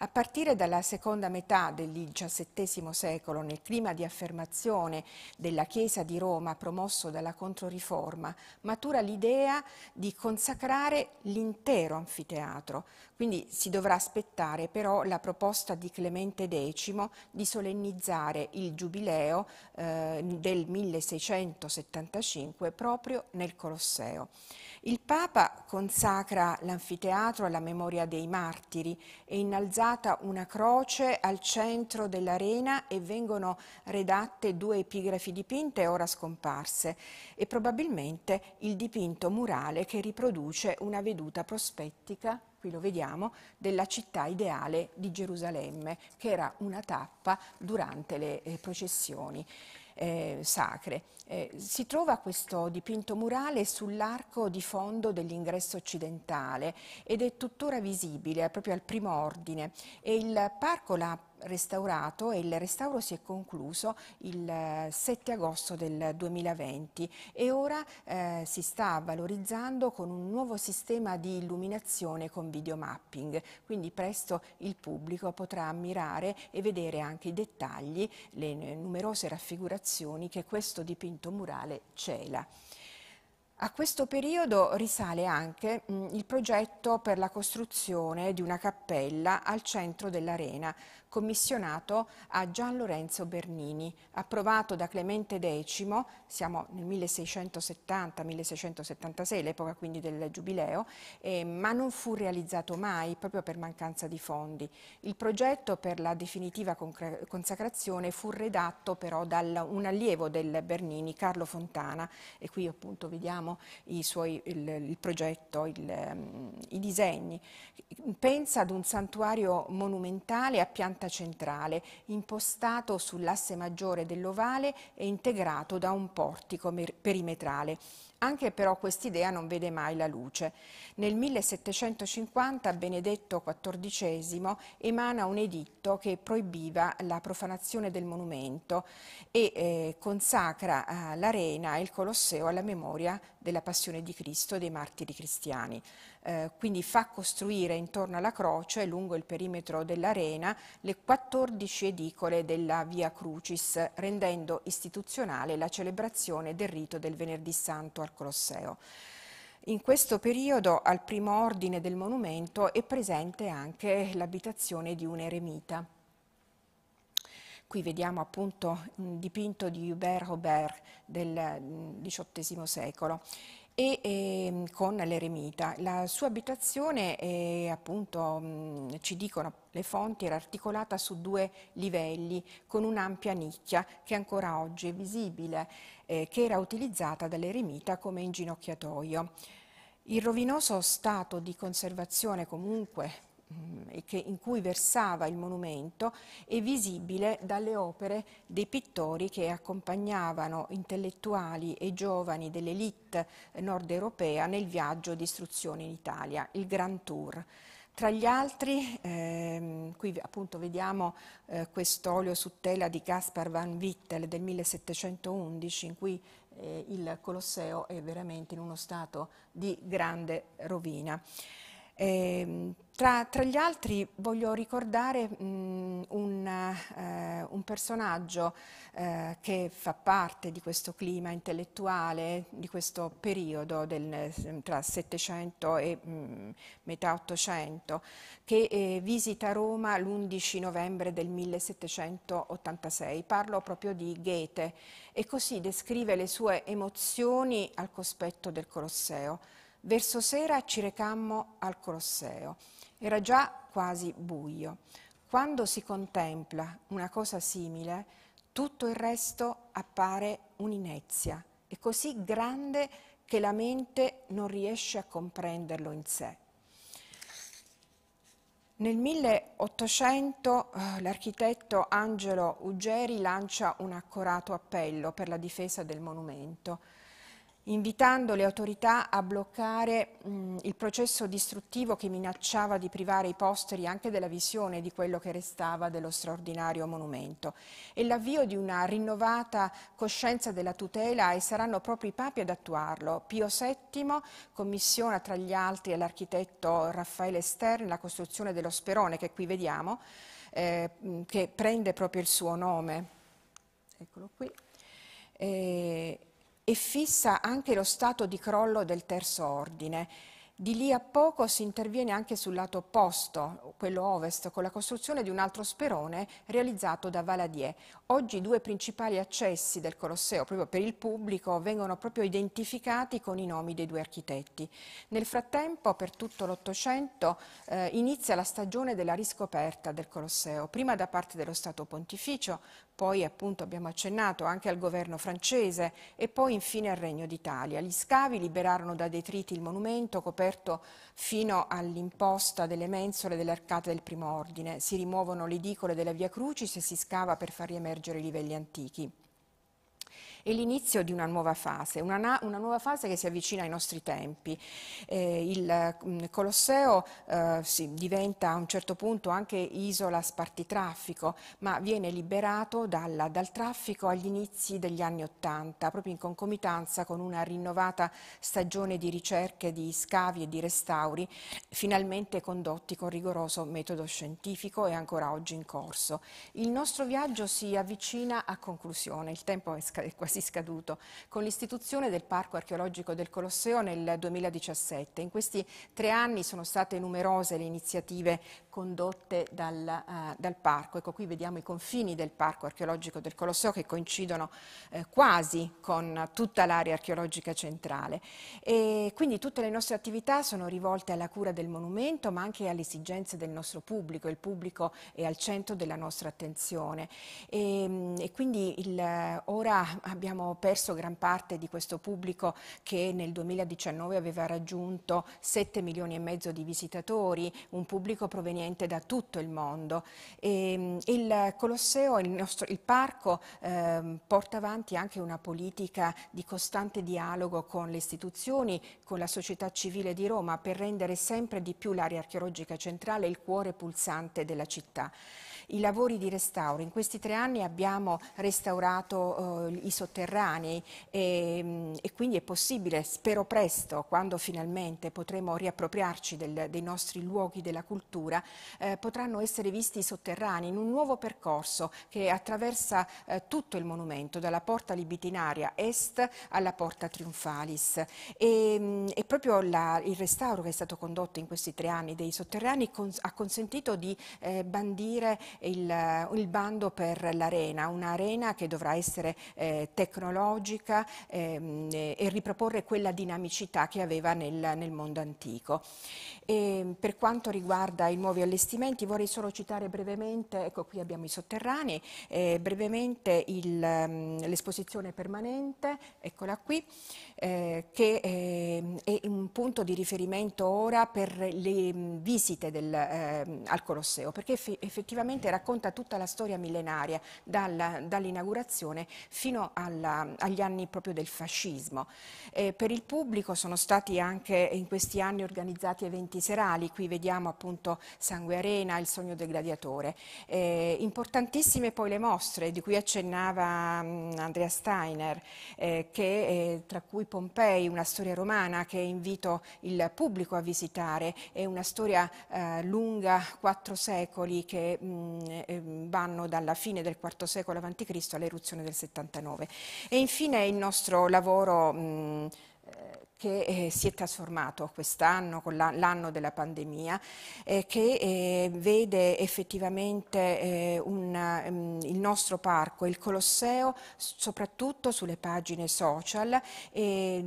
A partire dalla seconda metà del XVII secolo, nel clima di affermazione della Chiesa di Roma promosso dalla Controriforma, matura l'idea di consacrare l'intero anfiteatro. Quindi si dovrà aspettare però la proposta di Clemente X di solennizzare il giubileo eh, del 1675 proprio nel Colosseo. Il Papa consacra l'anfiteatro alla memoria dei martiri, è innalzata una croce al centro dell'arena e vengono redatte due epigrafi dipinte ora scomparse e probabilmente il dipinto murale che riproduce una veduta prospettica qui lo vediamo, della città ideale di Gerusalemme, che era una tappa durante le eh, processioni eh, sacre. Eh, si trova questo dipinto murale sull'arco di fondo dell'ingresso occidentale ed è tuttora visibile, proprio al primo ordine. E il parco l'ha restaurato e il restauro si è concluso il 7 eh, agosto del 2020 e ora eh, si sta valorizzando con un nuovo sistema di illuminazione con videomapping, quindi presto il pubblico potrà ammirare e vedere anche i dettagli, le numerose raffigurazioni che questo dipinto murale cela. A questo periodo risale anche mh, il progetto per la costruzione di una cappella al centro dell'arena, commissionato a Gian Lorenzo Bernini, approvato da Clemente X, siamo nel 1670-1676, l'epoca quindi del Giubileo, eh, ma non fu realizzato mai proprio per mancanza di fondi. Il progetto per la definitiva consacrazione fu redatto però da un allievo del Bernini, Carlo Fontana, e qui appunto vediamo suoi, il, il, progetto, il, um, i disegni. Pensa ad un santuario monumentale a pianta navata centrale, impostato sull'asse maggiore dell'ovale e integrato da un portico perimetrale. Anche però quest'idea non vede mai la luce. Nel 1750 Benedetto XIV emana un editto che proibiva la profanazione del monumento e eh, consacra eh, l'arena e il Colosseo alla memoria della passione di Cristo e dei martiri cristiani. Eh, quindi fa costruire intorno alla croce, lungo il perimetro dell'arena, le 14 edicole della Via Crucis, rendendo istituzionale la celebrazione del rito del venerdì santo al Colosseo. In questo periodo al primo ordine del monumento è presente anche l'abitazione di un eremita. Qui vediamo appunto un dipinto di Hubert Robert del XVIII mm, secolo e, e ehm, con l'eremita. La sua abitazione, è, appunto, mh, mm, ci dicono le fonti, era articolata su due livelli, con un'ampia nicchia che ancora oggi è visibile, eh, che era utilizzata dall'eremita come inginocchiatoio. Il rovinoso stato di conservazione comunque Mm, che, in cui versava il monumento è visibile dalle opere dei pittori che accompagnavano intellettuali e giovani dell'elite nord europea nel viaggio di istruzione in Italia, il Grand Tour. Tra gli altri, ehm, qui appunto vediamo eh, quest'olio su tela di Caspar van Wittel del 1711 in cui eh, il Colosseo è veramente in uno stato di grande rovina. Eh, tra, tra, gli altri voglio ricordare mh, un, eh, un, personaggio eh, che fa parte di questo clima intellettuale, di questo periodo del, tra Settecento e mh, metà Ottocento, che eh, visita Roma l'11 novembre del 1786. Parlo proprio di Goethe e così descrive le sue emozioni al cospetto del Colosseo. Verso sera ci recammo al Colosseo. Era già quasi buio. Quando si contempla una cosa simile, tutto il resto appare un'inezia, è così grande che la mente non riesce a comprenderlo in sé. Nel 1800 eh, l'architetto Angelo Uggeri lancia un accorato appello per la difesa del monumento invitando le autorità a bloccare mh, il processo distruttivo che minacciava di privare i posteri anche della visione di quello che restava dello straordinario monumento e l'avvio di una rinnovata coscienza della tutela e saranno proprio i papi ad attuarlo. Pio VII commissiona tra gli altri all'architetto Raffaele Stern la costruzione dello sperone che qui vediamo eh, che prende proprio il suo nome. Eccolo qui. Eh, e fissa anche lo stato di crollo del terzo ordine. Di lì a poco si interviene anche sul lato opposto, quello ovest, con la costruzione di un altro sperone realizzato da Valadier. Oggi i due principali accessi del Colosseo, proprio per il pubblico, vengono proprio identificati con i nomi dei due architetti. Nel frattempo, per tutto l'Ottocento, eh, inizia la stagione della riscoperta del Colosseo, prima da parte dello Stato Pontificio, poi appunto abbiamo accennato anche al governo francese e poi infine al Regno d'Italia. Gli scavi liberarono da detriti il monumento coperto fino all'imposta delle mensole delle arcate del primo ordine. Si rimuovono le edicole della Via Crucis e si scava per far riemergere i livelli antichi è l'inizio di una nuova fase, una, una, nuova fase che si avvicina ai nostri tempi. Eh, il mm, Colosseo eh, sì, diventa a un certo punto anche isola spartitraffico, ma viene liberato dal, dal traffico agli inizi degli anni Ottanta, proprio in concomitanza con una rinnovata stagione di ricerche, di scavi e di restauri, finalmente condotti con rigoroso metodo scientifico e ancora oggi in corso. Il nostro viaggio si avvicina a conclusione, il tempo è, è quasi quasi scaduto con l'istituzione del Parco archeologico del Colosseo nel 2017. In questi tre anni sono state numerose le iniziative condotte dal, uh, dal parco. Ecco, qui vediamo i confini del Parco archeologico del Colosseo che coincidono eh, quasi con tutta l'area archeologica centrale. E quindi tutte le nostre attività sono rivolte alla cura del monumento, ma anche alle esigenze del nostro pubblico. Il pubblico è al centro della nostra attenzione. E, ehm, e quindi il, ora abbiamo perso gran parte di questo pubblico che nel 2019 aveva raggiunto 7 milioni e mezzo di visitatori, un pubblico proveniente da tutto il mondo. E, ehm, il Colosseo, il, nostro, il parco, eh, porta avanti anche una politica di costante dialogo con le istituzioni, con la società civile di Roma per rendere sempre di più l'area archeologica centrale il cuore pulsante della città i lavori di restauro. In questi tre anni abbiamo restaurato eh, i sotterranei e, ehm, e, quindi è possibile, spero presto, quando finalmente potremo riappropriarci del, dei nostri luoghi della cultura, eh, potranno essere visti i sotterranei in un nuovo percorso che attraversa eh, tutto il monumento, dalla porta libitinaria est alla porta triunfalis. E, ehm, e proprio la, il restauro che è stato condotto in questi tre anni dei sotterranei cons ha consentito di eh, bandire il, eh, il bando per l'arena, un'arena che dovrà essere eh, tecnologica ehm, e riproporre quella dinamicità che aveva nel, nel mondo antico. E ehm, per quanto riguarda i nuovi allestimenti vorrei solo citare brevemente, ecco qui abbiamo i sotterranei, eh, brevemente mm, l'esposizione permanente, eccola qui, eh, che eh, è un punto di riferimento ora per le mm, visite del, ehm, al Colosseo, perché effettivamente racconta tutta la storia millenaria dall'inaugurazione dall fino alla, agli anni proprio del fascismo. Eh, per il pubblico sono stati anche in questi anni organizzati eventi impianti serali, qui vediamo appunto Sangue Arena, Il sogno del gladiatore. Eh, importantissime poi le mostre di cui accennava mh, mm, Andrea Steiner, eh, che, eh, tra cui Pompei, una storia romana che invito il pubblico a visitare, è una storia eh, lunga, quattro secoli, che mh, mm, eh, vanno dalla fine del IV secolo a.C. all'eruzione del 79. E infine il nostro lavoro mh, mm, che eh, si è trasformato quest'anno, con l'anno della pandemia, eh, che eh, vede effettivamente eh, una, um, mm, il nostro parco, il Colosseo, soprattutto sulle pagine social e mh,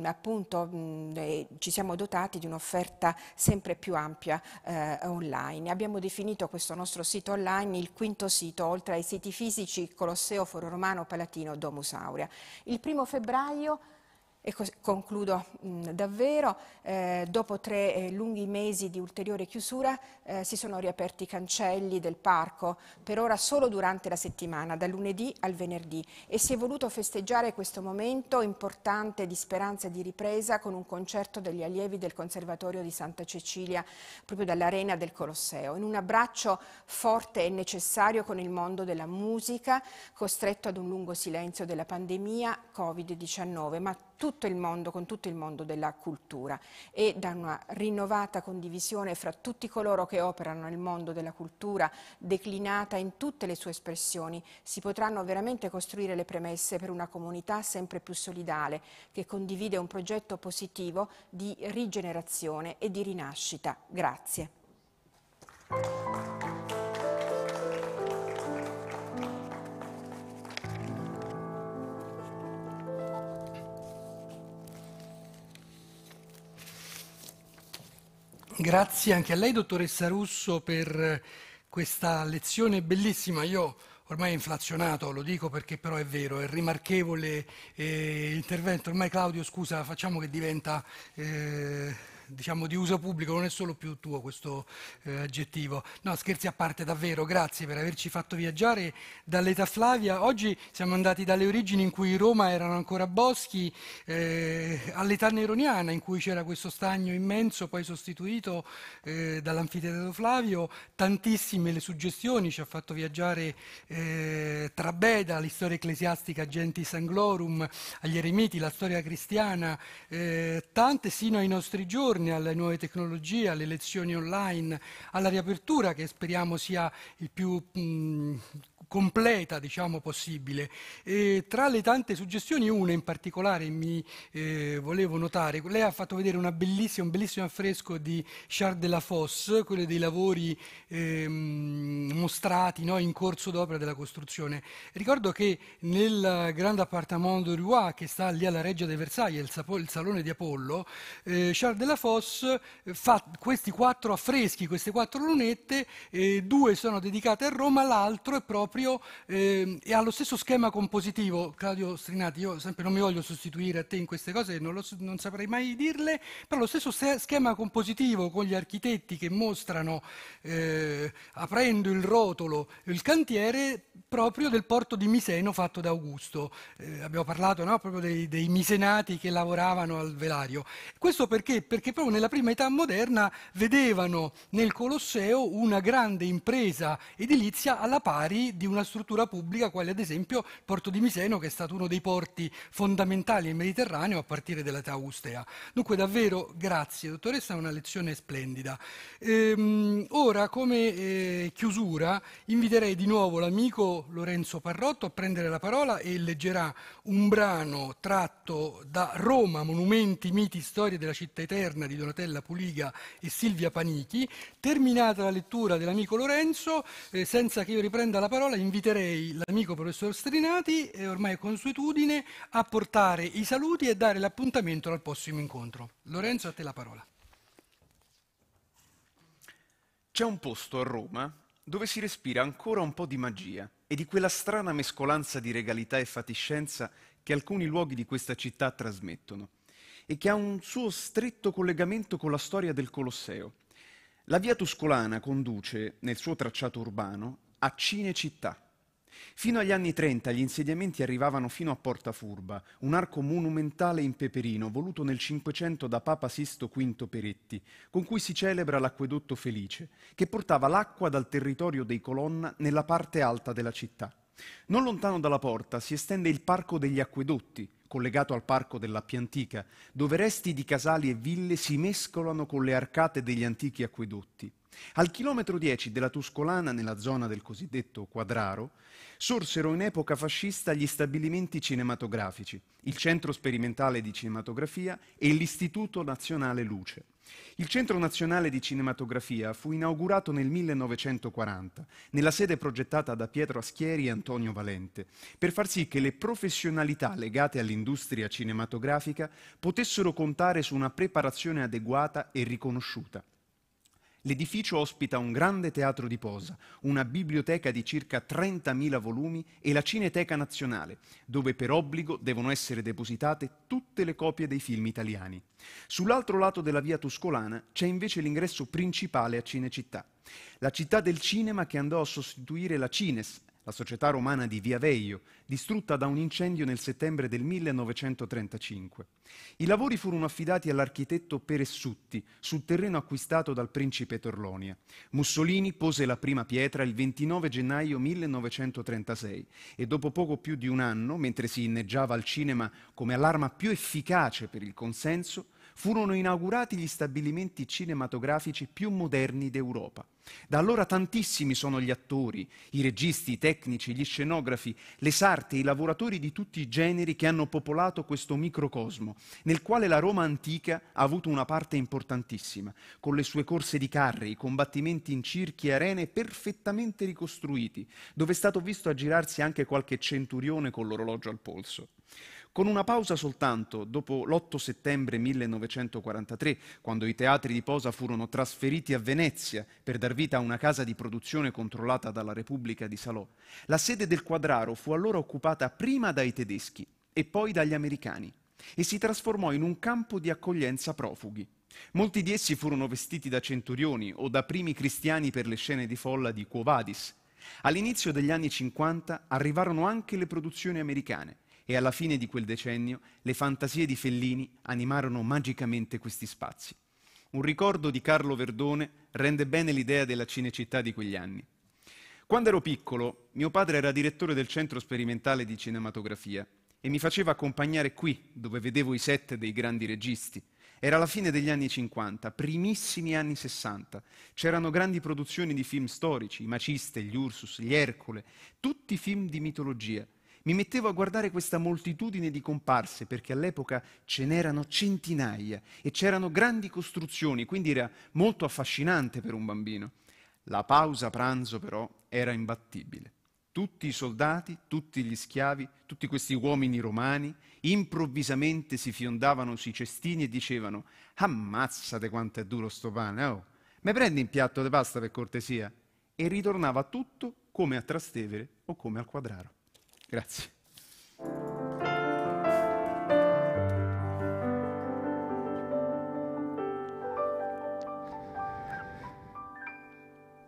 mm, appunto mh, mm, ci siamo dotati di un'offerta sempre più ampia eh, online. Abbiamo definito questo nostro sito online il quinto sito, oltre ai siti fisici Colosseo, Foro Romano, Palatino, Domus Aurea. Il primo febbraio e concludo mh, mm, davvero, eh, dopo tre eh, lunghi mesi di ulteriore chiusura eh, si sono riaperti i cancelli del parco, per ora solo durante la settimana, da lunedì al venerdì e si è voluto festeggiare questo momento importante di speranza e di ripresa con un concerto degli allievi del Conservatorio di Santa Cecilia proprio dall'arena del Colosseo, in un abbraccio forte e necessario con il mondo della musica, costretto ad un lungo silenzio della pandemia Covid-19, ma tutto tutto il mondo, con tutto il mondo della cultura e da una rinnovata condivisione fra tutti coloro che operano nel mondo della cultura, declinata in tutte le sue espressioni, si potranno veramente costruire le premesse per una comunità sempre più solidale che condivide un progetto positivo di rigenerazione e di rinascita. Grazie. Grazie anche a lei, dottoressa Russo, per questa lezione bellissima. Io ormai è inflazionato, lo dico perché però è vero, è rimarchevole eh, l'intervento. Ormai Claudio, scusa, facciamo che diventa... Eh diciamo, di uso pubblico, non è solo più tuo questo eh, aggettivo. No, scherzi a parte, davvero, grazie per averci fatto viaggiare dall'età Flavia. Oggi siamo andati dalle origini in cui Roma erano ancora boschi, eh, all'età neroniana in cui c'era questo stagno immenso, poi sostituito eh, dall'anfiteatro Flavio. Tantissime le suggestioni, ci ha fatto viaggiare eh, tra Beda, l'istoria ecclesiastica Gentis Anglorum, agli eremiti, la storia cristiana, eh, tante sino ai nostri giorni giorni, alle nuove tecnologie, alle lezioni online, alla riapertura che speriamo sia il più mh, mm, completa, diciamo, possibile. E tra le tante suggestioni, una in particolare mi eh, volevo notare. Lei ha fatto vedere bellissima, un bellissimo affresco di Charles de la Fosse, quello dei lavori eh, mostrati no, in corso d'opera della costruzione. Ricordo che nel grande appartamento de Roi, che sta lì alla Reggia de Versailles, il, sapo, il salone di Apollo, eh, Charles de la Fosse eh, fa questi quattro affreschi, queste quattro lunette, eh, due sono dedicate a Roma, l'altro è proprio proprio eh, e allo stesso schema compositivo, Claudio Strinati, io sempre non mi voglio sostituire a te in queste cose, non, lo, non saprei mai dirle, però lo stesso schema compositivo con gli architetti che mostrano, eh, aprendo il rotolo, il cantiere proprio del porto di Miseno fatto da Augusto. Eh, abbiamo parlato no, proprio dei, dei, misenati che lavoravano al velario. Questo perché? Perché proprio nella prima età moderna vedevano nel Colosseo una grande impresa edilizia alla pari di una struttura pubblica quale ad esempio Porto di Miseno che è stato uno dei porti fondamentali nel Mediterraneo a partire dell'età austrea. Dunque davvero grazie dottoressa, una lezione splendida. Ehm, ora come eh, chiusura inviterei di nuovo l'amico Lorenzo Parrotto a prendere la parola e leggerà un brano tratto da Roma, Monumenti, Miti, Storie della città eterna di Donatella Puliga e Silvia Panichi. Terminata la lettura dell'amico Lorenzo, eh, senza che io riprenda la parola, parola inviterei l'amico professor Strinati, ormai consuetudine, a portare i saluti e dare l'appuntamento al prossimo incontro. Lorenzo, a te la parola. C'è un posto a Roma dove si respira ancora un po' di magia e di quella strana mescolanza di regalità e fatiscenza che alcuni luoghi di questa città trasmettono e che ha un suo stretto collegamento con la storia del Colosseo. La via Tuscolana conduce, nel suo tracciato urbano, a Cinecittà. Fino agli anni 30 gli insediamenti arrivavano fino a Porta Furba, un arco monumentale in peperino voluto nel Cinquecento da Papa Sisto V Peretti, con cui si celebra l'acquedotto felice, che portava l'acqua dal territorio dei Colonna nella parte alta della città. Non lontano dalla porta si estende il Parco degli Acquedotti, collegato al Parco dell'Appia Antica, dove resti di casali e ville si mescolano con le arcate degli antichi acquedotti. Al chilometro 10 della Tuscolana, nella zona del cosiddetto Quadraro, sorsero in epoca fascista gli stabilimenti cinematografici, il Centro Sperimentale di Cinematografia e l'Istituto Nazionale Luce. Il Centro Nazionale di Cinematografia fu inaugurato nel 1940, nella sede progettata da Pietro Aschieri e Antonio Valente, per far sì che le professionalità legate all'industria cinematografica potessero contare su una preparazione adeguata e riconosciuta. L'edificio ospita un grande teatro di posa, una biblioteca di circa 30.000 volumi e la Cineteca Nazionale, dove per obbligo devono essere depositate tutte le copie dei film italiani. Sull'altro lato della via Tuscolana c'è invece l'ingresso principale a Cinecittà, la città del cinema che andò a sostituire la Cines, la società romana di Via Veio, distrutta da un incendio nel settembre del 1935. I lavori furono affidati all'architetto Peressutti sul terreno acquistato dal principe Torlonia. Mussolini pose la prima pietra il 29 gennaio 1936 e dopo poco più di un anno, mentre si inneggiava al cinema come all'arma più efficace per il consenso, furono inaugurati gli stabilimenti cinematografici più moderni d'Europa. Da allora tantissimi sono gli attori, i registi, i tecnici, gli scenografi, le sarte, i lavoratori di tutti i generi che hanno popolato questo microcosmo, nel quale la Roma antica ha avuto una parte importantissima, con le sue corse di carri, i combattimenti in circhi e arene perfettamente ricostruiti, dove è stato visto aggirarsi anche qualche centurione con l'orologio al polso con una pausa soltanto dopo l'8 settembre 1943, quando i teatri di posa furono trasferiti a Venezia per dar vita a una casa di produzione controllata dalla Repubblica di Salò. La sede del Quadraro fu allora occupata prima dai tedeschi e poi dagli americani e si trasformò in un campo di accoglienza profughi. Molti di essi furono vestiti da centurioni o da primi cristiani per le scene di folla di Quo Vadis. All'inizio degli anni 50 arrivarono anche le produzioni americane, e alla fine di quel decennio le fantasie di Fellini animarono magicamente questi spazi. Un ricordo di Carlo Verdone rende bene l'idea della Cinecittà di quegli anni. Quando ero piccolo, mio padre era direttore del Centro Sperimentale di Cinematografia e mi faceva accompagnare qui, dove vedevo i set dei grandi registi. Era la fine degli anni 50, primissimi anni 60. C'erano grandi produzioni di film storici, i Maciste, gli Ursus, gli Ercole, tutti film di mitologia. Mi mettevo a guardare questa moltitudine di comparse, perché all'epoca ce n'erano centinaia e c'erano grandi costruzioni, quindi era molto affascinante per un bambino. La pausa pranzo però era imbattibile. Tutti i soldati, tutti gli schiavi, tutti questi uomini romani improvvisamente si fiondavano sui cestini e dicevano ammazzate quanto è duro sto pane, oh, me prendi un piatto di pasta per cortesia? E ritornava tutto come a Trastevere o come al Quadraro. Grazie.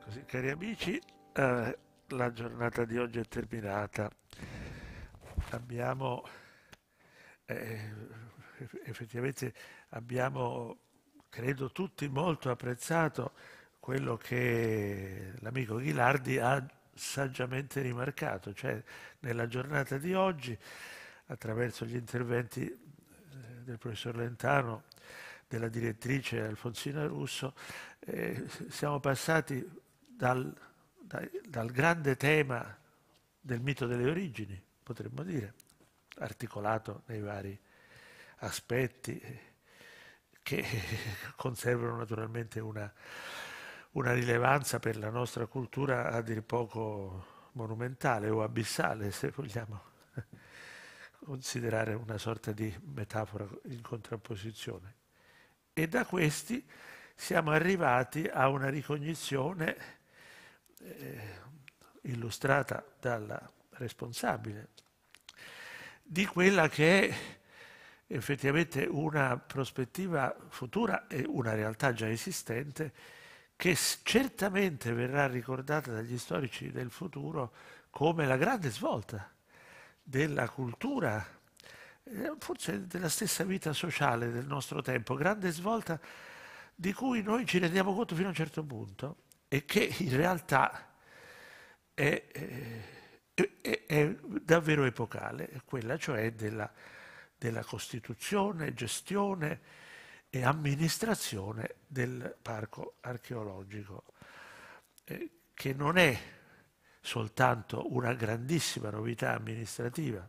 Così, cari amici, eh, la giornata di oggi è terminata. Abbiamo eh, effettivamente abbiamo, credo tutti, molto apprezzato quello che l'amico Ghilardi ha saggiamente rimarcato, cioè nella giornata di oggi, attraverso gli interventi eh, del professor Lentano, della direttrice Alfonsina Russo, eh, siamo passati dal, dal, dal grande tema del mito delle origini, potremmo dire, articolato nei vari aspetti eh, che conservano naturalmente una una rilevanza per la nostra cultura a dir poco monumentale o abissale, se vogliamo considerare una sorta di metafora in contrapposizione. E da questi siamo arrivati a una ricognizione eh, illustrata dalla responsabile di quella che è effettivamente una prospettiva futura e una realtà già esistente che certamente verrà ricordata dagli storici del futuro come la grande svolta della cultura, eh, forse della stessa vita sociale del nostro tempo, grande svolta di cui noi ci rendiamo conto fino a un certo punto e che in realtà è, eh, è, è, è davvero epocale, quella cioè della, della costituzione, gestione, e amministrazione del parco archeologico, eh, che non è soltanto una grandissima novità amministrativa,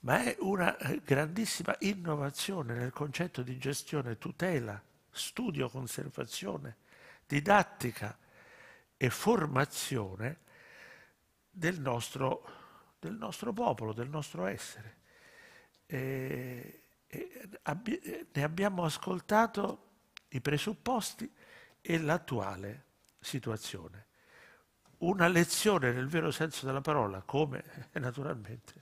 ma è una eh, grandissima innovazione nel concetto di gestione, tutela, studio, conservazione, didattica e formazione del nostro, del nostro popolo, del nostro essere. E ne abbiamo ascoltato i presupposti e l'attuale situazione. Una lezione nel vero senso della parola, come eh, naturalmente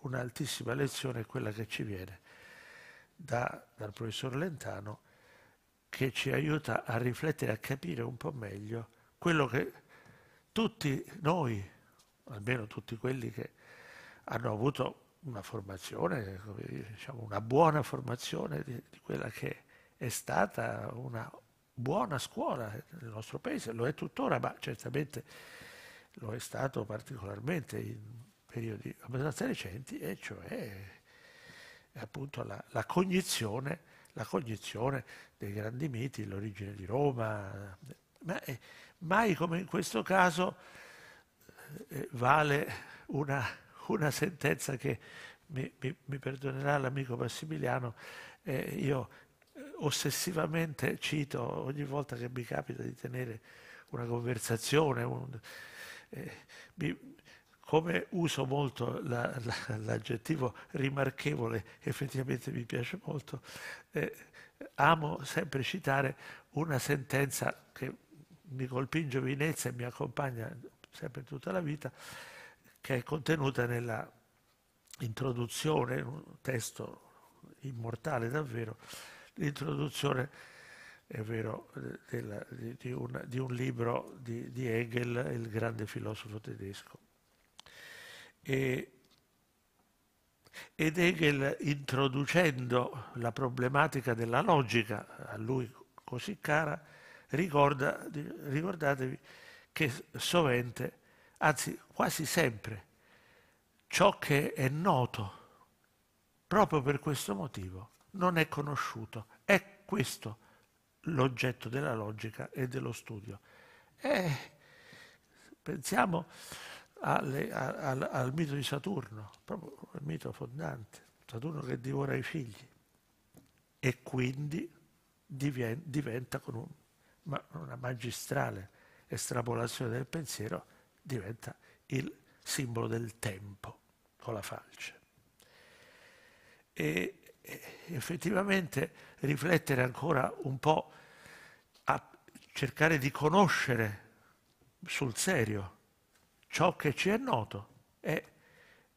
un'altissima lezione è quella che ci viene da, dal professor Lentano, che ci aiuta a riflettere, a capire un po' meglio quello che tutti noi, almeno tutti quelli che hanno avuto una formazione, diciamo una buona formazione di, di, quella che è stata una buona scuola nel nostro paese, lo è tuttora, ma certamente lo è stato particolarmente in periodi abbastanza recenti, e cioè appunto la, la, cognizione, la cognizione dei grandi miti, l'origine di Roma, ma mai come in questo caso eh, vale una una sentenza che mi, mi, mi perdonerà l'amico Massimiliano, eh, io eh, ossessivamente cito ogni volta che mi capita di tenere una conversazione, un, eh, mi, come uso molto la, la, l'aggettivo rimarchevole, effettivamente mi piace molto, eh, amo sempre citare una sentenza che mi colpì in giovinezza e mi accompagna sempre tutta la vita, che è contenuta nella introduzione, un testo immortale davvero, l'introduzione, è vero, della, di, di, un, di, un, libro di, di, Hegel, il grande filosofo tedesco. E, ed Hegel, introducendo la problematica della logica, a lui così cara, ricorda, ricordatevi che sovente anzi quasi sempre, ciò che è noto proprio per questo motivo non è conosciuto. È questo l'oggetto della logica e dello studio. E pensiamo alle, a, al, al, mito di Saturno, proprio il mito fondante, Saturno che divora i figli e quindi diventa con un, una magistrale estrapolazione del pensiero diventa il simbolo del tempo con la falce. E effettivamente riflettere ancora un po' a cercare di conoscere sul serio ciò che ci è noto è,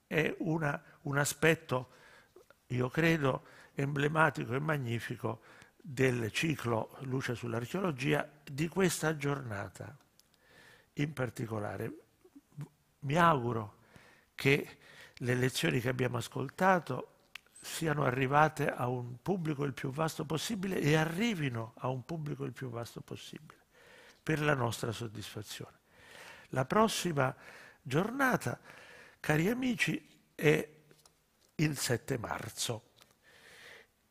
è una, un aspetto, io credo, emblematico e magnifico del ciclo Luce sull'archeologia di questa giornata in particolare. Mi auguro che le lezioni che abbiamo ascoltato siano arrivate a un pubblico il più vasto possibile e arrivino a un pubblico il più vasto possibile per la nostra soddisfazione. La prossima giornata, cari amici, è il 7 marzo.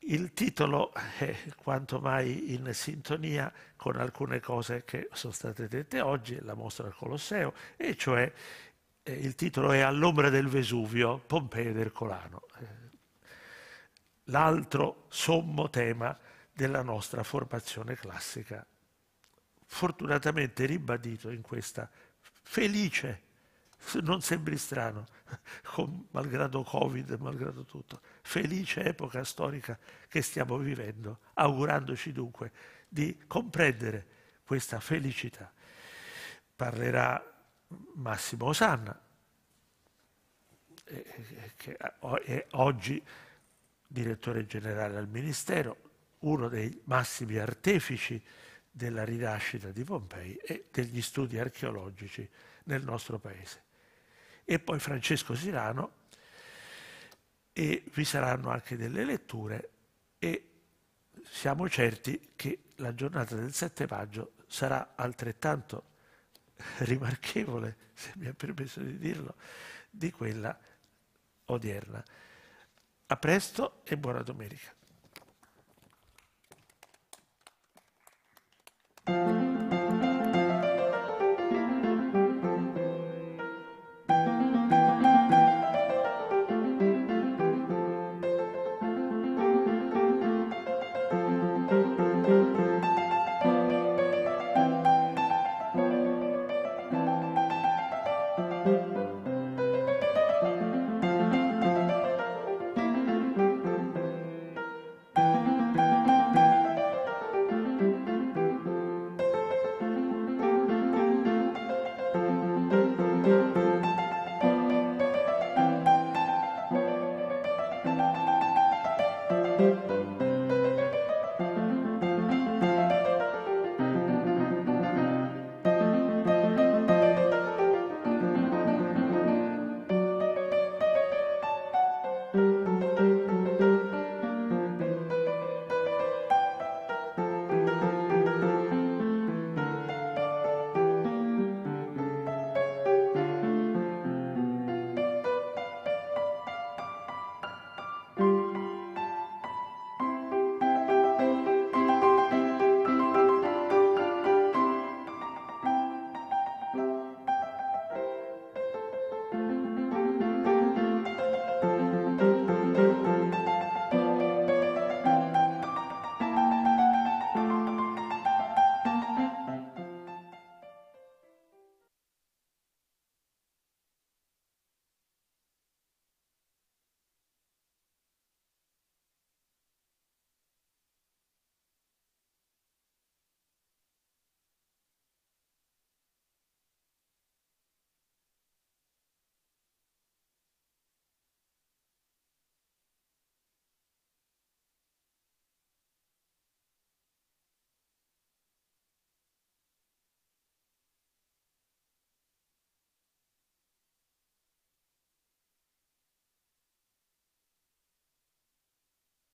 Il titolo è quanto mai in sintonia con alcune cose che sono state dette oggi, la mostra al Colosseo, e cioè eh, il titolo è All'ombra del Vesuvio, Pompei ed Ercolano, eh, l'altro sommo tema della nostra formazione classica, fortunatamente ribadito in questa felice, non sembri strano, con, malgrado Covid, malgrado tutto, felice epoca storica che stiamo vivendo, augurandoci dunque di comprendere questa felicità. Parlerà Massimo Osanna, eh, eh, che è oggi direttore generale al Ministero, uno dei massimi artefici della rinascita di Pompei e degli studi archeologici nel nostro paese. E poi Francesco Sirano, e vi saranno anche delle letture e siamo certi che la giornata del 7 maggio sarà altrettanto rimarchevole, se mi è permesso di dirlo, di quella odierna. A presto e buona domenica.